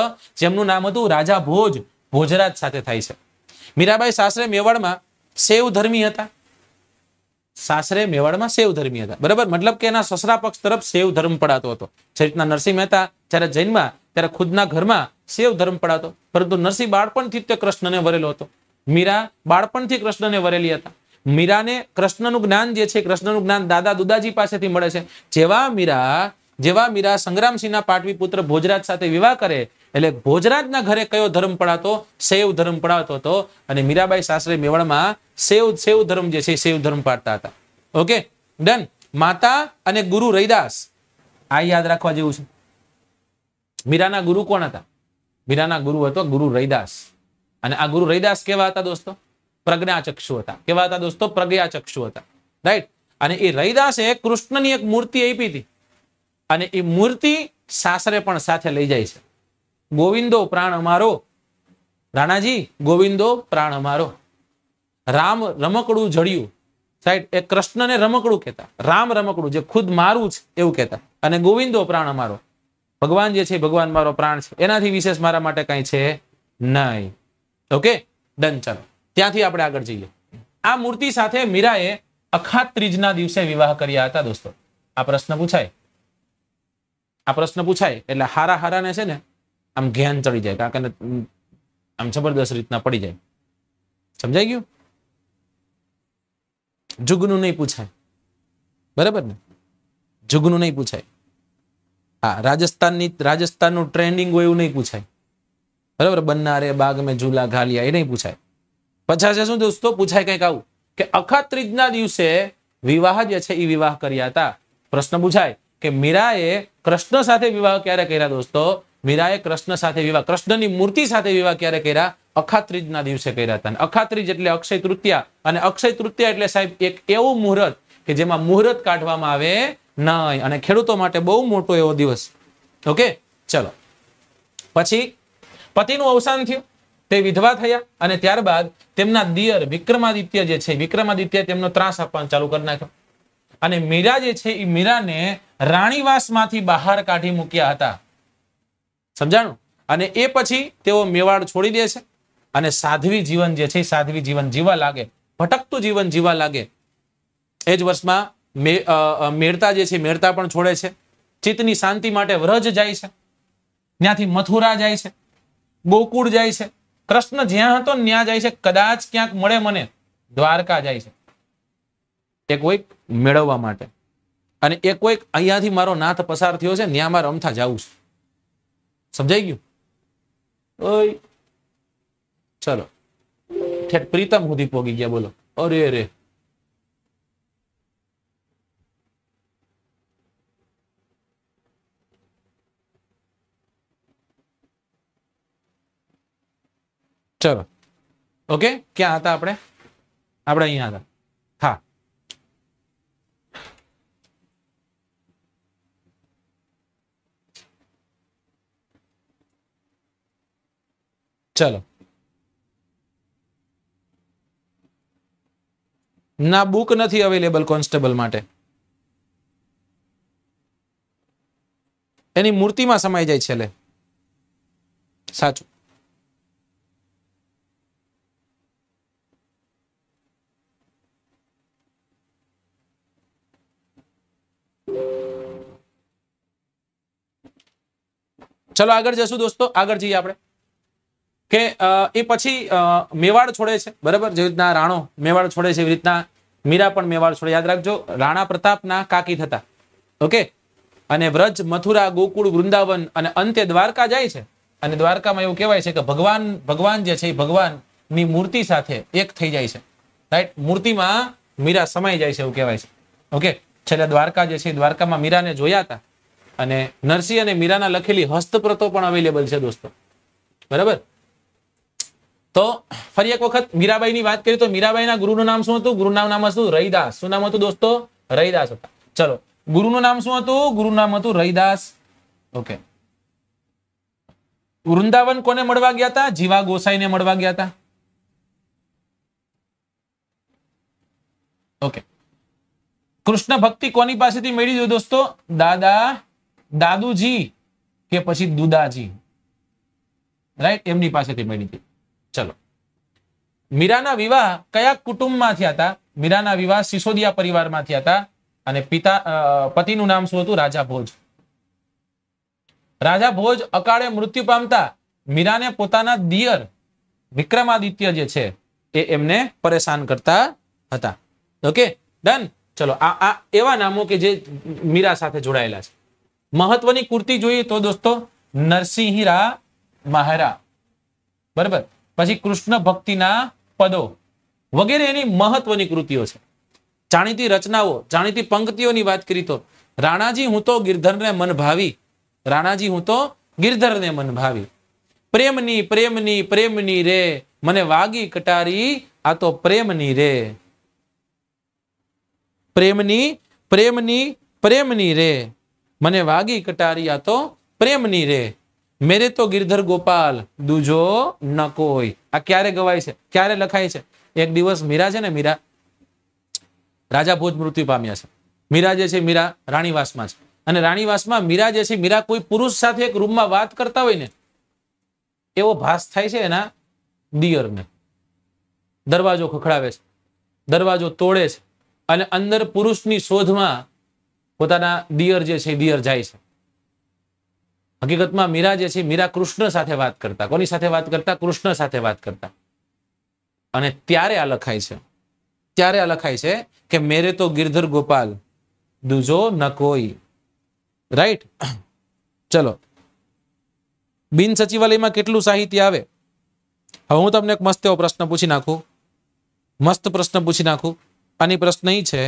જેમનું નામ હતું રાજા ભોજ ભોજરાજ સાથે થાય છે મીરાબાઈ સાસરે મેવાડમાં સેવ ધર્મી હતા સાસરે મેવાડમાં સેવ ધર્મી હતા બરાબર મતલબ કે એના સસરા પક્ષ તરફ સેવ ધર્મ પડાતો હતો જે રીતના નરસિંહ મહેતા જ્યારે જૈનમાં ત્યારે ખુદના ઘરમાં સેવ ધર્મ પડાતો પરંતુ નરસિંહ બાળપણથી તે કૃષ્ણને વરેલો હતો મીરા બાળપણથી કૃષ્ણને વરેલી હતા મીરાને કૃષ્ણનું જ્ઞાન જે છે કૃષ્ણનું જ્ઞાન દાદા દુદાજી પાસેથી મળે છે જેવા મીરા જેવા મીરા સંગ્રામસિંહના પાટવી પુત્ર ભોજરાજ સાથે વિવાહ કરે એટલે ભોજરાજના ઘરે કયો ધર્મ પડાતો શૈવ ધર્મ પડાતો હતો અને મીરાબાઈ સાસરે મેવાડમાં સેવ શૈવ ધર્મ જે છે શૈવ ધર્મ પાડતા હતા ઓકે ડન માતા અને ગુરુ રૈદાસ આ યાદ રાખવા જેવું છે મીરાના ગુરુ કોણ હતા મીરાના ગુરુ હતો ગુરુ રૈદાસ અને આ ગુરુ રૈદાસ કેવા હતા દોસ્તો પ્રજ્ઞાચક્ષુ હતા કેવા હતા દોસ્તો પ્રજ્ઞાચક્ષુ હતા રાઈટ અને એ રૈદાસે કૃષ્ણની એક મૂર્તિ આપી હતી અને એ મૂર્તિ સાસરે પણ સાથે લઈ જાય છે ગોવિંદો પ્રાણ અમારો રાણાજી ગોવિંદો પ્રાણ અમારો રામ રમકડું જડ્યું સાહેબ એ કૃષ્ણને રમકડું કહેતા રામ રમકડું જે ખુદ મારું છે એવું કહેતા અને ગોવિંદો પ્રાણ અમારો ભગવાન જે છે ભગવાન મારો પ્રાણ છે એનાથી વિશેષ મારા માટે કઈ છે નહીં ઓકે ડન ચાલો ત્યાંથી આપણે આગળ જઈએ આ મૂર્તિ સાથે મીરાએ અખાત ત્રીજના દિવસે વિવાહ કર્યા હતા દોસ્તો આ પ્રશ્ન પૂછાય આ પ્રશ્ન પૂછાય એટલે હારા હારાને છે ને આમ ઘેન ચડી જાય કારણ કે આમ જબરદસ્ત રીતના પડી જાય સમજાઈ ગયું જુગનું નહીં પૂછાય બરાબર ને જુગનું નહીં પૂછાય હા રાજસ્થાનની રાજસ્થાનનું ટ્રેન્ડિંગ હોય એવું નહીં પૂછાય બરાબર બનનારે બાગ મેં ઝૂલા ઘાલિયા એ નહીં પૂછાય પચાસે શું દોસ્તો પૂછાય કંઈક આવું કે અખાત્રીજના દિવસે વિવાહ જે છે એ વિવાહ કર્યા હતા પ્રશ્ન પૂછાય કે મીરાએ કૃષ્ણ સાથે વિવાહ ક્યારે કર્યા દોસ્તો મીરાએ કૃષ્ણ સાથે વિવાહ કૃષ્ણની મૂર્તિ સાથે વિવાહ ક્યારે કર્યા અખાત્રીજના દિવસે કર્યા હતા અખાત્રીજ એટલે અક્ષય તૃતીયા અને અક્ષય તૃતીયા એટલે સાહેબ એક એવું મુહૂર્ત કે જેમાં મુહૂર્ત કાઢવામાં આવે નહીં અને ખેડૂતો માટે બહુ મોટો એવો દિવસ ઓકે ચલો પછી પતિનું અવસાન થયું તે વિધવા થયા અને ત્યારબાદ તેમના દિયર વિક્રમાદિત્ય જે છે વિક્રમાદિત્ય તેમનો ત્રાસ આપવાનું ચાલુ કરી નાખ્યો અને મીરા જે છે એ મીરાને રાણીવાસમાંથી બહાર કાઢી મૂક્યા હતા સમજાણું અને એ પછી તેઓ મેવાડ છોડી દે છે અને સાધ્વી જીવન જે છે સાધ્વી જીવન જીવા લાગે ભટકતું જીવન જીવા લાગે એ જ વર્ષમાં મેળતા જે છે મેળતા પણ છોડે છે ચિત્તની શાંતિ માટે વ્રજ જાય છે ત્યાંથી મથુરા જાય છે ગોકુળ જાય છે પ્રશ્ન જ્યાં હતો ત્યાં જાય છે કદાચ ક્યાંક મળે મને દ્વારકા જાય છે એ કોઈક મેળવવા માટે અને એ કોઈક અહીંયાથી મારો નાથ પસાર થયો છે ત્યાં મારે રમથા જવું છે સમજાઈ ગયું ઓય ચલો પ્રીતમ સુધી પોગી ગયા બોલો અરે રે ચલો ઓકે ક્યાં હતા આપણે આપણે અહીંયા હતા હા ચલો ના બુક નથી અવેલેબલ કોન્સ્ટેબલ માટે એની મૂર્તિમાં સમાઈ જાય છે સાચું ચલો આગળ જશું દોસ્તો આગળ જઈએ આપણે કે એ પછી મેવાડ છોડે છે બરાબર જેવી રીતના રાણો મેવાડ છોડે છે એવી રીતના મીરા પણ મેવાડ છોડે યાદ રાખજો રાણા પ્રતાપના કાકી થતા ઓકે અને વ્રજ મથુરા ગોકુળ વૃંદાવન અને અંતે દ્વારકા જાય છે અને દ્વારકામાં એવું કહેવાય છે કે ભગવાન ભગવાન જે છે એ ભગવાનની મૂર્તિ સાથે એક થઈ જાય છે રાઈટ મૂર્તિમાં મીરા સમાઈ જાય છે એવું કહેવાય છે ઓકે છેલ્લે દ્વારકા જે છે દ્વારકામાં મીરાને જોયા હતા અને નરસિંહ અને મીરાના લખેલી હસ્તપ્રતો પણ અવેલેબલ છે દોસ્તો બરાબર તો ફરી એક વખત મીરાબાઈની વાત કરીએ તો મીરાબાઈના ગુરુનું નામ શું હતું ગુરુનું નામ હતું રૈદાસ શું નામ હતું દોસ્તો રૈદાસ હતા ચલો ગુરુનું નામ શું હતું ગુરુનું નામ હતું રૈદાસ ઓકે વૃંદાવન કોને મળવા ગયા હતા જીવા ગોસાઈને મળવા ગયા હતા ઓકે કૃષ્ણ ભક્તિ કોની પાસેથી મેળવી દોસ્તો દાદા દાદુજી કે પછી દુદાજી રાઈટ એમની પાસેથી મળી હતી ચલો મીરાના વિવાહ કયા કુટુંબમાં થયા હતા મીરાના વિવાહ સિસોદિયા પરિવારમાં થયા હતા અને પિતા પતિનું નામ શું હતું રાજા ભોજ રાજા ભોજ અકાળે મૃત્યુ પામતા મીરાને પોતાના દિયર વિક્રમાદિત્ય જે છે એ એમને પરેશાન કરતા હતા ઓકે ડન ચલો આ આ એવા નામો કે જે મીરા સાથે જોડાયેલા છે મહત્વની કુર્તી જોઈએ તો દોસ્તો નરસિંહરા મહારા બરાબર પછી કૃષ્ણ ભક્તિના પદો વગેરે એની મહત્વની કૃતિઓ છે જાણીતી રચનાઓ જાણીતી પંક્તિઓની વાત કરી તો રાણાજી હું તો ગિરધરને મન ભાવી રાણાજી હું તો ગિરધરને મન ભાવી પ્રેમની પ્રેમની પ્રેમની રે મને વાગી કટારી આ તો પ્રેમની રે પ્રેમની પ્રેમની પ્રેમની રે મને વાગી કટારિયા તો પ્રેમની રે મેરે તો ગિરધર ગોપાલ દૂજો ન કોઈ આ ક્યારે ગવાય છે ક્યારે લખાય છે એક દિવસ મીરા છે ને મીરા રાજા ભોજ મૃત્યુ પામ્યા છે મીરા જે છે મીરા રાણીવાસમાં છે અને રાણીવાસમાં મીરા જે છે મીરા કોઈ પુરુષ સાથે એક રૂમમાં વાત કરતા હોય ને એવો ભાસ થાય છે એના દિયરને દરવાજો ખખડાવે છે દરવાજો તોડે છે અને અંદર પુરુષની શોધમાં પોતાના દિયર જે છે દિયર જાય છે હકીકતમાં મીરા જે છે મીરા કૃષ્ણ સાથે વાત કરતા કોની સાથે વાત કરતા કૃષ્ણ સાથે વાત કરતા અને ત્યારે આ લખાય છે ત્યારે આ લખાય છે કે મેરે તો ગિરધર ગોપાલ દુજો ન કોઈ રાઈટ ચલો બિન સચિવાલયમાં કેટલું સાહિત્ય આવે હવે હું તમને એક મસ્ત એવો પ્રશ્ન પૂછી નાખું મસ્ત પ્રશ્ન પૂછી નાખું આની પ્રશ્ન એ છે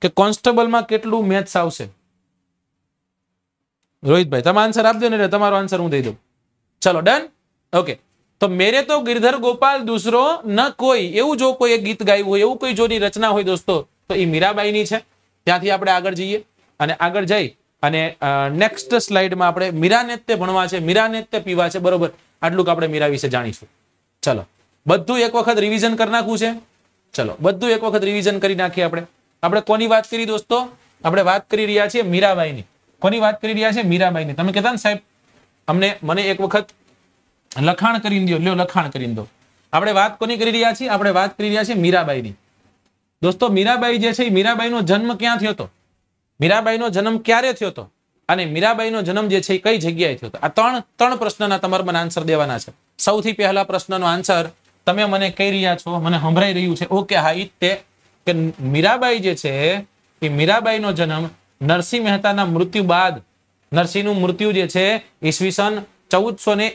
કે કોન્સ્ટેબલમાં કેટલું મેથ્સ આવશે રોહિતભાઈ તમે આન્સર આપજો ને એટલે તમારો આન્સર હું દઈ દઉં ચલો ડન ઓકે તો મેરે તો ગિરધર ગોપાલ દૂસરો ન કોઈ એવું જો કોઈ ગીત ગાયું હોય એવું કોઈ જોની રચના હોય દોસ્તો તો એ મીરાબાઈની છે ત્યાંથી આપણે આગળ જઈએ અને આગળ જઈ અને નેક્સ્ટ સ્લાઇડમાં આપણે મીરાને ભણવા છે મીરાનેત્ય પીવા છે બરોબર આટલું આપણે મીરા વિશે જાણીશું ચલો બધું એક વખત રિવિઝન કરી નાખવું છે ચલો બધું એક વખત રિવિઝન કરી નાખીએ આપણે આપણે કોની વાત કરી દોસ્તો આપણે વાત કરી રહ્યા છીએ મીરાબાઈની કોની વાત કરી રહ્યા છે મીરાબાઈની તમે કહેતા ને સાહેબ અમને મને એક વખત લખાણ કરી દો લ્યો લખાણ કરી દો આપણે વાત કોની કરી રહ્યા છીએ આપણે વાત કરી રહ્યા છીએ મીરાબાઈની દોસ્તો મીરાબાઈ જે છે એ મીરાબાઈનો જન્મ ક્યાં થયો હતો મીરાબાઈનો જન્મ ક્યારે થયો હતો અને મીરાબાઈનો જન્મ જે છે કઈ જગ્યાએ થયો હતો આ ત્રણ ત્રણ પ્રશ્નના તમારે મને આન્સર દેવાના છે સૌથી પહેલા પ્રશ્નનો આન્સર તમે મને કહી રહ્યા છો મને સંભળાઈ રહ્યું છે ઓકે હા ઈ તે કે મીરાબાઈ જે છે એ મીરાબાઈનો જન્મ નરસિંહ મહેતાના મૃત્યુ બાદ નરસિંહનું મૃત્યુ જે છે ઈસવીસન ચૌદસો ને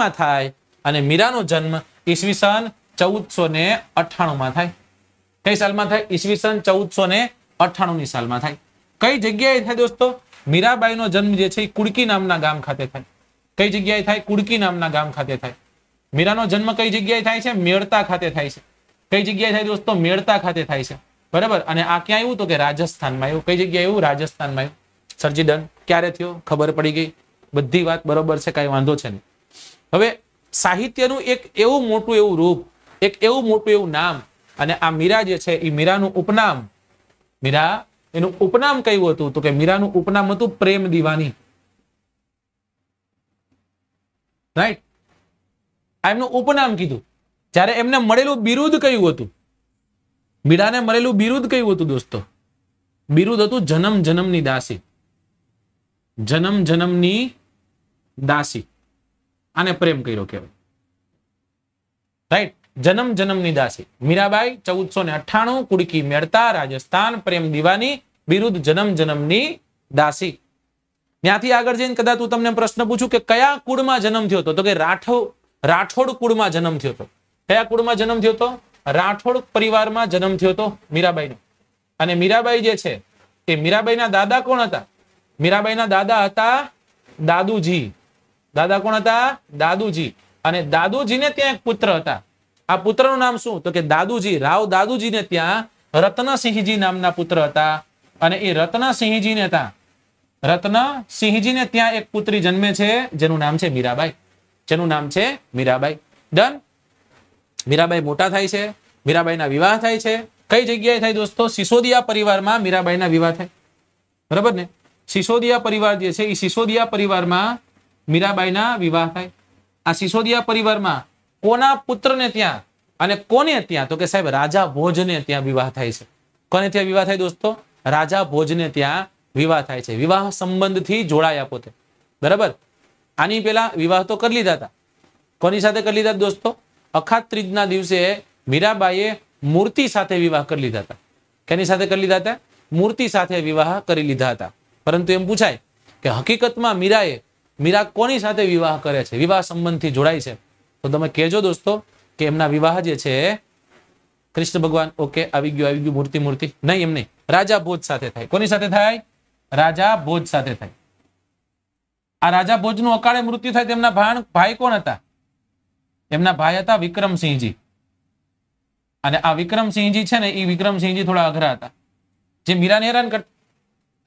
માં થાય અને મીરાનો જન્મ ઈસવીસન ચૌદસો ને અઠાણુંમાં થાય કઈ સાલમાં થાય ઈસવીસન ચૌદસો ને અઠાણુંની સાલમાં થાય કઈ જગ્યાએ થાય દોસ્તો મીરાબાઈનો જન્મ જે છે એ કુડકી નામના ગામ ખાતે થાય કઈ જગ્યાએ થાય કુડકી નામના ગામ ખાતે થાય મીરાનો જન્મ કઈ જગ્યાએ થાય છે મેળતા ખાતે થાય છે કઈ જગ્યાએ થાય દોસ્તો મેળતા ખાતે થાય છે બરાબર અને આ ક્યાં આવ્યું તો કે રાજસ્થાનમાં આવ્યું કઈ જગ્યાએ આવ્યું રાજસ્થાનમાં આવ્યું સર્જી ડન ક્યારે થયો ખબર પડી ગઈ બધી વાત બરોબર છે કાંઈ વાંધો છે નહીં હવે સાહિત્યનું એક એવું મોટું એવું રૂપ એક એવું મોટું એવું નામ અને આ મીરા જે છે એ મીરાનું ઉપનામ મીરા એનું ઉપનામ કયું હતું તો કે મીરાનું ઉપનામ હતું પ્રેમ દિવાની રાઈટ આ એમનું ઉપનામ કીધું જ્યારે એમને મળેલું બિરુદ કયું હતું મીરાને મળેલું બિરુદ કયું હતું દોસ્તો બિરુદ હતું જન્મ જન્મની દાસી જન્મ જન્મની દાસી આને પ્રેમ કર્યો કહેવાય રાઈટ જન્મ જન્મની દાસી મીરાબાઈ ચૌદસો ને અઠ્ઠાણું કુડકી મેળતા રાજસ્થાન પ્રેમ દિવાની બિરુદ જન્મ જન્મની દાસી ત્યાંથી આગળ જઈને કદાચ હું તમને પ્રશ્ન પૂછું કે કયા કુળમાં જન્મ થયો હતો તો કે રાઠો રાઠોડ કુળમાં જન્મ થયો હતો કયા કુળમાં જન્મ થયો હતો રાઠોડ પરિવારમાં જન્મ થયો હતો મીરાબાઈનો અને મીરાબાઈ જે છે એ મીરાબાઈના દાદા કોણ હતા મીરાબાઈના દાદા હતા દાદુજી દાદા કોણ હતા દાદુજી અને દાદુજીને ત્યાં એક પુત્ર હતા આ પુત્રનું નામ શું તો કે દાદુજી રાવ દાદુજીને ત્યાં રત્નસિંહજી નામના પુત્ર હતા અને એ રત્નસિંહજીને હતા રત્નસિંહજીને ત્યાં એક પુત્રી જન્મે છે જેનું નામ છે મીરાબાઈ જેનું નામ છે મીરાબાઈ ડન મીરાબાઈ મોટા થાય છે મીરાબાઈના વિવાહ થાય છે કઈ જગ્યાએ થાય દોસ્તો સિસોદિયા પરિવારમાં મીરાબાઈના વિવાહ થાય બરાબર ને સિસોદિયા પરિવાર જે છે એ સિસોદિયા પરિવારમાં મીરાબાઈના વિવાહ થાય આ સિસોદિયા પરિવારમાં કોના પુત્રને ત્યાં અને કોને ત્યાં તો કે સાહેબ રાજા ભોજને ત્યાં વિવાહ થાય છે કોને ત્યાં વિવાહ થાય દોસ્તો રાજા ભોજને ત્યાં વિવાહ થાય છે વિવાહ સંબંધથી જોડાયા પોતે બરાબર આની પહેલા વિવાહ તો કરી લીધા હતા કોની સાથે કરી લીધા દોસ્તો અખાત ત્રીજના દિવસે મીરાબાઈએ મૂર્તિ સાથે વિવાહ કરી લીધા હતા કેની સાથે કરી લીધા હતા મૂર્તિ સાથે વિવાહ કરી લીધા હતા પરંતુ એમ પૂછાય કે હકીકતમાં મીરાએ મીરા કોની સાથે વિવાહ કરે છે વિવાહ સંબંધથી જોડાય છે તો તમે કહેજો દોસ્તો કે એમના વિવાહ જે છે કૃષ્ણ ભગવાન ઓકે આવી ગયું આવી ગયું મૂર્તિ મૂર્તિ નહીં એમ નહીં રાજા ભોજ સાથે થાય કોની સાથે થાય રાજા ભોજ સાથે થાય આ રાજા ભોજનું અકાળે મૃત્યુ થાય તેમના ભાણ ભાઈ કોણ હતા એમના ભાઈ હતા વિક્રમસિંહજી અને આ વિક્રમસિંહજી છે ને એ વિક્રમસિંહજી થોડા અઘરા હતા જે મીરાને હેરાન કરતા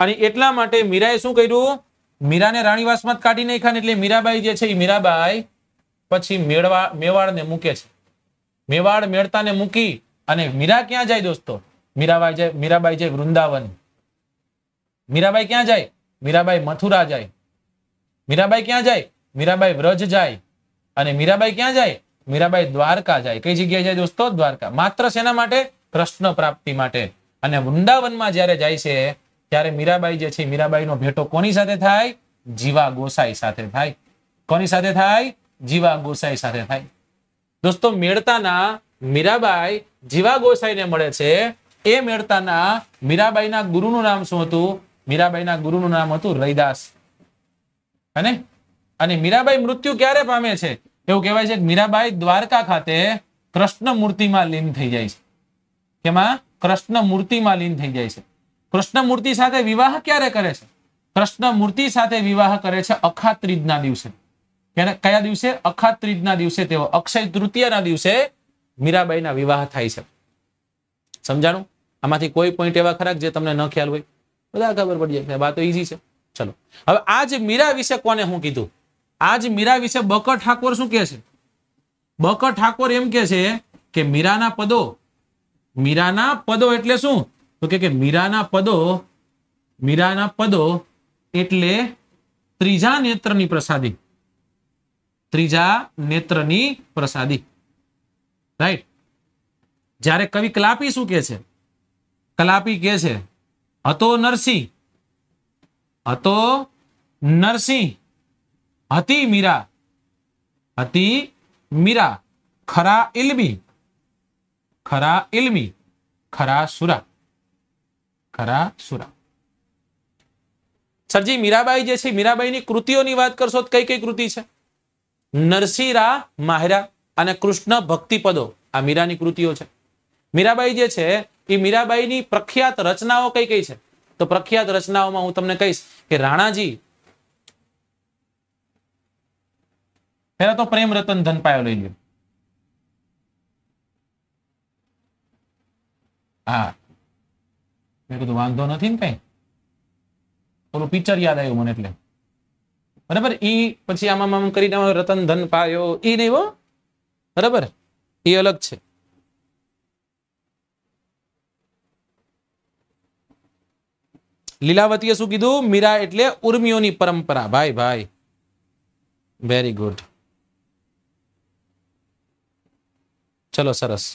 અને એટલા માટે મીરાએ શું કર્યું મીરાને રાણીવાસમાં જ કાઢી નાખ્યા એટલે મીરાબાઈ જે છે એ મીરાબાઈ પછી મેળવા મેવાડને મૂકે છે મેવાડ મેળતાને મૂકી અને મીરા ક્યાં જાય દોસ્તો મીરાબાઈ જાય મીરાબાઈ જાય વૃંદાવન મીરાબાઈ ક્યાં જાય મીરાબાઈ મથુરા જાય મીરાબાઈ ક્યાં જાય મીરાબાઈ વ્રજ જાય અને મીરાબાઈ ક્યાં જાય મીરાબાઈ દ્વારકા જાય કઈ જગ્યાએ જાય દોસ્તો દ્વારકા માત્ર શેના માટે કૃષ્ણ પ્રાપ્તિ માટે અને વૃંદાવનમાં જ્યારે જાય છે ત્યારે મીરાબાઈ જે છે મીરાબાઈનો ભેટો કોની સાથે થાય જીવા ગોસાઈ સાથે થાય કોની સાથે થાય જીવા ગોસાઈ સાથે થાય દોસ્તો મેળતાના મીરાબાઈ જીવા ગોસાઈને મળે છે એ મેળતાના મીરાબાઈના ગુરુનું નામ શું હતું મીરાબાઈના ગુરુનું નામ હતું રૈદાસ અને અને મીરાબાઈ મૃત્યુ ક્યારે પામે છે એવું કહેવાય છે કે મીરાબાઈ દ્વારકા ખાતે કૃષ્ણ મૂર્તિમાં લીન થઈ જાય છે કેમાં કૃષ્ણ મૂર્તિમાં લીન થઈ જાય છે કૃષ્ણ મૂર્તિ સાથે વિવાહ ક્યારે કરે છે કૃષ્ણ મૂર્તિ સાથે વિવાહ કરે છે અખાત્રીજના દિવસે કયા દિવસે અખાત્રીજના દિવસે તેઓ અક્ષય તૃતીયના દિવસે મીરાબાઈના વિવાહ થાય છે સમજાણું આમાંથી કોઈ પોઈન્ટ એવા ખરા જે તમને ન ખ્યાલ હોય બધા ખબર પડી જાય વાત તો ઈઝી છે ચલો હવે આ જે મીરા વિશે કોને હું કીધું આજ મીરા વિશે બક ઠાકોર શું કે છે બક ઠાકોર એમ કે છે કે મીરાના પદો મીરાના પદો એટલે શું તો કે મીરાના પદો મીરાના પદો એટલે ત્રીજા નેત્રની પ્રસાદી ત્રીજા નેત્રની પ્રસાદી રાઈટ જ્યારે કવિ કલાપી શું કે છે કલાપી કે છે હતો નરસિંહ હતો નરસિંહ હતી મીરા હતી મીરા ખરા ઇલમી ખરા ઇલમી ખરા સુરા ખરા સુરા સરજી મીરાબાઈ જે છે મીરાબાઈની કૃતિઓની વાત કરશો તો કઈ કઈ કૃતિ છે નરસિંહરા માહિરા અને કૃષ્ણ ભક્તિપદો આ મીરાની કૃતિઓ છે મીરાબાઈ જે છે એ મીરાબાઈની પ્રખ્યાત રચનાઓ કઈ કઈ છે તો પ્રખ્યાત રચનાઓમાં હું તમને કહીશ કે રાણાજી પહેલા તો પ્રેમ રતન ધન પાયો લઈ લો હા મેં કીધું વાંધો નથી ને કઈ થોડું પિક્ચર યાદ આવ્યું મને એટલે બરાબર ઈ પછી આમ આમ કરી દેવા રતન ધન પાયો ઈ નહીં બરાબર એ અલગ છે લીલાવતીએ શું કીધું મીરા એટલે ઉર્મિઓની પરંપરા ભાઈ ભાઈ વેરી ગુડ ચલો સરસ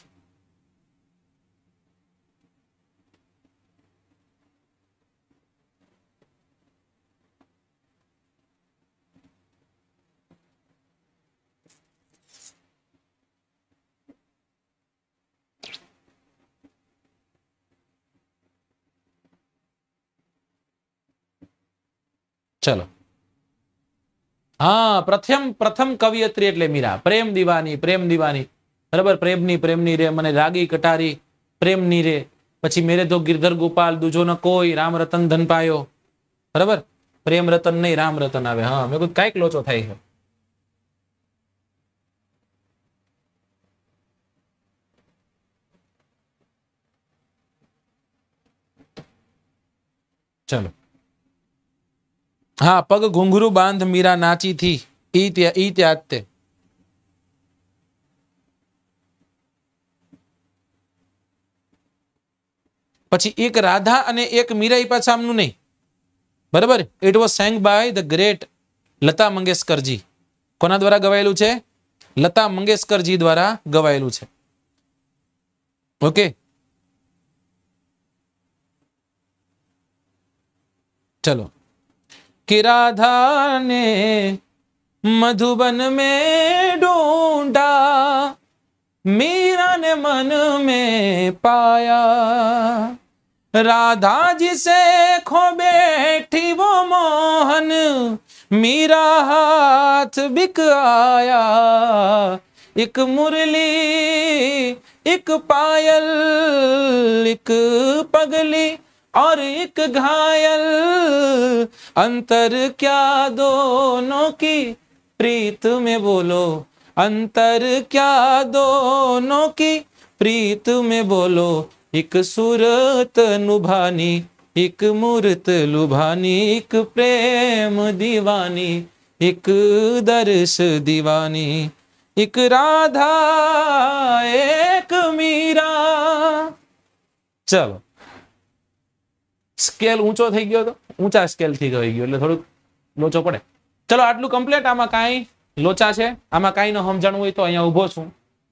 ચલો હા પ્રથમ પ્રથમ કવિયત્રી એટલે મીરા પ્રેમ દિવાની પ્રેમ દિવાની બરાબર પ્રેમની પ્રેમની રે મને રાગી કટારી પ્રેમની રે પછી મેરે તો ગિરધર ગોપાલ દુજો ન કોઈ રામ રતન ધન પાયો બરાબર પ્રેમ રતન નહીં રામ રતન આવે હા મેં કહ્યું કાંઈક લોચો થાય છે ચલો હા પગ ઘુંઘરું બાંધ મીરા નાચી થી ઈ ત્યાં ઈ ત્યાં તે પછી એક રાધા અને એક મીરાય પાછામનું નહીં બરાબર it was sung by the great Lata Mangeshkar ji કોના દ્વારા ગવાયેલું છે લતા મંગેશકરજી દ્વારા ગવાયેલું છે ઓકે ચલો કે રાધાને મધુવન મેં ઢુંડા મીરાને મન મેં પાયા राधा जी से खो बैठी वो मोहन मेरा हाथ बिक आया एक मुरली एक पायल एक पगली और एक घायल अंतर क्या दोनों की प्रीत में बोलो अंतर क्या दोनों की प्रीत में बोलो એક સુરત નુભાની એક મૂર્ત લુભાની એક પ્રેમ દિવાની એક દર્શ દિવાની એક રાધા એક મીરા ચલો સ્કેલ ઊંચો થઈ ગયો તો ઊંચા સ્કેલ થી ગયો એટલે થોડુંક લોચો પડે ચલો આટલું કમ્પ્લીટ આમાં કાંઈ લોચા છે આમાં કાંઈ ન સમજાણું હોય તો અહીંયા ઊભો છું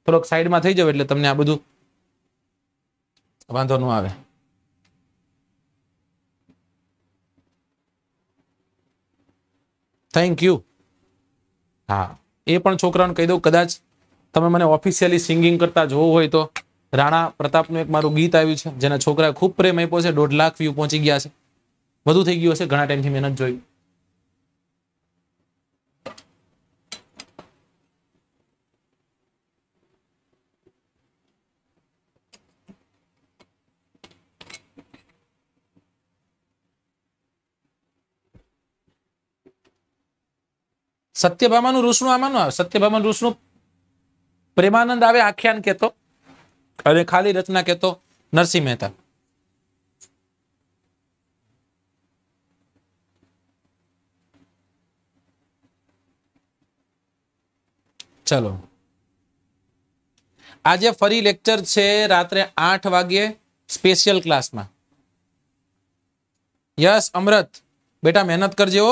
થોડોક સાઈડમાં થઈ જાવ એટલે તમને આ બધું વાંધો ન આવે થેન્ક યુ હા એ પણ છોકરાને કહી દઉં કદાચ તમે મને ઓફિશિયલી સિંગિંગ કરતા જોવું હોય તો રાણા પ્રતાપનું એક મારું ગીત આવ્યું છે જેના છોકરાએ ખૂબ પ્રેમ આપ્યો છે દોઢ લાખ વ્યૂ પહોંચી ગયા છે વધુ થઈ ગયું હશે ઘણા ટાઈમથી મહેનત જોયું સત્યભામાનું રૂસણું આમાં ન આવે સત્યભામાનું રૂસણું પ્રેમાનંદ આવે આખ્યાન કેતો અને ખાલી રચના કેતો નરસિંહ મહેતા ચલો આજે ફરી લેક્ચર છે રાત્રે આઠ વાગ્યે સ્પેશિયલ ક્લાસમાં યસ અમૃત બેટા મહેનત કરજે કરજો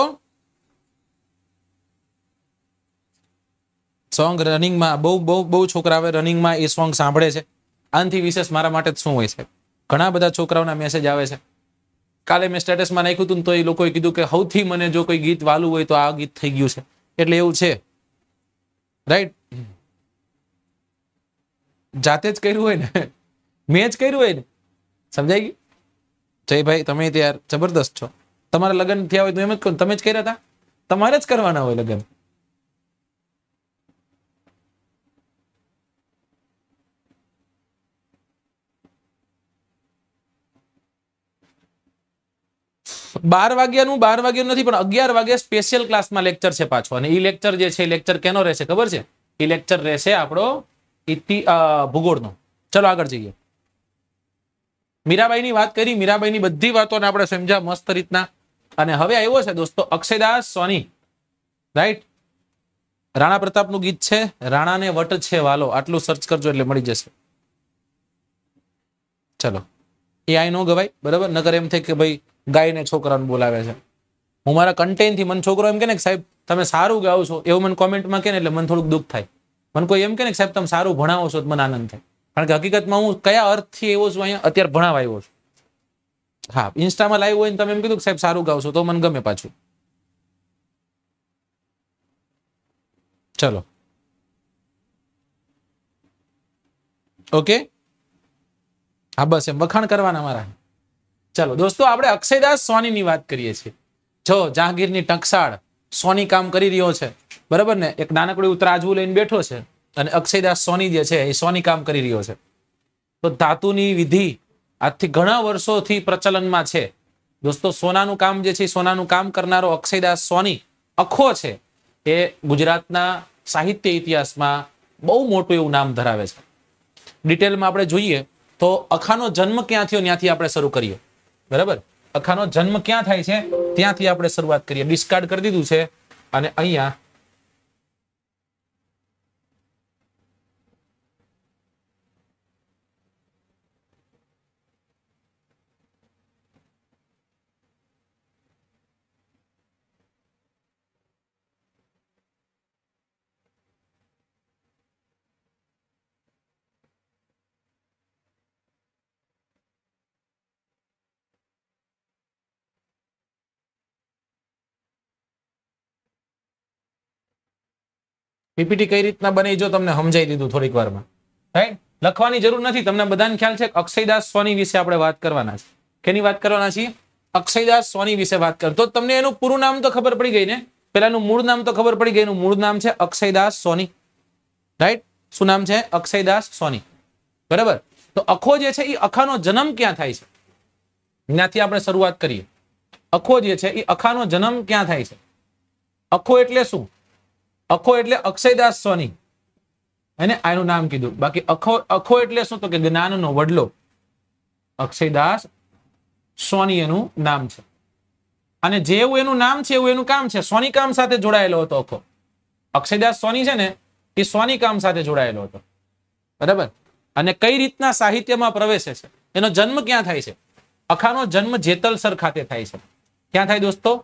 સોંગ રનિંગમાં બહુ બહુ બહુ છોકરા છોકરાઓ રનિંગમાં એ સોંગ સાંભળે છે આનથી વિશેષ મારા માટે શું હોય છે ઘણા બધા છોકરાઓના મેસેજ આવે છે કાલે મેં સ્ટેટસમાં નાખ્યું હતું તો એ લોકોએ કીધું કે સૌથી મને જો કોઈ ગીત વાલું હોય તો આ ગીત થઈ ગયું છે એટલે એવું છે રાઈટ જાતે જ કર્યું હોય ને મેં જ કર્યું હોય ને સમજાય ગયું જયભાઈ તમે ત્યાં જબરદસ્ત છો તમારા લગ્ન થયા હોય તો એમ જ તમે જ કર્યા હતા તમારે જ કરવાના હોય લગ્ન બાર વાગ્યાનું બાર વાગ્યાનું નથી પણ અગિયાર વાગ્યા સ્પેશિયલ ક્લાસમાં લેક્ચર છે પાછો અને એ લેક્ચર જે છે લેક્ચર કેનો રહેશે ખબર છે એ લેક્ચર રહેશે આપણો ઇતિ ભૂગોળનો ચલો આગળ જઈએ મીરાબાઈની વાત કરી મીરાબાઈની બધી વાતોને આપણે સમજ્યા મસ્ત રીતના અને હવે આવ્યો છે દોસ્તો અક્ષયદાસ સોની રાઈટ રાણા પ્રતાપનું ગીત છે રાણાને વટ છે વાલો આટલું સર્ચ કરજો એટલે મળી જશે ચલો એ આઈ નો ગવાય બરાબર નગર એમ થાય કે ભાઈ ગાયને છોકરાને બોલાવે છે હું મારા કન્ટેનથી મને છોકરો એમ કે ને સાહેબ તમે સારું ગાવ છો એવું મને કોમેન્ટમાં કે ને એટલે મને થોડુંક દુઃખ થાય મને કોઈ એમ કે ને સાહેબ તમે સારું ભણાવો છો તો મને આનંદ થાય કારણ કે હકીકતમાં હું કયા અર્થથી એવો છું અહીંયા અત્યારે ભણાવા આવ્યો છું હા ઇન્સ્ટામાં લાઈવ હોય ને તમે એમ કીધું કે સાહેબ સારું ગાવ છો તો મને ગમે પાછું ચલો ઓકે હા બસ એમ વખાણ કરવાના મારા ચાલો દોસ્તો આપણે અક્ષયદાસ સોનીની વાત કરીએ છીએ જો જહાંગીરની ટકસાળ સોની કામ કરી રહ્યો છે બરાબર ને એક નાનકડું એવું ત્રાજવું લઈને બેઠો છે અને અક્ષયદાસ સોની જે છે એ સોની કામ કરી રહ્યો છે તો ધાતુની વિધિ આજથી ઘણા વર્ષોથી પ્રચલનમાં છે દોસ્તો સોનાનું કામ જે છે સોનાનું કામ કરનારો અક્ષયદાસ સોની અખો છે એ ગુજરાતના સાહિત્ય ઇતિહાસમાં બહુ મોટું એવું નામ ધરાવે છે ડિટેલમાં આપણે જોઈએ તો અખાનો જન્મ ક્યાં થયો ત્યાંથી આપણે શરૂ કરીએ બરાબર અખાનો જન્મ ક્યાં થાય છે ત્યાંથી આપણે શરૂઆત કરીએ ડિસ્કાર્ડ કરી દીધું છે અને અહીંયા પીપીટી કઈ રીતના બને જો તમને સમજાઈ દીધું થોડીક વારમાં રાઈટ લખવાની જરૂર નથી તમને બધાને ખ્યાલ છે અક્ષયદાસ સોની વિશે આપણે વાત કરવાના છે કેની વાત કરવાના છીએ અક્ષયદાસ સોની વિશે વાત કર તો તમને એનું પૂરું નામ તો ખબર પડી ગઈ ને પેલાનું મૂળ નામ તો ખબર પડી ગઈ એનું મૂળ નામ છે અક્ષયદાસ સોની રાઈટ શું નામ છે અક્ષયદાસ સોની બરાબર તો અખો જે છે એ અખાનો જન્મ ક્યાં થાય છે ત્યાંથી આપણે શરૂઆત કરીએ અખો જે છે એ અખાનો જન્મ ક્યાં થાય છે અખો એટલે શું અખો એટલે અક્ષયદાસ સોની એને આનું નામ કીધું બાકી અખો અખો એટલે શું તો કે જ્ઞાનનો વડલો અક્ષયદાસ સોની એનું નામ છે અને જેવું એનું નામ છે એવું એનું કામ છે સોની કામ સાથે જોડાયેલો હતો અખો અક્ષયદાસ સોની છે ને એ સોની કામ સાથે જોડાયેલો હતો બરાબર અને કઈ રીતના સાહિત્યમાં પ્રવેશે છે એનો જન્મ ક્યાં થાય છે અખાનો જન્મ જેતલસર ખાતે થાય છે ક્યાં થાય દોસ્તો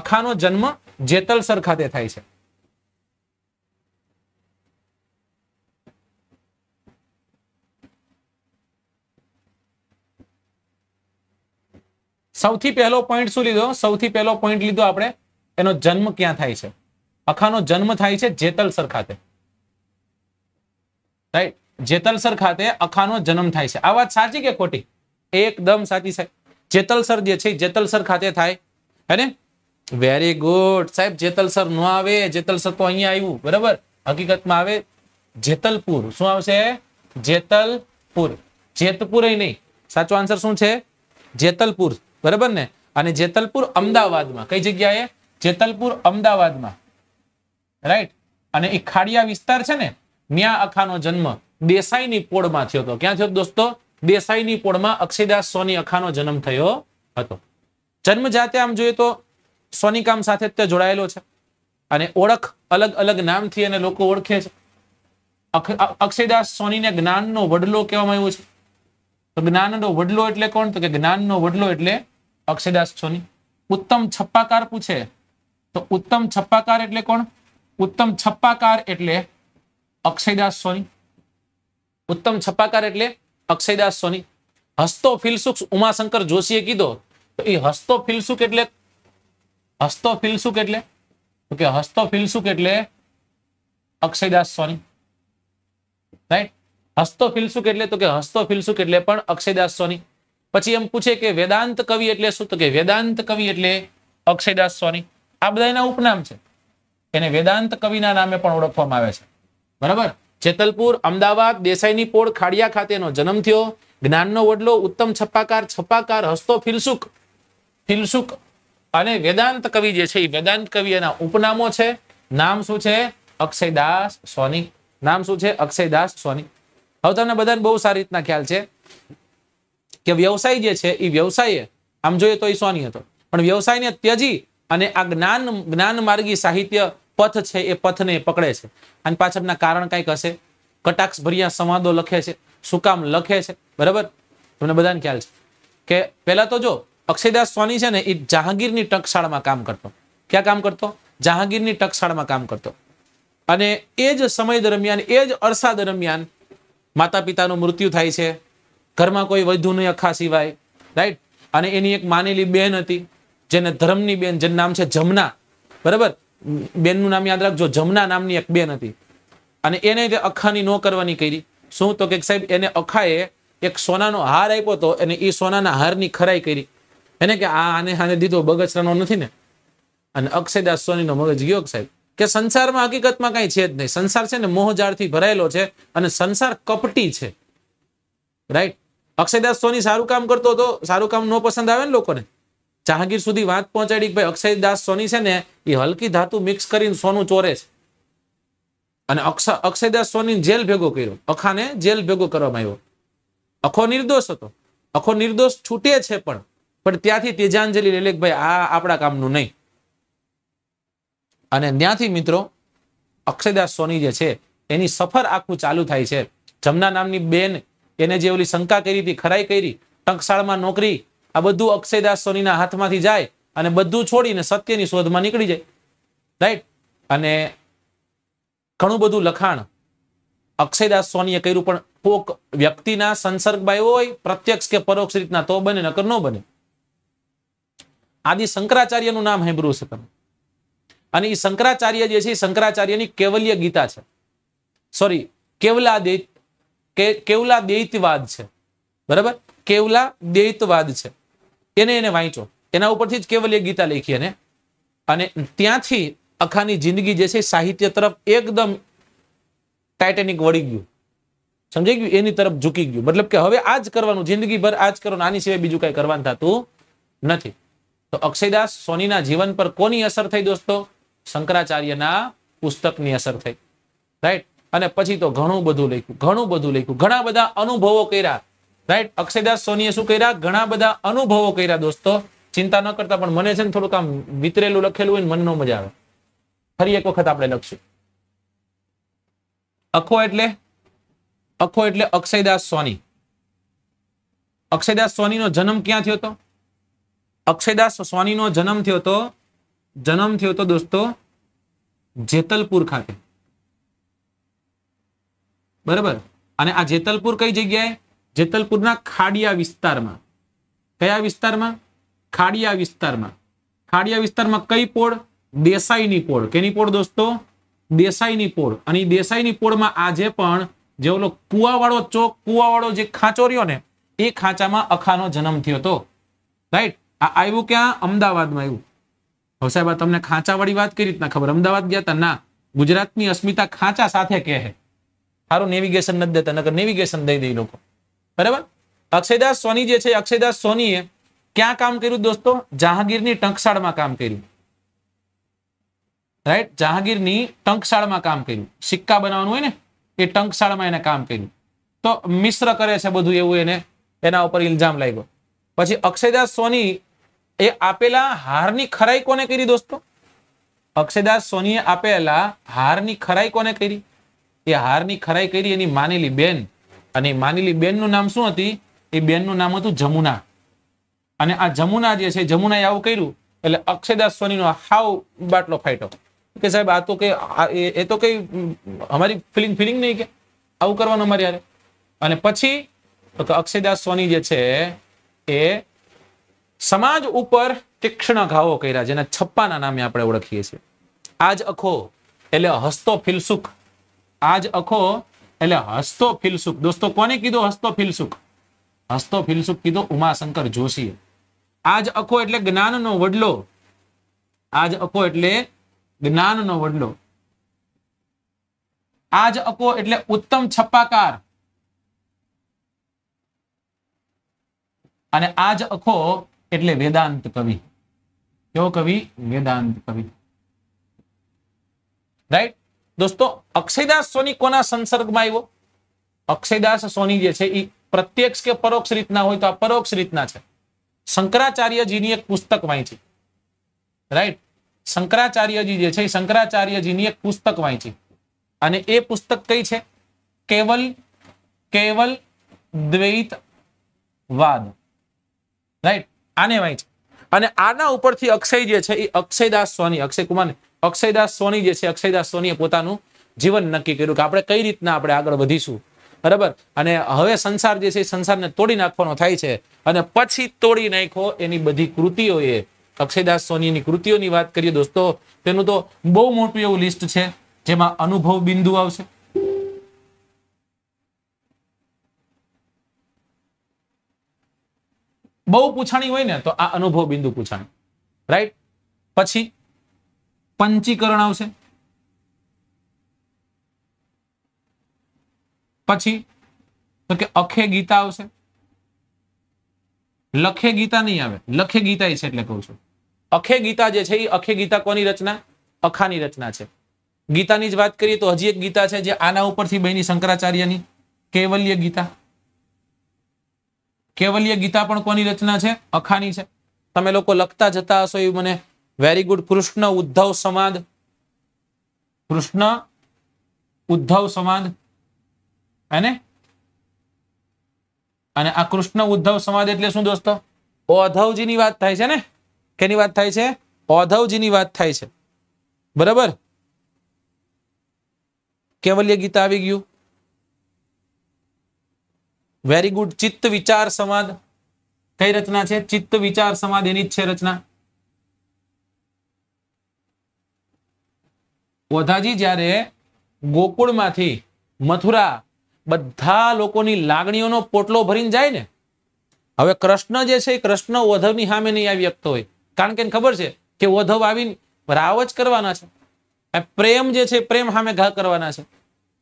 અખાનો જન્મ જેતલસર ખાતે થાય છે સૌથી પહેલો પોઈન્ટ શું લીધો સૌથી પહેલો પોઈન્ટ લીધો આપણે એનો જન્મ ક્યાં થાય છે અખાનો જન્મ થાય છે જેતલસર ખાતે રાઈટ જેતલસર ખાતે અખાનો જન્મ થાય છે આ વાત સાચી કે ખોટી એકદમ સાચી સાહેબ જેતલસર જે છે જેતલસર ખાતે થાય હે વેરી ગુડ સાહેબ જેતલસર ન આવે જેતલસર તો અહીંયા આવ્યું બરાબર હકીકતમાં આવે જેતલપુર શું આવશે જેતલપુર જેતપુર નહીં સાચો આન્સર શું છે જેતલપુર બરાબર ને અને જેતલપુર અમદાવાદમાં કઈ જગ્યાએ જેતલપુર અમદાવાદમાં રાઈટ અને એ ખાડિયા વિસ્તાર છે ને ન્યા અખાનો જન્મ દેસાઈની પોળમાં થયો હતો ક્યાં થયો દોસ્તો દેસાઈની પોળમાં અક્ષયદાસ સોની અખાનો જન્મ થયો હતો જન્મ જાતે આમ જોઈએ તો સોનીકામ સાથે તે જોડાયેલો છે અને ઓળખ અલગ અલગ નામથી એને લોકો ઓળખે છે અક્ષયદાસ સોનીને જ્ઞાનનો વડલો કહેવામાં આવ્યો છે તો જ્ઞાનનો વડલો એટલે કોણ તો કે જ્ઞાનનો વડલો એટલે अक्षयदास सोनी उत्तम छप्पाकार पूछे तो उत्तम छप्पाकार એટલે કોણ उत्तम छप्पाकार એટલે અક્ષયदास સોની ઉત્તમ છप्पाकार એટલે અક્ષયदास સોની હસ્તોફિલસુક ઉમાશંકર જોશીએ કીધો તો ઈ હસ્તોફિલસુક એટલે હસ્તોફિલસુક એટલે તો કે હસ્તોફિલસુક એટલે અક્ષયदास સોની રાઈટ હસ્તોફિલસુક એટલે તો કે હસ્તોફિલસુક એટલે પણ અક્ષયदास સોની પછી એમ પૂછે કે વેદાંત કવિ એટલે શું તો કે વેદાંત કવિ એટલે અક્ષયદાસ સોની આ બધા એના ઉપનામ છે એને વેદાંત કવિના નામે પણ ઓળખવામાં આવે છે બરાબર જેતલપુર અમદાવાદ દેસાઈની પોળ ખાડિયા ખાતેનો જન્મ થયો જ્ઞાનનો વડલો ઉત્તમ છપાકાર છપાકાર હસ્તો ફિલસુખ ફિલસુખ અને વેદાંત કવિ જે છે એ વેદાંત કવિ એના ઉપનામો છે નામ શું છે અક્ષયદાસ સોની નામ શું છે અક્ષયદાસ સોની હવે તમને બધાને બહુ સારી રીતના ખ્યાલ છે કે વ્યવસાય જે છે એ વ્યવસાયે આમ જોઈએ તો એ ઈશ્વાની હતો પણ વ્યવસાયને ત્યજી અને આ જ્ઞાન જ્ઞાન માર્ગી સાહિત્ય પથ છે એ પથને પકડે છે અને પાછળના કારણ કંઈક હશે કટાક્ષ ભર્યા સંવાદો લખે છે શું કામ લખે છે બરાબર તમને બધાને ખ્યાલ છે કે પહેલાં તો જો અક્ષયદાસ સ્વામી છે ને એ જહાંગીરની ટકશાળમાં કામ કરતો ક્યાં કામ કરતો જહાંગીરની ટકશાળમાં કામ કરતો અને એ જ સમય દરમિયાન એ જ અરસા દરમિયાન માતા પિતાનું મૃત્યુ થાય છે ઘરમાં કોઈ વધુ નહીં અખા સિવાય રાઈટ અને એની એક માનેલી બેન હતી જેને ધર્મની બેન જેનું નામ છે જમના બરાબર બેનનું નામ યાદ રાખજો જમના નામની એક બેન હતી અને એને તે અખાની ન કરવાની કરી શું તો કે સાહેબ એને અખાએ એક સોનાનો હાર આપ્યો હતો અને એ સોનાના હારની ખરાઈ કરી એને કે આ આને હાને દીધો બગસરાનો નથી ને અને અક્ષયદાસ સોનીનો મગજ ગયો સાહેબ કે સંસારમાં હકીકતમાં કઈ છે જ નહીં સંસાર છે ને મોહજાળથી ભરાયેલો છે અને સંસાર કપટી છે રાઈટ અક્ષયદાસ સોની સારું કામ કરતો હતો સારું કામ ન પસંદ આવે ને લોકોને જહાંગીર સુધી વાત પહોંચાડી ભાઈ અક્ષયદાસ સોની છે ને એ હલકી ધાતુ મિક્સ કરીને સોનું ચોરે છે અને અક્ષયદાસ સોની જેલ ભેગો કર્યો અખાને જેલ ભેગો કરવામાં આવ્યો અખો નિર્દોષ હતો અખો નિર્દોષ છૂટે છે પણ પણ ત્યાંથી તેજાંજલિ લઈ લે ભાઈ આ આપણા કામનું નહીં અને ત્યાંથી મિત્રો અક્ષયદાસ સોની જે છે એની સફર આખું ચાલુ થાય છે જમના નામની બેન એને જે ઓલી શંકા કરી હતી ખરાઈ કરી ટંકશાળમાં નોકરી આ બધું અક્ષયદાસ સોનીના હાથમાંથી જાય અને બધું છોડીને સત્યની શોધમાં નીકળી જાય રાઈટ અને ઘણું બધું લખાણ અક્ષયદાસ સોનીએ કર્યું પણ કોક વ્યક્તિના સંસર્ગમાં એવો હોય પ્રત્યક્ષ કે પરોક્ષ રીતના તો બને નકર ન બને આદિ શંકરાચાર્યનું નામ સાંભળ્યું છે તમે અને એ શંકરાચાર્ય જે છે એ શંકરાચાર્યની કેવલ્ય ગીતા છે સોરી કેવલાદિત કે કેવલા દ્વૈતવાદ છે બરાબર કેવલા દ્વૈતવાદ છે એને એને વાંચો એના ઉપરથી જ કેવલીય ગીતા લખી એને અને ત્યાંથી અખાની જિંદગી જે છે સાહિત્ય તરફ એકદમ ટાઇટેનિક વળી ગયું સમજાઈ ગયું એની તરફ ઝૂકી ગયું મતલબ કે હવે આ જ કરવાનું જિંદગીભર આ જ કરવાનું આની સિવાય બીજું કઈ કરવાનું થતું નથી તો અક્ષયદાસ સોનીના જીવન પર કોની અસર થઈ દોસ્તો શંકરાચાર્યના પુસ્તકની અસર થઈ રાઈટ અને પછી તો ઘણું બધું લખ્યું ઘણું બધું લખ્યું ઘણા બધા અનુભવો કર્યા રાઈટ અક્ષયદાસ સોનીએ શું કર્યા ઘણા બધા અનુભવો કર્યા દોસ્તો ચિંતા ન કરતા પણ મને છે ને થોડુંક આમ વિતરેલું લખેલું હોય ને મનનો મજા આવે ફરી એક વખત આપણે લખશું અખો એટલે અખો એટલે અક્ષયદાસ સોની અક્ષયદાસ સોનીનો જન્મ ક્યાં થયો હતો અક્ષયદાસ સોનીનો જન્મ થયો હતો જન્મ થયો હતો દોસ્તો જેતલપુર ખાતે બરાબર અને આ જેતલપુર કઈ જગ્યાએ જેતલપુરના ખાડિયા વિસ્તારમાં કયા વિસ્તારમાં ખાડિયા વિસ્તારમાં ખાડિયા વિસ્તારમાં કઈ પોળ દેસાઈની પોળ કેની પોળ દોસ્તો દેસાઈની પોળ અને દેસાઈની પોળમાં આજે પણ જે ઓલો કુવાવાળો ચોક કુવાવાળો જે ખાંચો રહ્યો ને એ ખાંચામાં અખાનો જન્મ થયો હતો રાઈટ આ આવ્યું ક્યાં અમદાવાદમાં આવ્યું હવે સાહેબ તમને ખાંચાવાળી વાત કઈ રીતના ખબર અમદાવાદ ગયા તા ના ગુજરાતની અસ્મિતા ખાંચા સાથે કહે સારું નેવિગેશન નથી દેતા નકર નેવિગેશન દઈ દે લોકો બરાબર અક્ષયદાસ સોની જે છે અક્ષયદાસ સોનીએ ક્યાં કામ કર્યું દોસ્તો જહાંગીરની ટંકશાળમાં કામ કર્યું રાઈટ જહાંગીરની ટંકશાળમાં કામ કર્યું સિક્કા બનાવવાનું હોય ને એ ટંકશાળમાં એને કામ કર્યું તો મિશ્ર કરે છે બધું એવું એને એના ઉપર ઇલ્ઝામ લાગ્યો પછી અક્ષયદાસ સોની એ આપેલા હારની ખરાઈ કોને કરી દોસ્તો અક્ષયદાસ સોનીએ આપેલા હારની ખરાઈ કોને કરી એ હારની ખરાઈ કરી એની માનેલી બેન અને માનેલી બેનનું નામ શું હતી એ બેનનું નામ હતું જમુના અને આ જમુના જે છે જમુનાએ આવું કર્યું એટલે અક્ષયદાસ સોનીનો હાવ બાટલો ફાટ્યો કે સાહેબ આ તો કે એ તો કઈ અમારી ફિલિંગ ફિલિંગ નહીં કે આવું કરવાનું અમારે યારે અને પછી તો અક્ષયદાસ સોની જે છે એ સમાજ ઉપર તીક્ષ્ણ ઘાવો કર્યા જેના છપ્પાના નામે આપણે ઓળખીએ છીએ આજ અખો એટલે હસતો ફિલસુખ આજ અખો એટલે હસતો ફિલસુખ દોસ્તો કોને કીધું હસતો ફિલસુખ હસતો ફિલસુખ કીધો ઉમાશંકર જોશીએ આજ અખો એટલે જ્ઞાનનો વડલો આજ અખો એટલે જ્ઞાનનો વડલો આજ અકો એટલે ઉત્તમ છપ્પાકાર અને આજ અખો એટલે વેદાંત કવિ કેવો કવિ વેદાંત કવિ રાઈટ દોસ્તો અક્ષયદાસ સોની કોના સંસર્ગમાં આવ્યો અક્ષયદાસ સોની જે છે એ પ્રત્યક્ષ કે પરોક્ષ રીતના હોય તો આ પરોક્ષ રીતના છે શંકરાચાર્યજીની એક પુસ્તક વાંચી રાઈટ શંકરાચાર્યજી જે છે એ શંકરાચાર્યજીની એક પુસ્તક વાંચી અને એ પુસ્તક કઈ છે કેવલ કેવલ દ્વૈત વાદ રાઈટ આને વાંચી અને આના ઉપરથી અક્ષય જે છે એ અક્ષયદાસ સોની અક્ષય કુમાર અક્ષયદાસ સોની જે છે અક્ષયદાસ સોનીએ પોતાનું જીવન નક્કી કર્યું કે આપણે કઈ રીતના આપણે આગળ વધીશું બરાબર અને હવે સંસાર જે છે સંસારને તોડી નાખવાનો થાય છે અને પછી તોડી નાખો એની બધી કૃતિઓએ અક્ષયદાસ સોનીની કૃતિઓની વાત કરીએ દોસ્તો તેનું તો બહુ મોટું એવું લિસ્ટ છે જેમાં અનુભવ બિંદુ આવશે બહુ પૂછાણી હોય ને તો આ અનુભવ બિંદુ પૂછાણી રાઈટ પછી પંચીકરણ આવશે પછી તો કે અખે ગીતા આવશે લખે ગીતા નહીં આવે લખે ગીતા છે એટલે કહું છું અખે ગીતા જે છે એ અખે ગીતા કોની રચના અખાની રચના છે ગીતાની જ વાત કરીએ તો હજી એક ગીતા છે જે આના ઉપરથી બની શંકરાચાર્યની કેવલ્ય ગીતા કેવલ્ય ગીતા પણ કોની રચના છે અખાની છે તમે લોકો લખતા જતા હશો એવું મને વેરી ગુડ કૃષ્ણ ઉદ્ધવ સમાધ કૃષ્ણ ઉદ્ધવ સમાજ અને અને આ કૃષ્ણ ઉદ્ધવ સમાધ એટલે શું દોસ્તો ઓધવજી ની વાત થાય છે ને કેની વાત થાય છે ઓધવજી ની વાત થાય છે બરાબર કેવલ્ય ગીત આવી ગયું વેરી ગુડ ચિત્ત વિચાર સમાજ કઈ રચના છે ચિત્ત વિચાર સમાધ એની જ છે રચના ઓધાજી જ્યારે ગોકુળમાંથી મથુરા બધા લોકોની લાગણીઓનો પોટલો ભરીને જાય ને હવે કૃષ્ણ જે છે એ કૃષ્ણ વધવની સામે નહીં આવી શકતો હોય કારણ કે ખબર છે કે વધવ આવીને રાવ જ કરવાના છે પ્રેમ જે છે પ્રેમ સામે ઘા કરવાના છે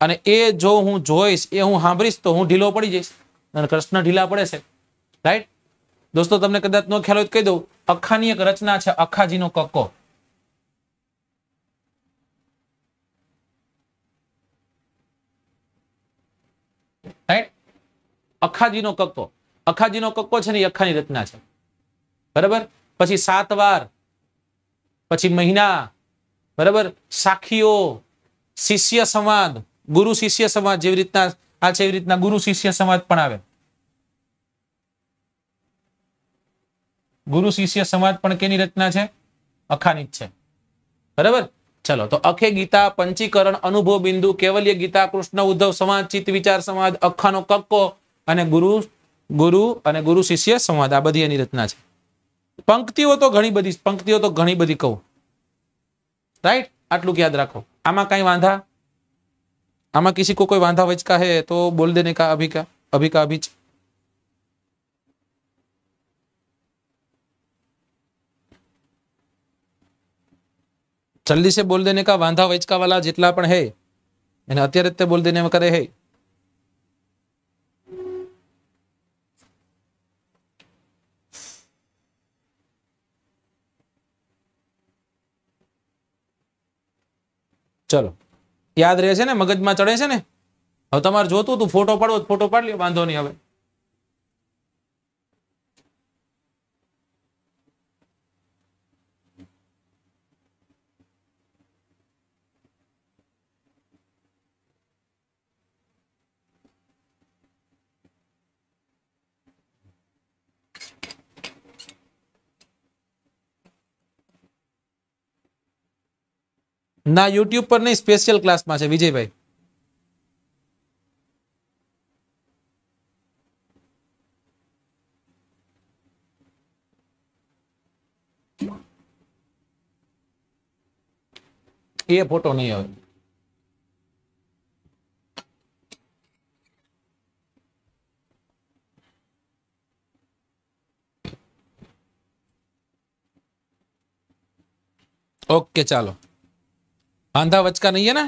અને એ જો હું જોઈશ એ હું સાંભળીશ તો હું ઢીલો પડી જઈશ અને કૃષ્ણ ઢીલા પડે છે રાઈટ દોસ્તો તમને કદાચ નો ખ્યાલ હોય કહી દઉં અખાની એક રચના છે અખાજીનો કક્કો રાઈટ અખાજીનો કક્કો અખાજીનો કક્કો છે ને અખાની રચના છે બરાબર પછી સાત વાર પછી મહિના બરાબર સાખીઓ શિષ્ય સંવાદ ગુરુ શિષ્ય સંવાદ જેવી રીતના આ છે એવી રીતના ગુરુ શિષ્ય સંવાદ પણ આવે ગુરુ શિષ્ય સંવાદ પણ કેની રચના છે અખાની જ છે બરાબર ચલો તો અખે ગીતા પંચીકરણ અનુભવ બિંદુ કેવલ્ય ગીતા કૃષ્ણ ઉદ્ધવ સમાજ ચિત્ત વિચાર સમાજ અખાનો કક્કો અને ગુરુ ગુરુ અને ગુરુ શિષ્ય સંવાદ આ બધી એની રચના છે પંક્તિઓ તો ઘણી બધી પંક્તિઓ તો ઘણી બધી કહું રાઈટ આટલું યાદ રાખો આમાં કઈ વાંધા આમાં કિસી કો કોઈ વાંધા વચકા હે તો બોલ દેને કા અભી કા અભી કા અભી जल्दी બોલ बोल देने का वांधा वचका वाला जितना पण है એને અત્યારે તે બોલ દેને કરે હે ચલો યાદ રહે છે ને મગજમાં ચડે છે ને હવે તમારે જોતું તું ફોટો પાડવો ફોટો પાડી લે વાંધો નહીં હવે ના યુટ્યુબ પર નહીં સ્પેશિયલ ક્લાસમાં છે વિજયભાઈ એ ફોટો નહીં આવે ઓકે ચાલો આંધા વચકા નહીં ને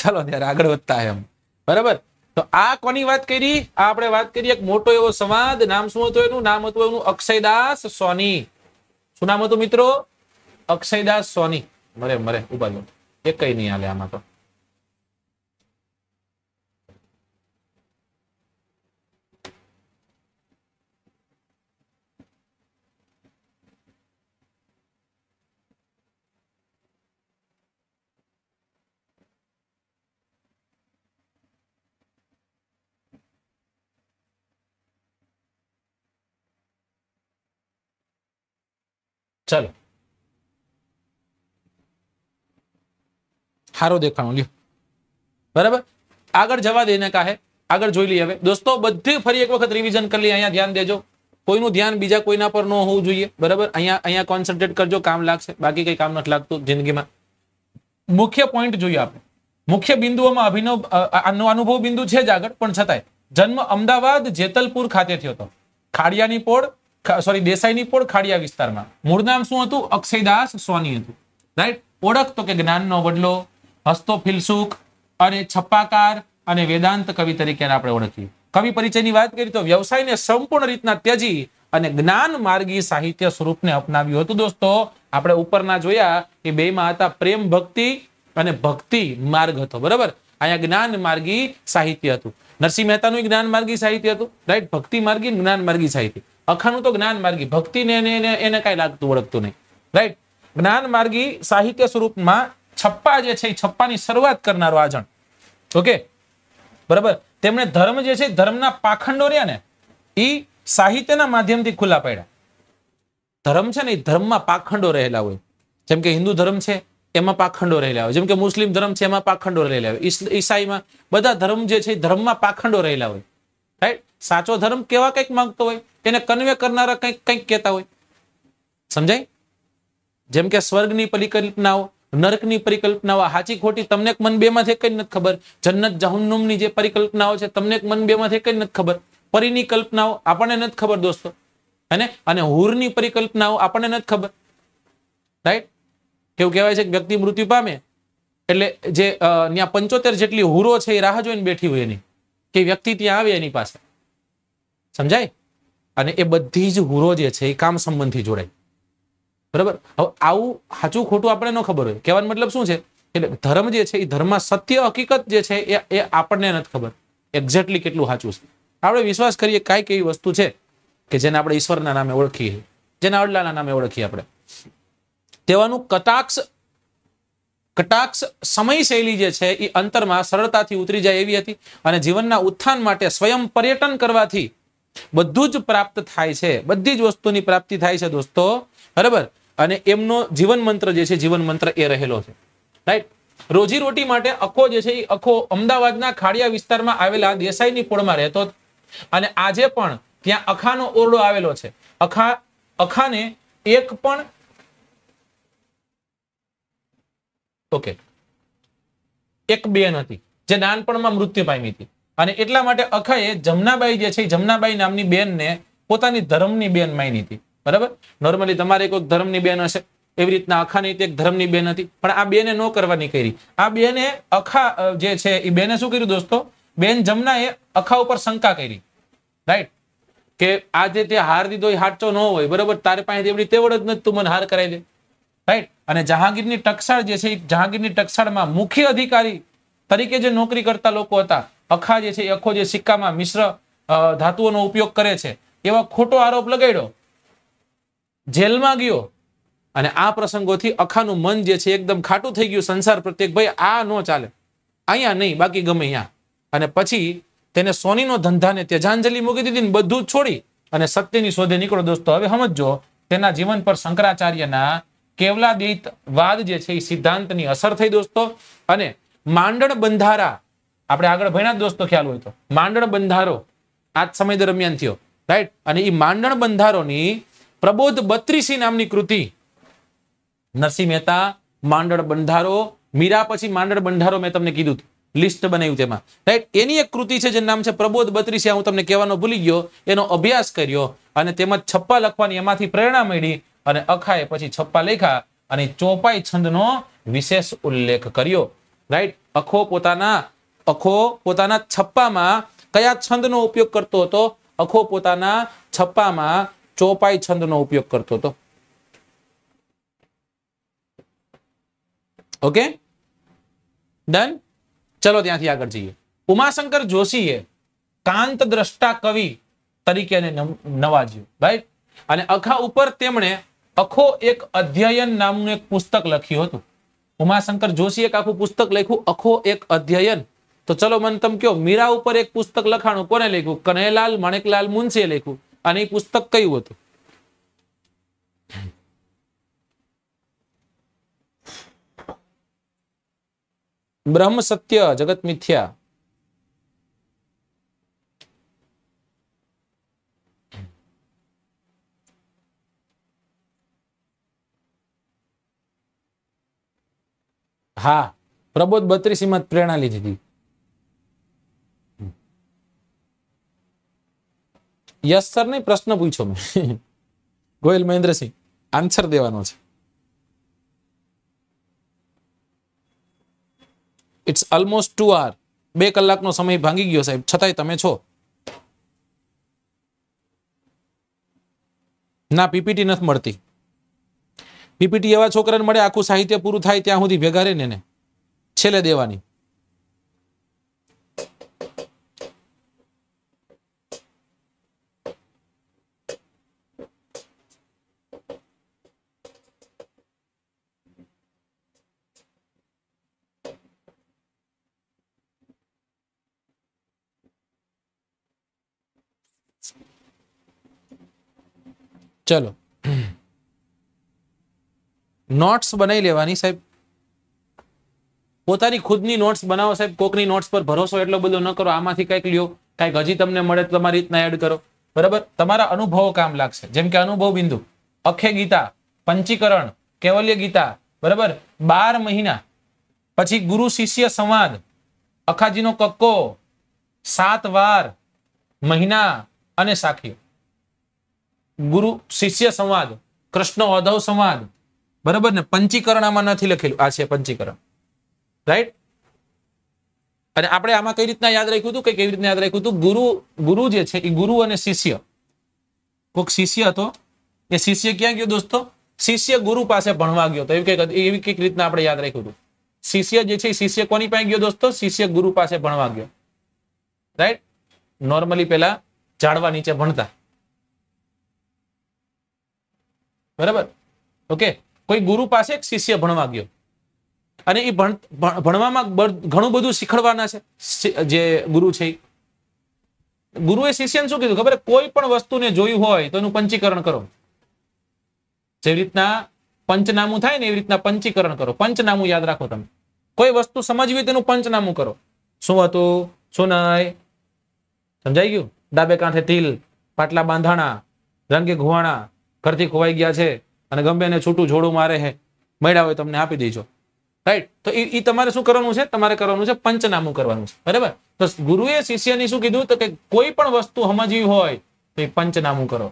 ચાલો ત્યારે આગળ વધતા એમ બરાબર તો આ કોની વાત કરી આ આપણે વાત કરી એક મોટો એવો સમાજ નામ શું હતું એનું નામ હતું એનું અક્ષયદાસ સોની શું નામ હતું મિત્રો અક્ષયદાસ સોની મરે મરે ઉભા લો એ કઈ નહીં હાલે આમાં તો ચાલો હારો દેખાણો લ્યો બરાબર આગળ જવા દેને કાહે આગળ જોઈ લઈએ હવે દોસ્તો બધી ફરી એક વખત રિવિઝન કરી લઈએ અહીંયા ધ્યાન દેજો કોઈનું ધ્યાન બીજા કોઈના પર ન હોવું જોઈએ બરાબર અહીંયા અહીંયા કોન્સન્ટ્રેટ કરજો કામ લાગશે બાકી કઈ કામ નથી લાગતું જિંદગીમાં મુખ્ય પોઈન્ટ જોઈએ આપણે મુખ્ય બિંદુઓમાં અભિનવ અનુભવ બિંદુ છે જ આગળ પણ છતાંય જન્મ અમદાવાદ જેતલપુર ખાતે થયો હતો ખાડિયાની પોળ સોરી દેસાઈની પોળ ખાડિયા વિસ્તારમાં મૂળ નામ શું હતું અક્ષયદાસ સોની હતું રાઈટ ઓળખ તો કે જ્ઞાનનો બદલો હસ્તો ફિલસુખ અને છપ્પાકાર અને વેદાંત કવિ તરીકે આપણે ઓળખીએ કવિ પરિચયની વાત કરી તો વ્યવસાયને સંપૂર્ણ રીતના ત્યજી અને જ્ઞાન માર્ગી સાહિત્ય સ્વરૂપને અપનાવ્યું હતું દોસ્તો આપણે ઉપરના જોયા કે બે માં હતા પ્રેમ ભક્તિ અને ભક્તિ માર્ગ હતો બરાબર અહીંયા જ્ઞાન માર્ગી સાહિત્ય હતું નરસિંહ મહેતાનું જ્ઞાન માર્ગી સાહિત્ય હતું રાઈટ ભક્તિ માર્ગી જ્ઞાન માર્ગી સાહિત્ય અખાણું તો જ્ઞાન માર્ગી ભક્તિને એને એને કાંઈ લાગતું ઓળખતું નહીં રાઈટ જ્ઞાન માર્ગી સાહિત્ય સ્વરૂપમાં છપ્પા જે છે એ છપ્પાની શરૂઆત કરનારો આ જણ ઓકે બરાબર તેમણે ધર્મ જે છે ધર્મના પાખંડો રહ્યા ને એ સાહિત્યના માધ્યમથી ખુલ્લા પડ્યા ધર્મ છે ને એ ધર્મમાં પાખંડો રહેલા હોય જેમ કે હિન્દુ ધર્મ છે એમાં પાખંડો રહેલા હોય જેમ કે મુસ્લિમ ધર્મ છે એમાં પાખંડો રહેલા હોય ઈસાઈમાં બધા ધર્મ જે છે ધર્મમાં પાખંડો રહેલા હોય રાઈટ સાચો ધર્મ કેવા કંઈક માંગતો હોય એને કન્વે કરનારા કંઈક કંઈક કહેતા હોય સમજાય જેમ કે સ્વર્ગની પરિકલ્પનાઓ નર્કની પરિકલ્પનાઓ હાચી ખોટી તમને મન બેમાંથી માંથી કઈ નથી ખબર જન્નત જહન્નુમની જે પરિકલ્પનાઓ છે તમને મન બેમાંથી માંથી કઈ નથી ખબર પરીની કલ્પનાઓ આપણને નથી ખબર દોસ્તો અને અને હુરની પરિકલ્પનાઓ આપણને નથી ખબર રાઈટ કેવું કહેવાય છે કે વ્યક્તિ મૃત્યુ પામે એટલે જે ત્યાં પંચોતેર જેટલી હુરો છે એ રાહ જોઈને બેઠી હોય એની કે વ્યક્તિ ત્યાં આવે એની પાસે સમજાય અને એ બધી જ હુરો જે છે એ કામ સંબંધથી જોડાય બરાબર હવે આવું સાચું ખોટું આપણે ન ખબર હોય કહેવાનો મતલબ શું છે એટલે ધર્મ જે છે એ ધર્મમાં સત્ય હકીકત જે છે એ એ આપણને નથી ખબર એક્ઝેક્ટલી કેટલું સાચું છે આપણે વિશ્વાસ કરીએ કાંઈક એવી વસ્તુ છે કે જેને આપણે ઈશ્વરના નામે ઓળખીએ જેને અડલાના નામે ઓળખીએ આપણે તેવાનું કટાક્ષ કટાક્ષ સમયશૈલી જે છે એ અંતરમાં સરળતાથી ઉતરી જાય એવી હતી અને જીવનના ઉત્થાન માટે સ્વયં પર્યટન કરવાથી બધું જ પ્રાપ્ત થાય છે બધી જ વસ્તુની પ્રાપ્તિ થાય છે દોસ્તો બરાબર અને એમનો જીવન મંત્ર જે છે જીવન મંત્ર એ રહેલો છે રાઈટ રોજી રોટી માટે અખો જે છે એ અખો અમદાવાદના ખાડિયા વિસ્તારમાં આવેલા દેસાઈની પોળમાં રહેતો અને આજે પણ ત્યાં અખાનો ઓરડો આવેલો છે અખા અખાને એક પણ ઓકે એક બેન હતી જે નાનપણમાં મૃત્યુ પામી હતી અને એટલા માટે અખાએ જમનાબાઈ જે છે જમનાબાઈ નામની બેનને પોતાની ધર્મની બેન માની હતી બરાબર નોર્મલી તમારે કોઈક ધર્મની બેન હશે એવી રીતના અખાની એક ધર્મની બેન હતી પણ આ બેને ન કરવાની કરી આ બેને અખા જે છે એ બેને શું કર્યું દોસ્તો બેન જમનાએ અખા ઉપર શંકા કરી રાઈટ કે આજે તે હાર દીધો એ હાચો ન હોય બરાબર તારે પાસે એવડી તેવડ જ નથી તું મને હાર કરાવી દે રાઈટ અને જહાંગીરની ટકસાળ જે છે જહાંગીરની ટકસાળમાં મુખ્ય અધિકારી તરીકે જે નોકરી કરતા લોકો હતા અખા જે છે એ અખો જે સિક્કામાં મિશ્ર ધાતુઓનો ઉપયોગ કરે છે એવા ખોટો આરોપ લગાડ્યો જેલમાં ગયો અને આ પ્રસંગોથી અખાનું મન જે છે એકદમ ખાટું થઈ ગયું સંસાર પ્રત્યે ભાઈ આ ન ચાલે અહીંયા નહીં બાકી ગમે અહીંયા અને પછી તેને સોનીનો ધંધાને ત્યજાંજલિ મૂકી દીધી ને બધું છોડી અને સત્યની શોધે નીકળો દોસ્તો હવે સમજો તેના જીવન પર શંકરાચાર્યના કેવલાદિત વાદ જે છે એ સિદ્ધાંતની અસર થઈ દોસ્તો અને માંડણ બંધારા આપણે આગળ ભણ્યા દોસ્તો ખ્યાલ હોય તો માંડણ બંધારો આ જ સમય દરમિયાન થયો રાઈટ અને એ માંડણ બંધારોની પ્રબોધ બત્રીસી નામની કૃતિ નરસિંહ મહેતા માંડળ બંધારો મીરા પછી માંડળ બંધારો મેં તમને કીધું લિસ્ટ બનાવ્યું તેમાં રાઈટ એની એક કૃતિ છે જેનું નામ છે પ્રબોધ બત્રીસી હું તમને કહેવાનો ભૂલી ગયો એનો અભ્યાસ કર્યો અને તેમજ છપ્પા લખવાની એમાંથી પ્રેરણા મળી અને અખાએ પછી છપ્પા લેખા અને ચોપાઈ છંદનો વિશેષ ઉલ્લેખ કર્યો રાઈટ અખો પોતાના અખો પોતાના છપ્પામાં કયા છંદ ઉપયોગ કરતો હતો અખો પોતાના છપ્પામાં ચોપાઈ છંદ ઉપયોગ કરતો હતો ઓકે ડન ચલો ત્યાંથી આગળ જઈએ ઉમાશંકર જોશીએ કાંત દ્રષ્ટા કવિ તરીકે નવાજ્યું રાઈટ અને અખા ઉપર તેમણે અખો એક અધ્યયન નામનું એક પુસ્તક લખ્યું હતું ઉમાશંકર જોશી એક આખું પુસ્તક લખ્યું અખો એક અધ્યયન તો ચલો મને તમ કહો મીરા ઉપર એક પુસ્તક લખાણું કોને લખ્યું કનૈલાલ મણેકલાલ મુનશીએ લખ્યું અને પુસ્તક કયું હતું બ્રહ્મ સત્ય જગત મિથ્યા हा प्रबोध बत्रीस मत प्रेरणा लीधी थी यश सर ने प्रश्न पूछो मैं गोयल महेंद्र सिंह आंसर देवा इट्स ऑलमोस्ट टू आर बे कलाक ना समय भांगी गो साहब छता ते छो ना पीपीटी नहीं मती પીપીટી એવા છોકરાને મળે આખું સાહિત્ય પૂરું થાય ત્યાં સુધી ભેગા રહે ને એને છેલ્લે દેવાની ચલો નોટ્સ બનાવી લેવાની સાહેબ પોતાની ખુદની નોટ્સ બનાવો સાહેબ કોકની નોટ્સ પર ભરોસો એટલો બધો ન કરો આમાંથી કંઈક લ્યો કંઈક હજી તમને મળે તમારી રીતના એડ કરો બરાબર તમારા અનુભવો કામ લાગશે જેમ કે અનુભવ બિંદુ અખે ગીતા પંચીકરણ કેવલ્ય ગીતા બરાબર બાર મહિના પછી ગુરુ શિષ્ય સંવાદ અખાજીનો કક્કો સાત વાર મહિના અને સાખી ગુરુ શિષ્ય સંવાદ કૃષ્ણ અધવ સંવાદ બરાબર ને પંચીકરણ આમાં નથી લખેલું આ છે પંચીકરણ રાઈટ અને આપણે આમાં કઈ રીતના યાદ રાખ્યું હતું કે કેવી રીતના યાદ રાખ્યું હતું ગુરુ ગુરુ જે છે એ ગુરુ અને શિષ્ય કોઈક શિષ્ય હતો એ શિષ્ય ક્યાં ગયો દોસ્તો શિષ્ય ગુરુ પાસે ભણવા ગયો તો એવી કઈક એવી કઈક રીતના આપણે યાદ રાખ્યું હતું શિષ્ય જે છે શિષ્ય કોની પાસે ગયો દોસ્તો શિષ્ય ગુરુ પાસે ભણવા ગયો રાઈટ નોર્મલી પેલા ઝાડવા નીચે ભણતા બરાબર ઓકે કોઈ ગુરુ પાસે એક શિષ્ય ભણવા ગયો અને એ ભણવામાં ઘણું બધું શીખવાના છે જે ગુરુ છે ગુરુએ શિષ્યને શું કીધું ખબર કોઈ પણ વસ્તુને જોયું હોય તો એનું પંચીકરણ કરો જેવી રીતના પંચનામું થાય ને એવી રીતના પંચીકરણ કરો પંચનામું યાદ રાખો તમે કોઈ વસ્તુ સમજવી તેનું પંચનામું કરો શું હતું શું નહીં સમજાઈ ગયું ડાબે કાંઠે તિલ પાટલા બાંધાણા રંગે ઘુવાણા ઘરથી ખોવાઈ ગયા છે અને ગમે એને છૂટું જોડું મારે હે મળ્યા હોય તમને આપી દેજો રાઈટ તો એ તમારે શું કરવાનું છે તમારે કરવાનું છે પંચનામું કરવાનું છે બરાબર તો ગુરુએ શિષ્યની શું કીધું તો કે કોઈ પણ વસ્તુ સમજવી હોય તો એ પંચનામું કરો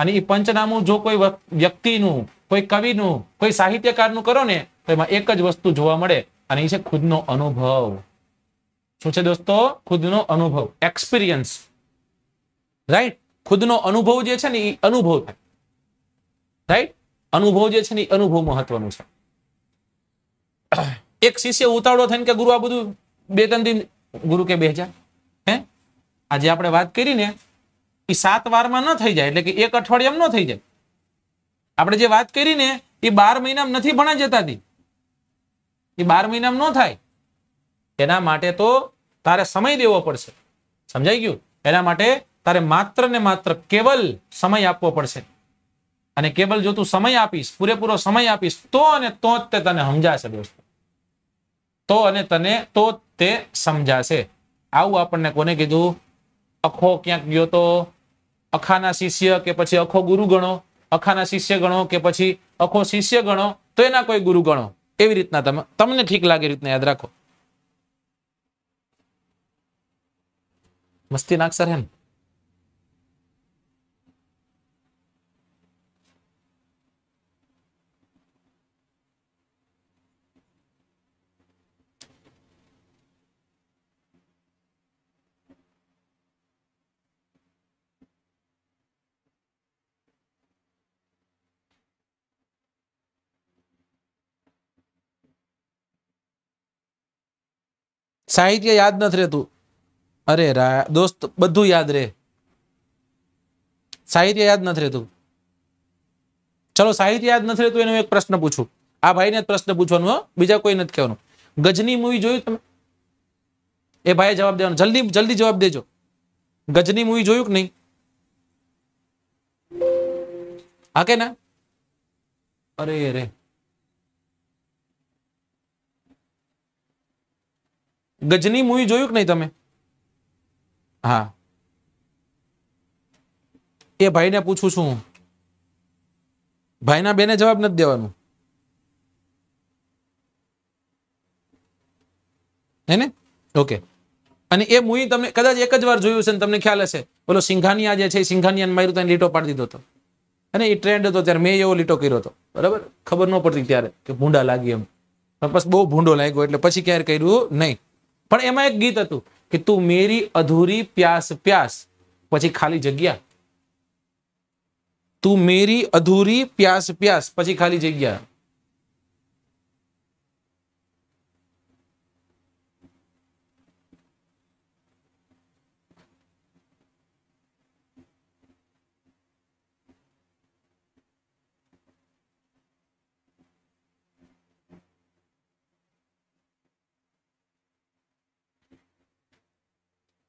અને એ પંચનામું જો કોઈ વ્યક્તિનું કોઈ કવિનું કોઈ સાહિત્યકારનું કરો ને તો એમાં એક જ વસ્તુ જોવા મળે અને એ છે ખુદનો અનુભવ શું છે દોસ્તો ખુદનો અનુભવ એક્સપિરિયન્સ રાઈટ ખુદનો અનુભવ જે છે ને એ અનુભવ થાય રાઈટ અનુભવ જે છે ને અનુભવ મહત્વનું છે એક શિષ્ય ઉતાવળો થઈને કે ગુરુ આ બધું બે ત્રણ દિન ગુરુ કે બે હે આજે આપણે વાત કરી ને એ સાત વારમાં ન થઈ જાય એટલે કે એક અઠવાડિયામાં ન થઈ જાય આપણે જે વાત કરી ને એ બાર મહિનામાં નથી ભણાઈ જતાતી એ બાર મહિનામાં ન થાય એના માટે તો તારે સમય દેવો પડશે સમજાઈ ગયું એના માટે તારે માત્ર ને માત્ર કેવલ સમય આપવો પડશે અને કેબલ જો તું સમય આપીશ પૂરેપૂરો સમય આપીશ તો અને તો જ તે તને સમજાશે દોસ્તો તો અને તને તો તે સમજાશે આવું આપણને કોને કીધું અખો ક્યાંક ગયો તો અખાના શિષ્ય કે પછી અખો ગુરુ ગણો અખાના શિષ્ય ગણો કે પછી અખો શિષ્ય ગણો તો એના કોઈ ગુરુ ગણો એવી રીતના તમે તમને ઠીક લાગે રીતના યાદ રાખો મસ્તી નાખસર હે ને સાહિત્ય યાદ નથી રહેતું અરે દોસ્ત બધું યાદ રહે સાહિત્ય યાદ નથી રહેતું ચલો સાહિત્ય યાદ નથી રહેતું એનો એક પ્રશ્ન પૂછું આ ભાઈને પ્રશ્ન પૂછવાનો બીજા કોઈ નથી કહેવાનું ગજની મૂવી જોયું તમે એ ભાઈ જવાબ દેવાનો જલ્દી જલ્દી જવાબ દેજો ગજની મૂવી જોયું કે નહીં હા કે ના અરે અરે ગજની મૂવી જોયું કે નહીં તમે હા એ ભાઈને પૂછું છું ભાઈના બેને જવાબ નથી દેવાનું હે ને ઓકે અને એ મૂવી તમને કદાચ એક જ વાર જોયું છે ને તમને ખ્યાલ હશે બોલો સિંઘાનિયા જે છે સિંઘાનિયાને માર્યું તેને લીટો પાડી દીધો હતો અને એ ટ્રેન્ડ હતો ત્યારે મેં એવો લીટો કર્યો હતો બરાબર ખબર ન પડતી ત્યારે કે ભૂંડા લાગી એમ પણ બસ બહુ ભૂંડો લાગ્યો એટલે પછી ક્યારે કર્યું નહીં પણ એમાં એક ગીત હતું કે તું મેરી અધૂરી પ્યાસ પ્યાસ પછી ખાલી જગ્યા તું મેરી અધૂરી પ્યાસ પ્યાસ પછી ખાલી જગ્યા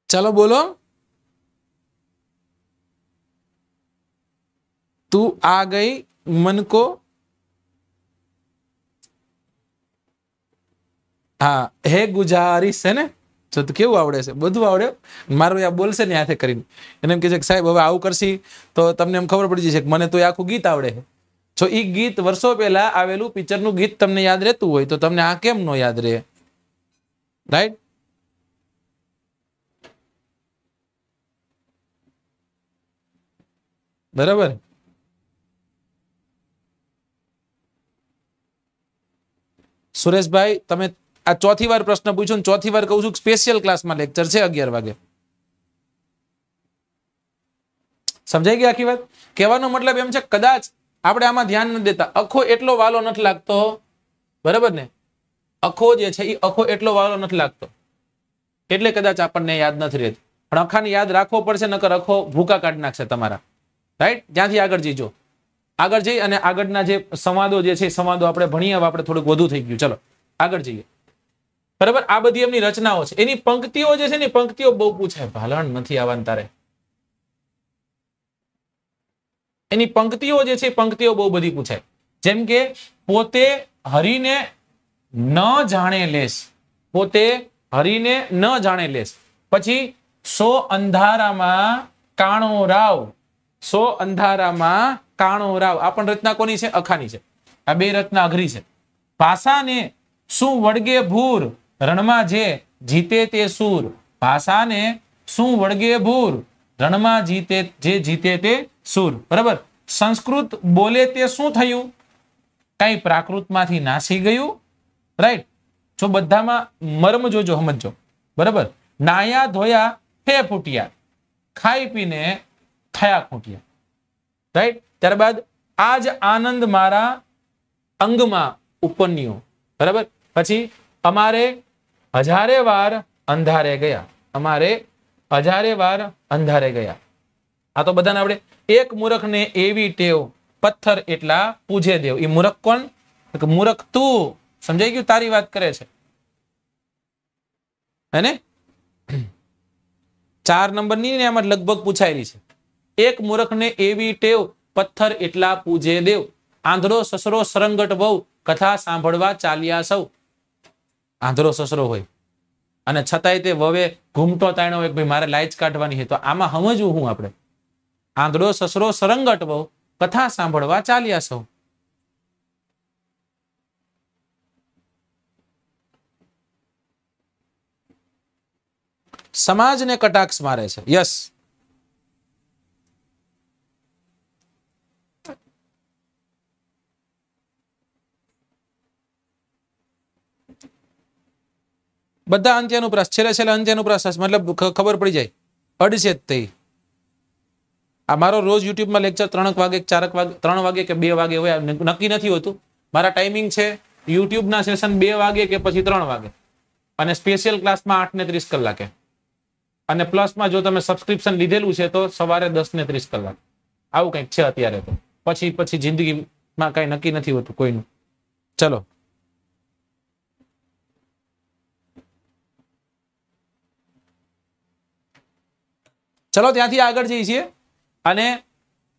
ચાલો બોલો તું આ ગઈ મનકો હા હે ગુજારીશ છે ને તો કેવું આવડે છે બધું આવડે મારું આ બોલશે ને હાથે કરીને એને એમ કહે છે કે સાહેબ હવે આવું કરશી તો તમને એમ ખબર પડી જશે કે મને તો આખું ગીત આવડે છે જો એ ગીત વર્ષો પહેલા આવેલું પિક્ચરનું ગીત તમને યાદ રહેતું હોય તો તમને આ કેમ નો યાદ રહે રાઈટ બરાબર સુરેશભાઈ તમે આ ચોથી વાર પ્રશ્ન પૂછ્યો ચોથી વાર કહું છું સ્પેશિયલ ક્લાસમાં લેક્ચર છે અગિયાર વાગે સમજાઈ ગયા આખી વાત કહેવાનો મતલબ એમ છે કદાચ આપણે આમાં ધ્યાન નથી દેતા અખો એટલો વાલો નથી લાગતો બરાબર ને અખો જે છે એ અખો એટલો વાલો નથી લાગતો એટલે કદાચ આપણને યાદ નથી રહેતું પણ અખાને યાદ રાખવો પડશે નકર અખો ભૂકા કાઢ નાખશે તમારા રાઈટ ત્યાંથી આગળ જઈજો આગળ જઈ અને આગળના જે સંવાદો જે છે સંવાદો આપણે ભણીએ હવે આપણે થોડુંક વધુ થઈ ગયું ચલો આગળ જઈએ બરાબર આ બધી એમની રચનાઓ છે એની પંક્તિઓ જે છે ને પંક્તિઓ બહુ પૂછાય ભાલણ નથી આવવાનું તારે એની પંક્તિઓ જે છે પંક્તિઓ બહુ બધી પૂછાય જેમ કે પોતે હરીને ન જાણે લેશ પોતે હરીને ન જાણે લેશ પછી સો અંધારામાં કાણો રાવ સો અંધારામાં કાણો રાવ આ પણ રચના કોની છે અખાની છે આ બે રચના અઘરી છે ભાષાને શું વળગે ભૂર રણમાં જે જીતે તે સુર ભાષાને શું વળગે ભૂર રણમાં જીતે જે જીતે તે સુર બરાબર સંસ્કૃત બોલે તે શું થયું કઈ પ્રાકૃતમાંથી નાસી ગયું રાઈટ જો બધામાં મર્મ જોજો સમજો બરાબર નાયા ધોયા ફે ફૂટ્યા ખાઈ પીને થયા ખૂટ્યા રાઈટ ત્યારબાદ આ જ આનંદ મારા અંગમાં ઉપન્યો બરાબર પછી અમારે હજારે વાર અંધારે ગયા અમારે હજારે વાર અંધારે ગયા આ તો બધાને આપણે એક મૂરખને એવી ટેવ પથ્થર એટલા પૂજે દેવ એ મૂરખ કોણ મૂરખ તું સમજાઈ ગયું તારી વાત કરે છે હે ચાર નંબરની ને એમાં લગભગ પૂછાયેલી છે એક મૂર્ખને એવી ટેવ પથ્થર એટલા પૂજે દેવ આંધળો સસરો સરંગટ બહુ કથા સાંભળવા ચાલ્યા સૌ આંધળો સસરો હોય અને છતાંય તે વવે ઘૂમટો તાણ્યો હોય ભાઈ મારે લાઈચ કાઢવાની છે તો આમાં સમજવું હું આપણે આંધળો સસરો સરંગટ બહુ કથા સાંભળવા ચાલ્યા સૌ સમાજને કટાક્ષ મારે છે યસ બધા અંત્ય અનુપ્રાસ છેલ્લે છેલ્લે અંત્ય અનુપ્રાસ મતલબ ખબર પડી જાય અડશે જ થઈ આ મારો રોજ યુટ્યુબમાં લેક્ચર ત્રણ વાગે ચારક વાગે ત્રણ વાગે કે બે વાગે હોય નક્કી નથી હોતું મારા ટાઈમિંગ છે યુટ્યુબના સેશન બે વાગે કે પછી ત્રણ વાગે અને સ્પેશિયલ ક્લાસમાં આઠ ને ત્રીસ કલાકે અને પ્લસમાં જો તમે સબસ્ક્રિપ્શન લીધેલું છે તો સવારે દસ ને ત્રીસ કલાક આવું કંઈક છે અત્યારે તો પછી પછી જિંદગીમાં કાંઈ નક્કી નથી હોતું કોઈનું ચલો ચલો ત્યાંથી આગળ જઈએ છીએ અને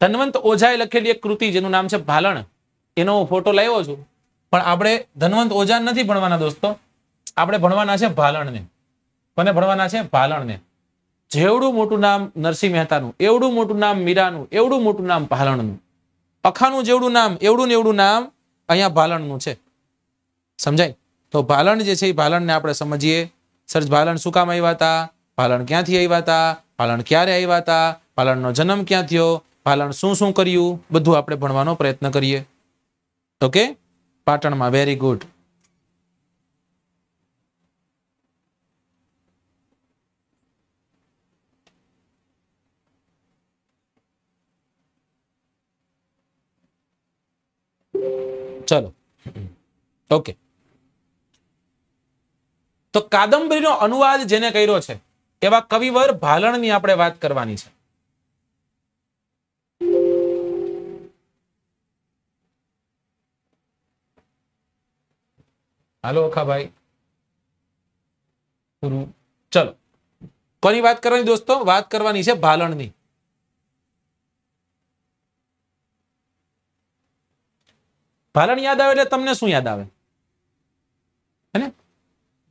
ધનવંત ઓઝાએ લખેલી એક કૃતિ જેનું નામ છે ભાલણ એનો હું ફોટો લાવ્યો છું પણ આપણે ધનવંત ઓઝા નથી ભણવાના દોસ્તો આપણે ભણવાના છે ભાલણને કોને ભણવાના છે ભાલણને જેવડું મોટું નામ નરસિંહ મહેતાનું એવડું મોટું નામ મીરાનું એવડું મોટું નામ ભાલણનું અખાનું જેવડું નામ એવડું ને એવડું નામ અહીંયા ભાલણનું છે સમજાય તો ભાલણ જે છે એ ભાલણને આપણે સમજીએ સર ભાલણ શું કામ આવ્યા હતા ભાલણ ક્યાંથી આવ્યા હતા પાલણ ક્યારે આવ્યા હતા પાલણનો જન્મ ક્યાં થયો પાલણ શું શું કર્યું બધું આપણે ભણવાનો પ્રયત્ન કરીએ ઓકે પાટણમાં વેરી ગુડ ચલો ઓકે તો કાદંબરીનો અનુવાદ જેને કર્યો છે એવા કવિવર ભાલણની આપણે વાત કરવાની છે હાલો ઓખાભાઈ ગુરુ ચલો કોની વાત કરવાની દોસ્તો વાત કરવાની છે ભાલણની ભાલણ યાદ આવે એટલે તમને શું યાદ આવે હે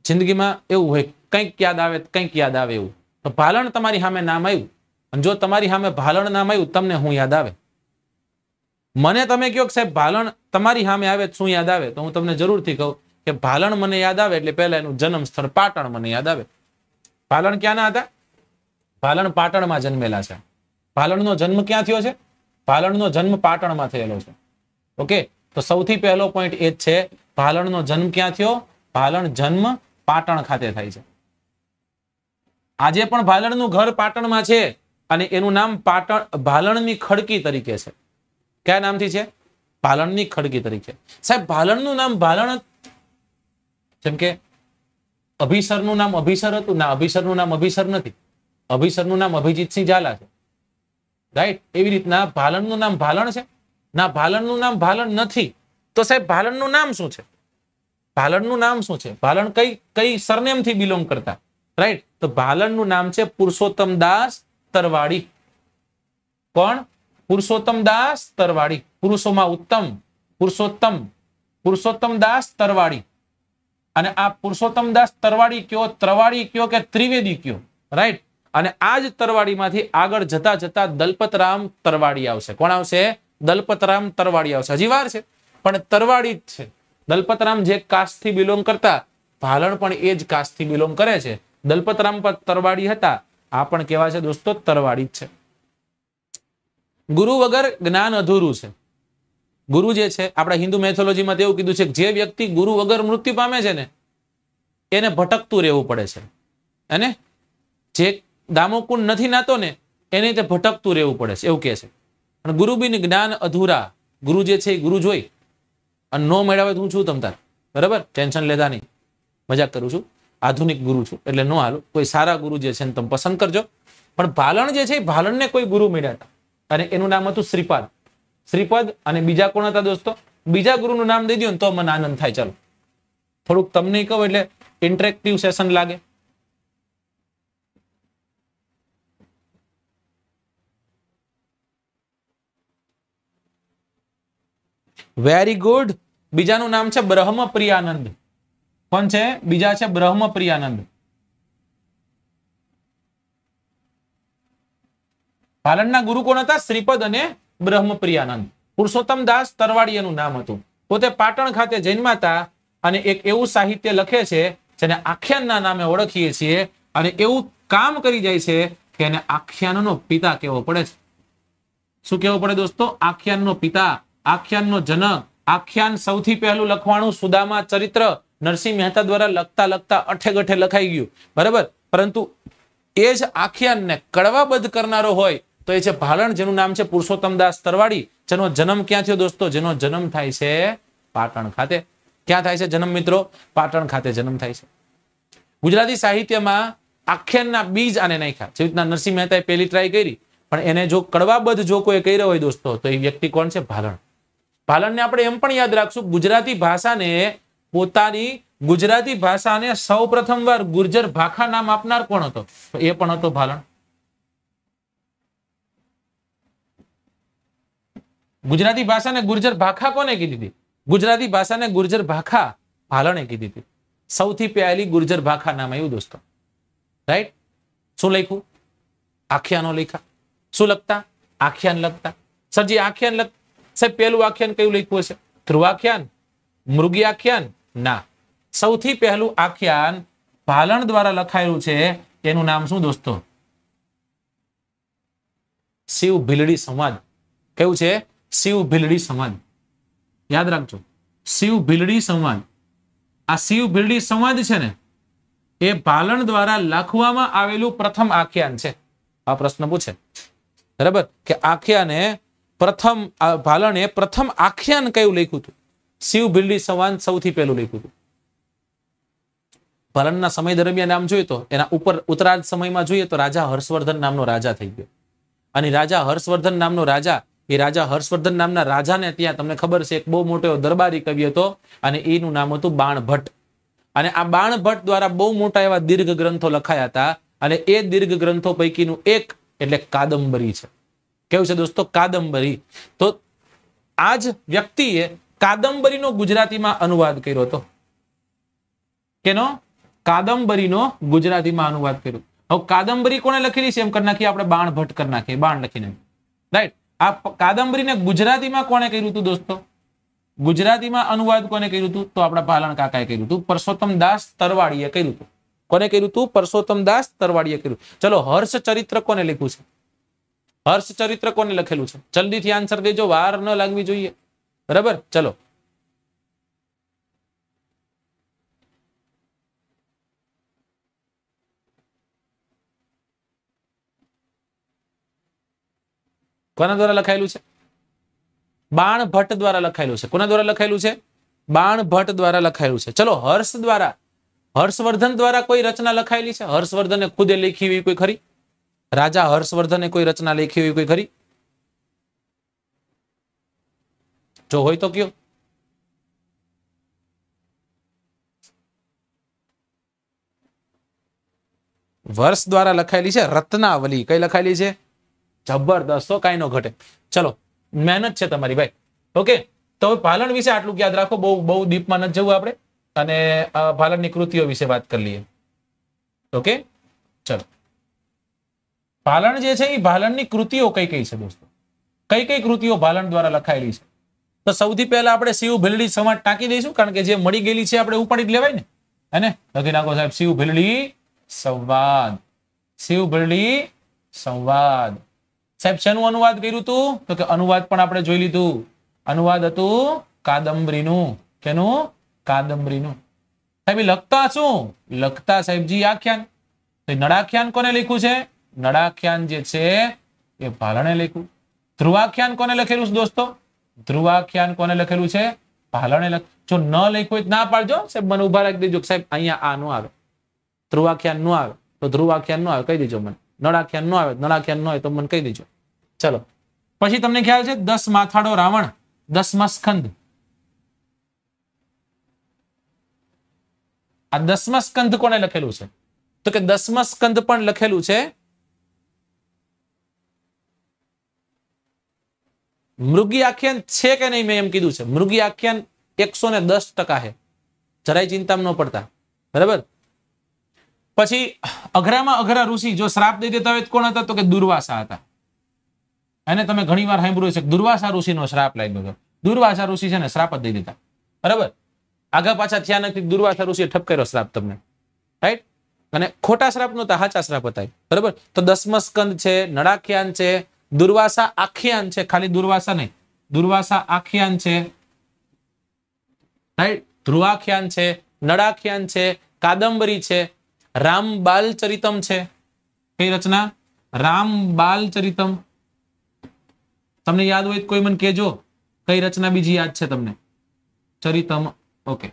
જિંદગીમાં એવું હોય કંઈક યાદ આવે કંઈક યાદ આવે એવું તો ભાલણ તમારી સામે નામ આવ્યું અને જો તમારી સામે ભાલણ નામ આવ્યું તમને હું યાદ આવે મને તમે કહો કે સાહેબ ભાલણ તમારી સામે આવે શું યાદ આવે તો હું તમને જરૂરથી કહું કે ભાલણ મને યાદ આવે એટલે પહેલા એનું જન્મ સ્થળ પાટણ મને યાદ આવે ભાલણ ક્યાંના હતા ભાલણ પાટણમાં જન્મેલા છે ભાલણનો જન્મ ક્યાં થયો છે ભાલણનો જન્મ પાટણમાં થયેલો છે ઓકે તો સૌથી પહેલો પોઈન્ટ એ જ છે ભાલણનો જન્મ ક્યાં થયો ભાલણ જન્મ પાટણ ખાતે થાય છે આજે પણ ભાલણનું ઘર પાટણમાં છે અને એનું નામ પાટણ ભાલણની ખડકી તરીકે છે કયા નામથી છે ભાલણની ખડકી તરીકે સાહેબ ભાલણનું નામ ભાલણ જેમ કે અભિસરનું નામ અભિસર હતું ના અભિસરનું નામ અભિસર નથી અભિસરનું નામ અભિજીતસિંહ ઝાલા છે રાઈટ એવી રીતના ભાલણનું નામ ભાલણ છે ના ભાલણનું નામ ભાલણ નથી તો સાહેબ ભાલણનું નામ શું છે ભાલણનું નામ શું છે ભાલણ કઈ કઈ સરનેમથી બિલોંગ કરતા રાઈટ તો ભાલણનું નામ છે પુરુષોત્તમ દાસ તરવાડી કોણ પુરુષોત્તમ દાસ તરવાડી પુરુષોમાં ઉત્તમ પુરુષોત્તમ પુરુષોત્તમ દાસ તરવાડી અને આ પુરુષોત્તમ દાસ તરવાડી કયો ત્રવાડી કયો કે ત્રિવેદી કયો રાઈટ અને આ જ તરવાડીમાંથી આગળ જતા જતા દલપતરામ તરવાડી આવશે કોણ આવશે દલપતરામ તરવાડી આવશે હજી વાર છે પણ તરવાડી જ છે દલપતરામ જે કાસ્ટથી બિલોંગ કરતા ભાલણ પણ એ જ કાસ્ટથી બિલોંગ કરે છે દલપતરામ તરવાડી હતા આ પણ કેવા છે દોસ્તો તરવાડી છે ગુરુ વગર જ્ઞાન અધૂરું છે ગુરુ જે છે આપણા હિન્દુ મેથોલોજીમાં તેવું કીધું છે જે વ્યક્તિ ગુરુ વગર મૃત્યુ પામે છે ને એને ભટકતું રહેવું પડે છે અને જે દામોકુંડ નથી નાતો ને એને તે ભટકતું રહેવું પડે છે એવું કહે છે અને ગુરુ બિન જ્ઞાન અધૂરા ગુરુ જે છે એ ગુરુ જોઈ અને નો મેળવે તો હું છું તમતાર બરાબર ટેન્શન લેતા નહીં મજાક કરું છું આધુનિક ગુરુ છું એટલે ન હાલો કોઈ સારા ગુરુ જે છે તમે પસંદ કરજો પણ ભાલણ જે છે એ ભાલણને કોઈ ગુરુ મળ્યા હતા અને એનું નામ હતું શ્રીપાદ શ્રીપદ અને બીજા કોણ હતા દોસ્તો બીજા ગુરુનું નામ દઈ દો ને તો મને આનંદ થાય ચાલો થોડુંક તમને કહું એટલે ઇન્ટરેક્ટિવ સેશન લાગે વેરી ગુડ બીજાનું નામ છે બ્રહ્મ પ્રિયાનંદ કોણ છે બીજા છે બ્રહ્મપ્રિયાનંદ પાલનના ગુરુ કોણ હતા શ્રીપદ અને બ્રહ્મપ્રિયાનંદ પુરુષોત્તમ દાસ તરવાડિયાનું નામ હતું પોતે પાટણ ખાતે જન્માતા અને એક એવું સાહિત્ય લખે છે જેને આખ્યાનના નામે ઓળખીએ છીએ અને એવું કામ કરી જાય છે કે એને આખ્યાનનો પિતા કહેવો પડે છે શું કહેવું પડે દોસ્તો આખ્યાનનો પિતા આખ્યાનનો જનક આખ્યાન સૌથી પહેલું લખવાનું સુદામા ચરિત્ર નરસિંહ મહેતા દ્વારા લખતા લખતા અઠેગઠે લખાઈ ગયું બરાબર પરંતુ એ જ આખ્યાનને કડવાબદ્ધ કરનારો હોય તો એ છે ભાલણ જેનું નામ છે પુરુષોત્તમ તરવાડી જેનો જન્મ ક્યાં થયો દોસ્તો જેનો જન્મ થાય છે પાટણ ખાતે ક્યાં થાય છે જન્મ મિત્રો પાટણ ખાતે જન્મ થાય છે ગુજરાતી સાહિત્યમાં આખ્યાનના બીજ આને નાખ્યા જેવી રીતના નરસિંહ મહેતાએ પહેલી ટ્રાય કરી પણ એને જો કડવાબદ્ધ જો કોઈ કર્યો હોય દોસ્તો તો એ વ્યક્તિ કોણ છે ભાલણ ભાલણને આપણે એમ પણ યાદ રાખશું ગુજરાતી ભાષાને પોતાની ગુજરાતી ભાષાને સૌ વાર ગુર્જર ભાખા નામ આપનાર કોણ હતો એ પણ હતો ભાલણ ગુજરાતી ભાષાને ગુર્જર ભાખા કોને કીધી હતી ગુજરાતી ભાષાને ગુર્જર ભાખા ભાલણે કીધી હતી સૌથી પહેલી ગુર્જર ભાખા નામ આવ્યું દોસ્તો રાઈટ શું લખ્યું આખ્યાનો લખ્યા શું લખતા આખ્યાન લખતા સરજી આખ્યાન લખ સાહેબ પહેલું આખ્યાન કયું લખ્યું હશે ધ્રુવાખ્યાન મૃગી આખ્યાન ના સૌથી પહેલું આખ્યાન ભાલણ દ્વારા લખાયેલું છે એનું નામ શું દોસ્તો શિવ ભીલડી સંવાદ કેવું છે શિવ ભીલડી સંવાદ યાદ રાખજો શિવ ભીલડી સંવાદ આ શિવ ભીલડી સંવાદ છે ને એ ભાલણ દ્વારા લખવામાં આવેલું પ્રથમ આખ્યાન છે આ પ્રશ્ન પૂછે બરાબર કે આખ્યાને પ્રથમ ભાલણે પ્રથમ આખ્યાન કયું લખ્યું હતું શિવ ભીલડી સંવાદ સૌથી પહેલું લખ્યું હતું ભરણના સમય દરમિયાન આમ જોઈએ તો એના ઉપર ઉત્તરાર્ધ સમયમાં જોઈએ તો રાજા હર્ષવર્ધન નામનો રાજા થઈ ગયો અને રાજા હર્ષવર્ધન નામનો રાજા એ રાજા હર્ષવર્ધન નામના રાજાને ત્યાં તમને ખબર છે એક બહુ મોટો દરબારી કવિ હતો અને એનું નામ હતું બાણભટ્ટ અને આ બાણભટ્ટ દ્વારા બહુ મોટા એવા દીર્ઘ ગ્રંથો લખાયા હતા અને એ દીર્ઘ ગ્રંથો પૈકીનું એક એટલે કાદંબરી છે કેવું છે દોસ્તો કાદંબરી તો આ જ વ્યક્તિએ કાદંબરીનો ગુજરાતીમાં અનુવાદ કર્યો હતો કેનો કાદંબરીનો ગુજરાતીમાં અનુવાદ કર્યો હવે કાદંબરી કોને લખેલી છે એમ કરી નાખીએ આપણે બાણ ભટ્ટ કરી નાખીએ બાણ લખીને રાઈટ આ કાદંબરીને ગુજરાતીમાં કોણે કર્યું હતું દોસ્તો ગુજરાતીમાં અનુવાદ કોને કર્યું હતું તો આપણા પાલણ કાકાએ કર્યું હતું પરસોત્તમ દાસ તરવાડીએ કર્યું હતું કોને કર્યું હતું પરસોત્તમ દાસ તરવાડીએ કર્યું ચલો હર્ષ ચરિત્ર કોને લખ્યું છે હર્ષ ચરિત્ર કોને લખેલું છે જલ્દીથી આન્સર દેજો વાર ન લાગવી જોઈએ બરાબર ચલો કોના દ્વારા લખાયેલું છે બાણ ભટ્ટ દ્વારા લખાયેલું છે કોના દ્વારા લખાયેલું છે બાણ ભટ્ટ દ્વારા લખાયેલું છે ચલો હર્ષ દ્વારા હર્ષવર્ધન દ્વારા કોઈ રચના લખાયેલી છે હર્ષવર્ધને ખુદે લખી હોય કોઈ ખરી રાજા હર્ષવર્ધને કોઈ રચના લખી હોય કોઈ ખરી જો હોય તો કયો વર્ષ દ્વારા લખાયેલી છે રત્નાવલી કઈ લખાયેલી છે જબરદસ્ત તો કાંઈ ન ઘટે ચલો મહેનત છે તમારી ભાઈ ઓકે તો પાલન વિશે આટલું યાદ રાખો બહુ બહુ દીપમાં નથી જવું આપણે અને પાલનની કૃતિઓ વિશે વાત કરી લઈએ ઓકે ચલો પાલન જે છે એ ભાલણની કૃતિઓ કઈ કઈ છે દોસ્તો કઈ કઈ કૃતિઓ ભાલણ દ્વારા લખાયેલી છે તો સૌથી પહેલા આપણે શિવ ભેલડી સમાજ ટાંકી દઈશું કારણ કે જે મળી ગયેલી છે આપણે ઉપાડી લેવાય ને હે લખી નાખો સાહેબ શિવ ભેલડી સંવાદ શિવ ભેલડી સંવાદ સાહેબ શેનું અનુવાદ કર્યું હતું તો કે અનુવાદ પણ આપણે જોઈ લીધું અનુવાદ હતું કાદંબરીનું કેનું કાદંબરીનું સાહેબ લખતા શું લખતા સાહેબજી આખ્યાન તો નડાખ્યાન કોને લખ્યું છે નડાખ્યાન જે છે એ ભાલણે લખ્યું ધ્રુવાખ્યાન કોને લખેલું છે દોસ્તો ધ્રુવાખ્યાન કોને લખેલું છે ભાલણે જો ન લખ્યું હોય ના પાડજો સાહેબ મને ઉભા રાખી દેજો સાહેબ અહીંયા આ નો આવે ધ્રુવાખ્યાન નો આવે તો ધ્રુવાખ્યાન નો આવે કહી દેજો મને નળાખ્યાન નો આવે નળાખ્યાન ન હોય તો મને કહી દેજો ચલો પછી તમને ખ્યાલ છે દસ માથાડો રાવણ દસમા સ્કંદ આ દસમા સ્કંદ કોને લખેલું છે તો કે દસમા સ્કંદ પણ લખેલું છે મૃગી આખ્યાન છે કે નહીં મેં એમ કીધું છે મૃગી આખ્યાન એકસો ને દસ ટકા છે જરાય ચિંતા ન પડતા બરાબર પછી અઘરામાં અઘરા ઋષિ જો શ્રાપ દઈ દેતા હોય કોણ હતા તો કે દુર્વાસા હતા એને તમે ઘણી વાર સાંભળ્યું છે દુર્વાસા ઋષિનો શ્રાપ લાગ્યો હતો દુર્વાસા ઋષિ છે ને શ્રાપ જ દઈ દીધા બરાબર આગા પાછા થયા નથી દુર્વાસા ઋષિએ ઠપકેરો શ્રાપ તમને રાઈટ અને ખોટા શ્રાપ નતા હાચા શ્રાપ હતા બરાબર તો દસમસ્કંદ છે નડાખ્યાન છે દુર્વાસા આખ્યાન છે ખાલી દુર્વાસા નહીં દુર્વાસા આખ્યાન છે રાઈટ ધ્રુવાખ્યાન છે નળાખ્યાન છે કાદંબરી છે રામ બાલ ચરિતમ છે કઈ રચના રામ બાલ ચરિતમ તમને યાદ હોય કોઈ મને કેજો કઈ રચના બીજી યાદ છે તમને ચરિતમ ઓકે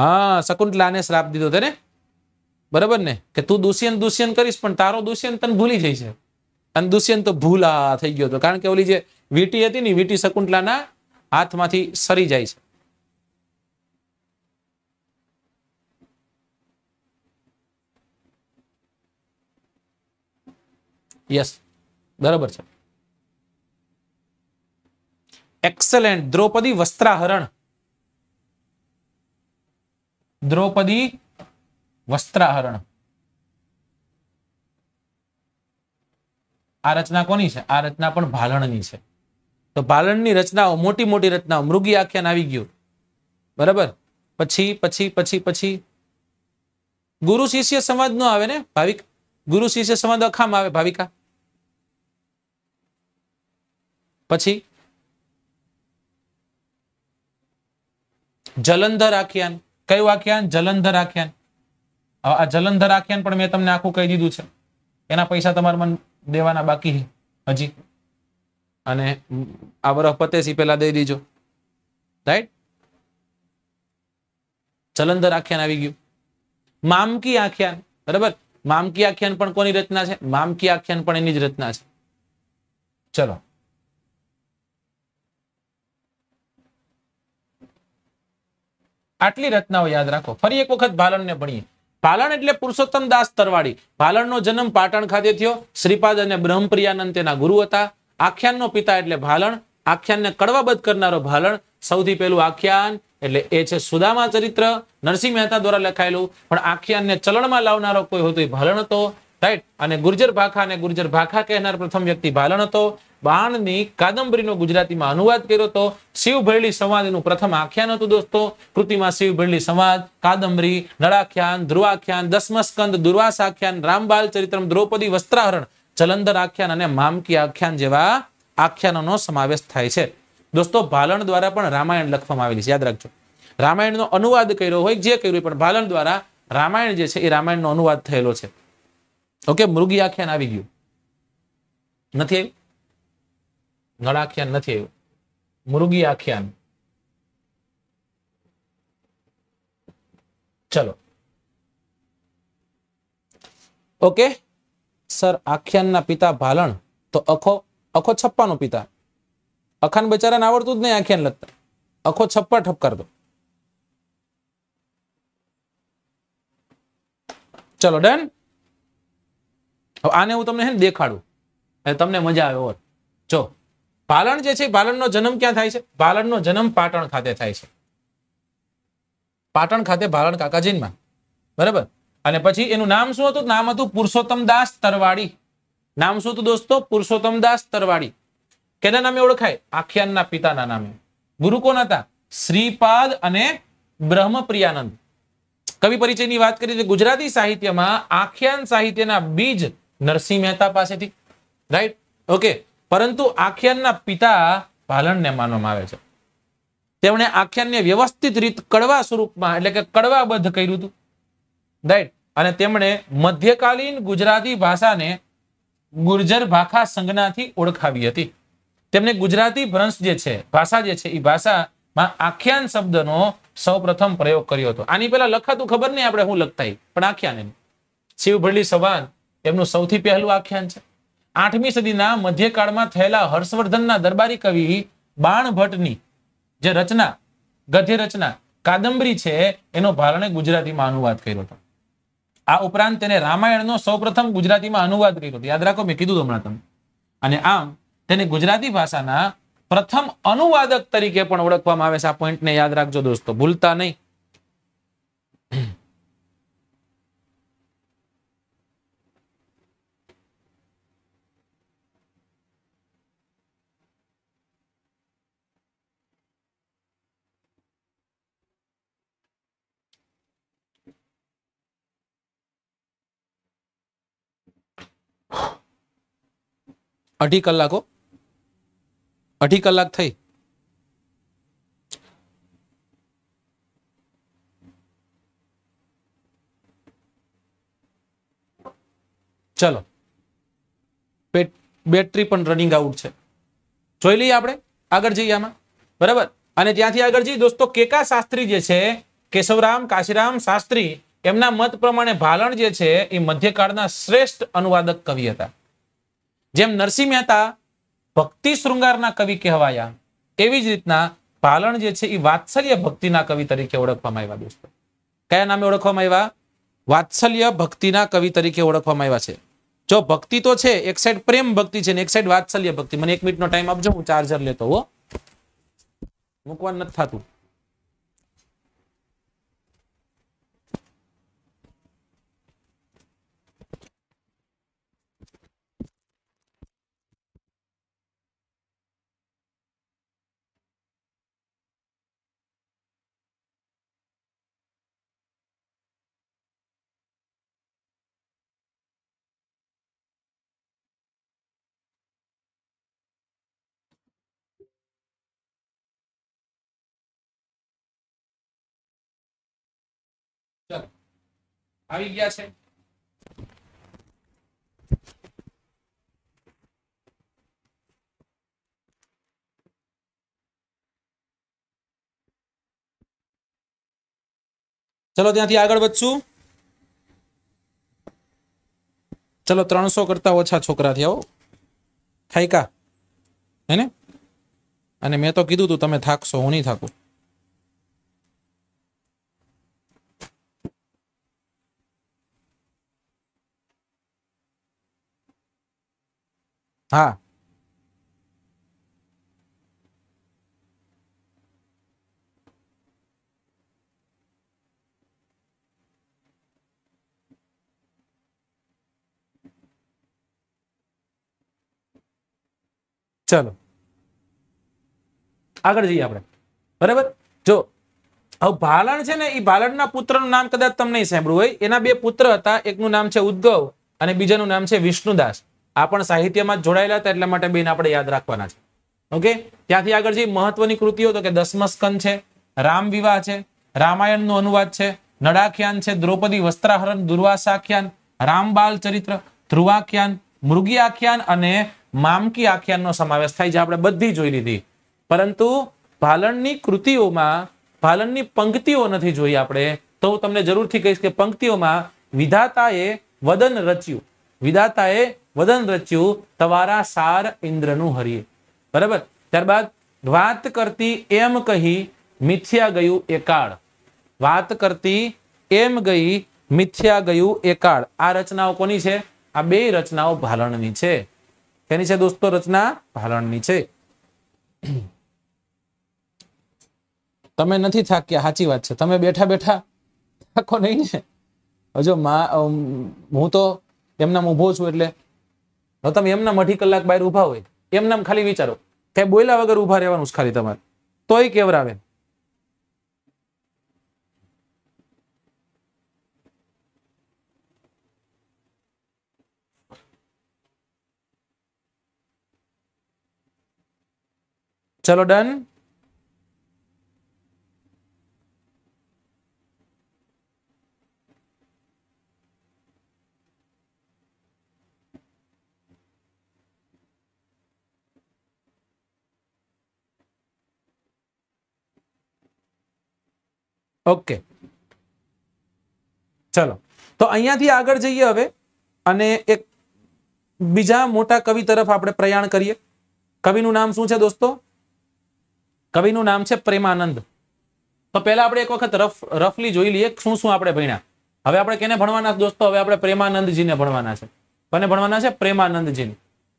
હા શકુંતલાને શ્રાપ દીધો હતો બરાબર ને કે તું દુષ્યંત દુષ્યંત કરીશ પણ તારો દુષ્યંત તને ભૂલી જઈ છે અને દુષ્યંત તો ભૂલા થઈ ગયો હતો કારણ કે ઓલી જે વીટી હતી ને વીટી શકુંતલાના હાથમાંથી સરી જાય છે યસ બરાબર છે એક્સલેન્ટ દ્રૌપદી વસ્ત્રાહરણ દ્રૌપદી વસ્ત્રાહરણ આ રચના કોની છે આ રચના પણ ભાલણની છે તો ભાલણની રચનાઓ મોટી મોટી રચનાઓ મૃગી આખ્યાન આવી ગયું બરાબર પછી પછી પછી પછી ગુરુ શિષ્ય સમાજ નો આવે ને ભાવિક ગુરુ શિષ્ય સમાજ અખામાં આવે ભાવિકા પછી જલંધર આખ્યાન કયું આખ્યાન જલંધર આખ્યાન આ જલંધર આખ્યાન પણ મેં તમને આખું કહી દીધું છે એના પૈસા તમારે મને દેવાના બાકી હજી અને આ બરફ પતે પેલા દઈ દીજો રાઈટ જલંધર આખ્યાન આવી ગયું મામકી આખ્યાન બરાબર મામકી આખ્યાન પણ કોની રચના છે મામકી આખ્યાન પણ એની જ રચના છે ચલો આટલી રચનાઓ યાદ રાખો ફરી એક વખત ભાલણને ભણીએ ભાલણ એટલે પુરુષોત્તમ દાસ તરવાડી ભાલણનો જન્મ પાટણ ખાતે થયો શ્રીપાદ અને બ્રહ્મપ્રિયાનંદ તેના ગુરુ હતા આખ્યાનનો પિતા એટલે ભાલણ આખ્યાનને કડવાબદ્ધ કરનારો ભાલણ સૌથી પહેલું આખ્યાન એટલે એ છે સુદામા ચરિત્ર નરસિંહ મહેતા દ્વારા લખાયેલું પણ આખ્યાનને ચલણમાં લાવનારો કોઈ હતો એ ભાલણ હતો રાઈટ અને ગુર્જર ભાખા અને ગુર્જર ભાખા કહેનાર પ્રથમ વ્યક્તિ ભાલણ હતો બાણની કાદંબરીનો ગુજરાતીમાં અનુવાદ કર્યો હતો શિવ ભરલી સંવાદ એનું પ્રથમ આખ્યાન હતું દોસ્તો કૃતિમાં શિવ ભરલી સંવાદ કાદંબરી નળાખ્યાન ધ્રુવાખ્યાન દસમસ્કંદ દુર્વાસ આખ્યાન રામબાલ ચરિત્રમ દ્રૌપદી વસ્ત્રાહરણ જલંધર આખ્યાન અને મામકી આખ્યાન જેવા આખ્યાનોનો સમાવેશ થાય છે દોસ્તો ભાલણ દ્વારા પણ રામાયણ લખવામાં આવેલી છે યાદ રાખજો રામાયણનો અનુવાદ કર્યો હોય જે કર્યું હોય પણ ભાલણ દ્વારા રામાયણ જે છે એ રામાયણનો અનુવાદ થયેલો છે ઓકે મૃગી આખ્યાન આવી ગયું નથી આવ્યું નળાખ્યાન નથી આવ્યું મૃગી આખ્યાન ચલો ઓકે સર આખ્યાનના પિતા ભાલણ તો અખો અખો છપ્પાનો પિતા અખાન બચારાને આવડતું જ નહીં આખ્યાન લખતા અખો છપ્પા ઠપકાર દો ચલો ડન આને હું તમને હે દેખાડું તમને મજા આવે ઓર જો ભાલણ જે છે ભાલણનો જન્મ ક્યાં થાય છે ભાલણનો જન્મ પાટણ ખાતે થાય છે પાટણ ખાતે ભાલણ કાકાજીનમાં બરાબર અને પછી એનું નામ શું હતું નામ હતું પુરુષોત્તમ દાસ તરવાડી નામ શું હતું દોસ્તો પુરુષોત્તમ દાસ તરવાડી કેના નામે ઓળખાય આખ્યાનના પિતાના નામે ગુરુ કોણ હતા શ્રીપાદ અને બ્રહ્મપ્રિયાનંદ કવિ પરિચયની વાત કરીએ તો ગુજરાતી સાહિત્યમાં આખ્યાન સાહિત્યના બીજ નરસિંહ મહેતા પાસેથી રાઈટ ઓકે પરંતુ આખ્યાનના પિતા ભાલણને માનવામાં આવે છે તેમણે આખ્યાનને વ્યવસ્થિત રીત કડવા સ્વરૂપમાં એટલે કે કડવાબદ્ધ કર્યું હતું રાઈટ અને તેમણે મધ્યકાલીન ગુજરાતી ભાષાને ગુર્જર ભાખા સંજ્ઞાથી ઓળખાવી હતી તેમને ગુજરાતી ભ્રંશ જે છે ભાષા જે છે એ ભાષામાં આખ્યાન શબ્દનો સૌપ્રથમ પ્રયોગ કર્યો હતો આની પહેલા લખાતું ખબર નહીં આપણે હું લખતા પણ આખ્યાન એનું શિવ ભરલી સવાન એમનું સૌથી પહેલું આખ્યાન છે આઠમી સદીના મધ્યકાળમાં થયેલા હર્ષવર્ધનના દરબારી કવિ બાણ ભટ્ટની જે રચના ગધ્ય રચના કાદંબરી છે એનો ભારણે ગુજરાતીમાં અનુવાદ કર્યો હતો આ ઉપરાંત તેને રામાયણનો સૌપ્રથમ ગુજરાતીમાં અનુવાદ કર્યો હતો યાદ રાખો મેં કીધું હમણાં તમે અને આમ તેને ગુજરાતી ભાષાના પ્રથમ અનુવાદક તરીકે પણ ઓળખવામાં આવે છે આ પોઈન્ટને યાદ રાખજો દોસ્તો ભૂલતા નહીં અઢી કલાકો અઢી કલાક થઈ ચલો બેટરી પણ રનિંગ આઉટ છે જોઈ લઈએ આપણે આગળ જઈએ આમાં બરાબર અને ત્યાંથી આગળ જઈએ દોસ્તો કેકા શાસ્ત્રી જે છે કેશવરામ કાશીરામ શાસ્ત્રી એમના મત પ્રમાણે ભાલણ જે છે એ મધ્યકાળના શ્રેષ્ઠ અનુવાદક કવિ હતા જેમ નરસિંહ મહેતા ભક્તિ શૃંગારના કવિ કહેવાયા એવી જ રીતના પાલણ જે છે એ વાત્સલ્ય ભક્તિના કવિ તરીકે ઓળખવામાં આવ્યા દોસ્તો કયા નામે ઓળખવામાં આવ્યા વાત્સલ્ય ભક્તિના કવિ તરીકે ઓળખવામાં આવ્યા છે જો ભક્તિ તો છે એક સાઈડ પ્રેમ ભક્તિ છે ને એક સાઈડ વાત્સલ્ય ભક્તિ મને એક મિનિટનો ટાઈમ આપજો હું ચાર્જર લેતો હો મૂકવાનું નથી થતું આવી ગયા છે ચલો ત્યાંથી આગળ વધશું ચલો ત્રણસો કરતા ઓછા છોકરાથી આવો ખાઈકા હે ને અને મેં તો કીધું તું તમે થાકશો હું નહીં થાકું હા ચલો આગળ જઈએ આપણે બરાબર જો હવે ભાલણ છે ને એ ભાલણના પુત્રનું નામ કદાચ તમને સાંભળ્યું હોય એના બે પુત્ર હતા એકનું નામ છે ઉદ્ધવ અને બીજાનું નામ છે વિષ્ણુદાસ આ પણ સાહિત્યમાં જોડાયેલા હતા એટલા માટે બેન આપણે યાદ રાખવાના છે ઓકે ત્યાંથી આગળ જે મહત્વની કૃતિઓ તો કે દસમસ્કંદ છે રામ વિવાહ છે રામાયણ નો અનુવાદ છે નડાખ્યાન છે દ્રૌપદી વસ્ત્રાહરણ દુર્વાસાખ્યાન રામબાલ ચરિત્ર ધ્રુવાખ્યાન મૃગી આખ્યાન અને મામકી આખ્યાનનો સમાવેશ થાય છે આપણે બધી જોઈ લીધી પરંતુ ભાલણની કૃતિઓમાં ભાલણની પંક્તિઓ નથી જોઈ આપણે તો હું તમને જરૂરથી કહીશ કે પંક્તિઓમાં વિધાતાએ વદન રચ્યું વિદાતાએ વદન રચ્યું તમારા સાર ઇન્દ્રનું હરિયે બરાબર ત્યારબાદ વાત કરતી એમ કહી મિથ્યા ગયું એકાળ વાત કરતી એમ ગઈ મિથ્યા ગયું એકાળ આ રચનાઓ કોની છે આ બે રચનાઓ ભાલણની છે તેની છે દોસ્તો રચના ભાલણની છે તમે નથી થાક્યા સાચી વાત છે તમે બેઠા બેઠા થાકો નહીં ને હજો હું તો એમનામ ઊભો છું એટલે તમે એમનામ અઢી કલાક બહાર ઊભા હોય એમનામ ખાલી વિચારો કઈ બોલ્યા વગર ઊભા રહેવાનું ખાલી તમારે તોય કેવરાવે ચલો ડન ઓકે ચલો તો અહીંયાથી આગળ જઈએ હવે અને એક બીજા મોટા કવિ તરફ આપણે પ્રયાણ કરીએ કવિનું નામ શું છે દોસ્તો કવિનું નામ છે પ્રેમાનંદ તો પહેલા આપણે એક વખત રફ રફલી જોઈ લઈએ શું શું આપણે ભણ્યા હવે આપણે કેને ભણવાના દોસ્તો હવે આપણે પ્રેમાનંદજીને ભણવાના છે કોને ભણવાના છે પ્રેમાનંદજીને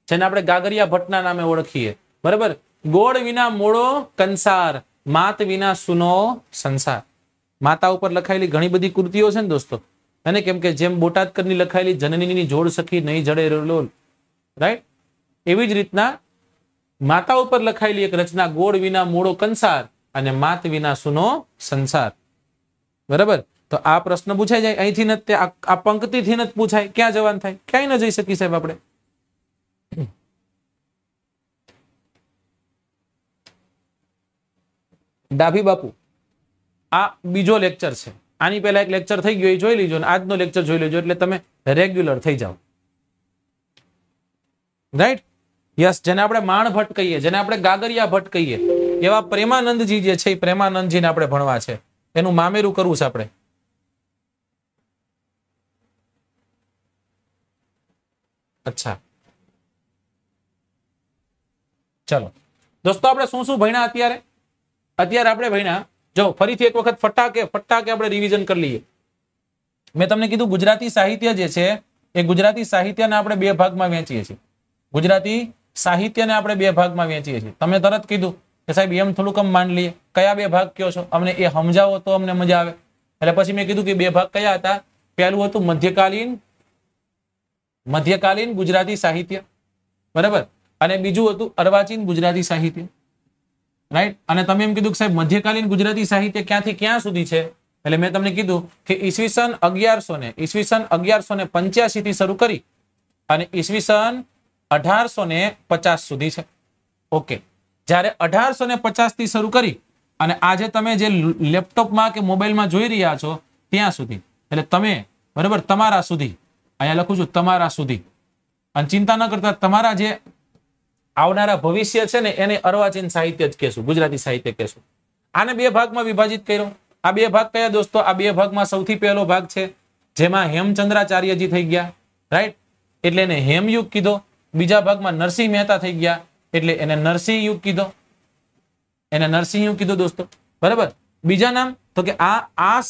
જેને આપણે ગાગરિયા ભટ્ટના નામે ઓળખીએ બરાબર ગોળ વિના મોડો કંસાર માત વિના સુનો સંસાર માતા ઉપર લખાયેલી ઘણી બધી કૃતિઓ છે ને દોસ્તો અને કેમ કે જેમ બોટાદકરની લખાયેલી જનનીની જોડ સખી નહીં જડે રોલોલ રાઈટ એવી જ રીતના માતા ઉપર લખાયેલી એક રચના ગોળ વિના મૂળો કંસાર અને માત વિના સુનો સંસાર બરાબર તો આ પ્રશ્ન પૂછાય જાય અહીંથી નથી આ પંક્તિથી નથી પૂછાય ક્યાં જવાનું થાય ક્યાંય ન જઈ શકી સાહેબ આપણે ડાભી બાપુ આ બીજો લેક્ચર છે આની પહેલા એક લેક્ચર થઈ ગયો એ જોઈ લેજો અને આજનો લેક્ચર જોઈ લેજો એટલે તમે રેગ્યુલર થઈ જાઓ રાઈટ યસ જેને આપણે માણભટ્ટ કહીએ જેને આપણે ગાગરિયા ભટ્ટ કહીએ એવા પ્રેમાનંદજી જે છે એ પ્રેમાનંદજીને આપણે ભણવા છે એનું મામેરું કરવું છે આપણે અચ્છા ચલો દોસ્તો આપણે શું શું ભણ્યા અત્યારે અત્યારે આપણે ભણ્યા જો ફરીથી એક વખત ફટાકે ફટાકે આપણે રિવિઝન કરી લઈએ મેં તમને કીધું ગુજરાતી સાહિત્ય જે છે એ ગુજરાતી સાહિત્યને આપણે બે ભાગમાં વેચીએ છીએ ગુજરાતી સાહિત્યને આપણે બે ભાગમાં વેચીએ છીએ તમે તરત કીધું કે સાહેબ એમ થોડુંક કમ લઈએ કયા બે ભાગ કયો છો અમને એ સમજાવો તો અમને મજા આવે એટલે પછી મેં કીધું કે બે ભાગ કયા હતા પહેલું હતું મધ્યકાલીન મધ્યકાલીન ગુજરાતી સાહિત્ય બરાબર અને બીજું હતું અર્વાચીન ગુજરાતી સાહિત્ય રાઈટ અને તમે એમ કીધું કે સાહેબ મધ્યકાલીન ગુજરાતી સાહિત્ય ક્યાંથી ક્યાં સુધી છે એટલે મેં તમને કીધું કે ઈસવીસન અગિયારસો ને ઈસવીસન અગિયારસો ને પંચ્યાસી થી શરૂ કરી અને ઈસવીસન અઢારસો ને પચાસ સુધી છે ઓકે જ્યારે અઢારસો ને પચાસ થી શરૂ કરી અને આજે તમે જે લેપટોપમાં કે મોબાઈલમાં જોઈ રહ્યા છો ત્યાં સુધી એટલે તમે બરાબર તમારા સુધી અહીંયા લખું છું તમારા સુધી અને ચિંતા ન કરતા તમારા જે આવનારા ભવિષ્ય છે ને એને અર્વાચીન સાહિત્ય જ કહેશું ગુજરાતી સાહિત્ય કહેશું આને બે ભાગમાં વિભાજિત કર્યો આ બે ભાગ કયા દોસ્તો આ બે ભાગમાં સૌથી પહેલો ભાગ છે જેમાં હેમચંદ્રાચાર્યજી થઈ ગયા રાઈટ એટલે એને હેમયુગ કીધો બીજા ભાગમાં નરસિંહ મહેતા થઈ ગયા એટલે એને નરસિંહ યુગ કીધો એને નરસિંહ યુગ કીધો દોસ્તો બરાબર બીજા નામ તો કે આ આ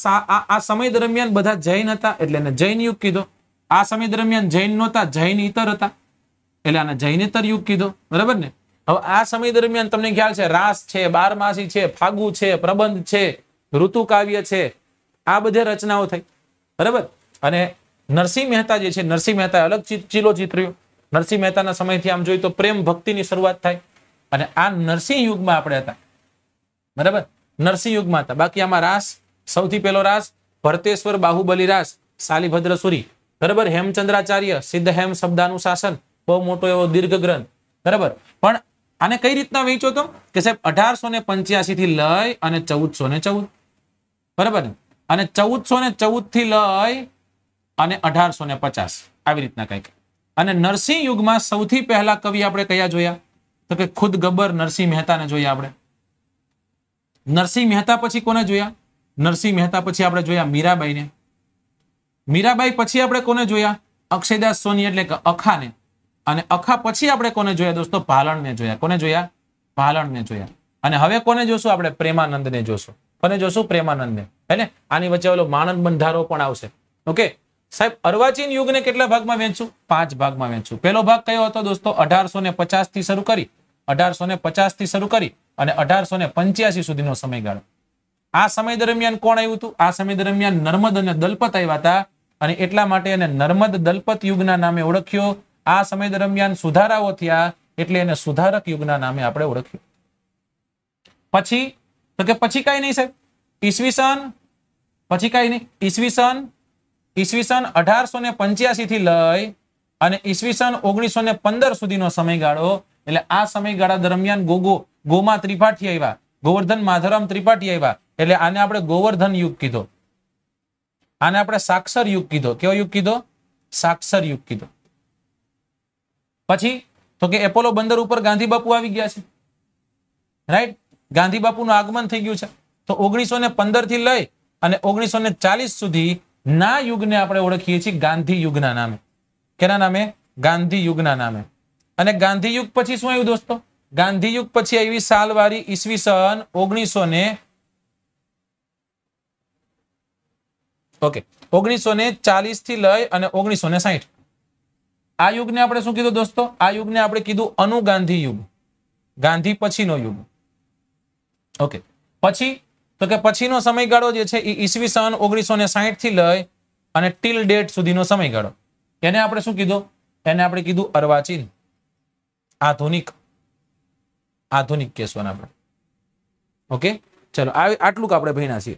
આ સમય દરમિયાન બધા જૈન હતા એટલે એને જૈન યુગ કીધો આ સમય દરમિયાન જૈન નહોતા જૈન ઇતર હતા એટલે આને જૈનેતર યુગ કીધો બરાબર ને હવે આ સમય દરમિયાન તમને ખ્યાલ છે રાસ છે બારમાસી છે ફાગુ છે પ્રબંધ છે ઋતુ કાવ્ય છે આ બધી રચનાઓ થઈ બરાબર અને નરસિંહ મહેતા જે છે નરસિંહ મહેતા અલગ ચીલો ચિતર્યો નરસિંહ મહેતાના સમયથી આમ જોઈએ તો પ્રેમ ભક્તિની શરૂઆત થાય અને આ નરસિંહ યુગમાં આપણે હતા બરાબર નરસિંહ યુગમાં હતા બાકી આમાં રાસ સૌથી પહેલો રાસ ભરતેશ્વર બાહુબલી રાસ સાલીભદ્ર સુરી બરાબર હેમચંદ્રાચાર્ય સિદ્ધ હેમ શબ્દાનું શાસન બહુ મોટો એવો દીર્ઘ ગ્રંથ બરાબર પણ આને કઈ રીતના વેચો તો કે સાહેબ અઢારસો ને પંચ્યાસી થી લઈ અને ચૌદસો ને ચૌદ બરાબર અને ચૌદસો ને ચૌદ થી લઈ અને અઢારસો ને પચાસ આવી રીતના કઈક અને નરસિંહ યુગમાં સૌથી પહેલા કવિ આપણે કયા જોયા તો કે ખુદ ગબ્બર નરસિંહ મહેતાને જોયા આપણે નરસિંહ મહેતા પછી કોને જોયા નરસિંહ મહેતા પછી આપણે જોયા મીરાબાઈને મીરાબાઈ પછી આપણે કોને જોયા અક્ષયદાસ સોની એટલે કે અખાને અને અખા પછી આપણે કોને જોયા દોસ્તો ભાલણને જોયા કોને જોયા ભાલણને જોયા અને હવે કોને જોશું આપણે પ્રેમાનંદને જોશું કોને જોશું પ્રેમાનંદને એટલે આની વચ્ચે ઓલો માણંદ બંધારો પણ આવશે ઓકે સાહેબ અર્વાચીન યુગને કેટલા ભાગમાં વેચું પાંચ ભાગમાં વેચું પહેલો ભાગ કયો હતો દોસ્તો અઢારસો ને પચાસ થી શરૂ કરી અઢારસો ને પચાસ થી શરૂ કરી અને અઢારસો ને પંચ્યાસી સુધીનો સમયગાળો આ સમય દરમિયાન કોણ આવ્યું હતું આ સમય દરમિયાન નર્મદ અને દલપત આવ્યા હતા અને એટલા માટે એને નર્મદ દલપત યુગના નામે ઓળખ્યો આ સમય દરમિયાન સુધારાઓ થયા એટલે એને સુધારક યુગના નામે આપણે ઓળખ્યું પછી તો કે પછી કઈ નહીં સાહેબ ઈસવીસન પછી કઈ નહીં ઈસવીસન ઈસવીસન અઢારસો ને થી લઈ અને ઈસવીસન ઓગણીસો ને પંદર સુધીનો સમયગાળો એટલે આ સમયગાળા દરમિયાન ગોગો ગોમા ત્રિપાઠી આવ્યા ગોવર્ધન માધવરામ ત્રિપાઠી આવ્યા એટલે આને આપણે ગોવર્ધન યુગ કીધો આને આપણે સાક્ષર યુગ કીધો કેવો યુગ કીધો સાક્ષર યુગ કીધો પછી તો કે એપોલો બંદર ઉપર ગાંધી બાપુ આવી ગયા છે રાઈટ ગાંધી બાપુનું આગમન થઈ ગયું છે તો ઓગણીસો ને પંદર થી લઈ અને ઓગણીસો ને ચાલીસ સુધી ના યુગને આપણે ઓળખીએ છીએ ગાંધી યુગના નામે કેના નામે ગાંધી યુગના નામે અને ગાંધી યુગ પછી શું આવ્યું દોસ્તો ગાંધી યુગ પછી આવી સાલવારી ઈસવીસન ઓગણીસો ને ઓકે ઓગણીસો ને ચાલીસ થી લઈ અને ઓગણીસો ને સાહીઠ આ યુગને આપણે શું કીધું દોસ્તો આ યુગને આપણે કીધું અનુગાંધી યુગ ગાંધી પછીનો યુગ ઓકે પછી તો કે પછીનો સમયગાળો જે છે એ ઈસવી સન ઓગણીસો ને થી લઈ અને ટીલ ડેટ સુધીનો સમયગાળો એને આપણે શું કીધું એને આપણે કીધું અર્વાચીન આધુનિક આધુનિક કેસવાના આપણે ઓકે ચલો આટલું આપણે ભણ્યા છીએ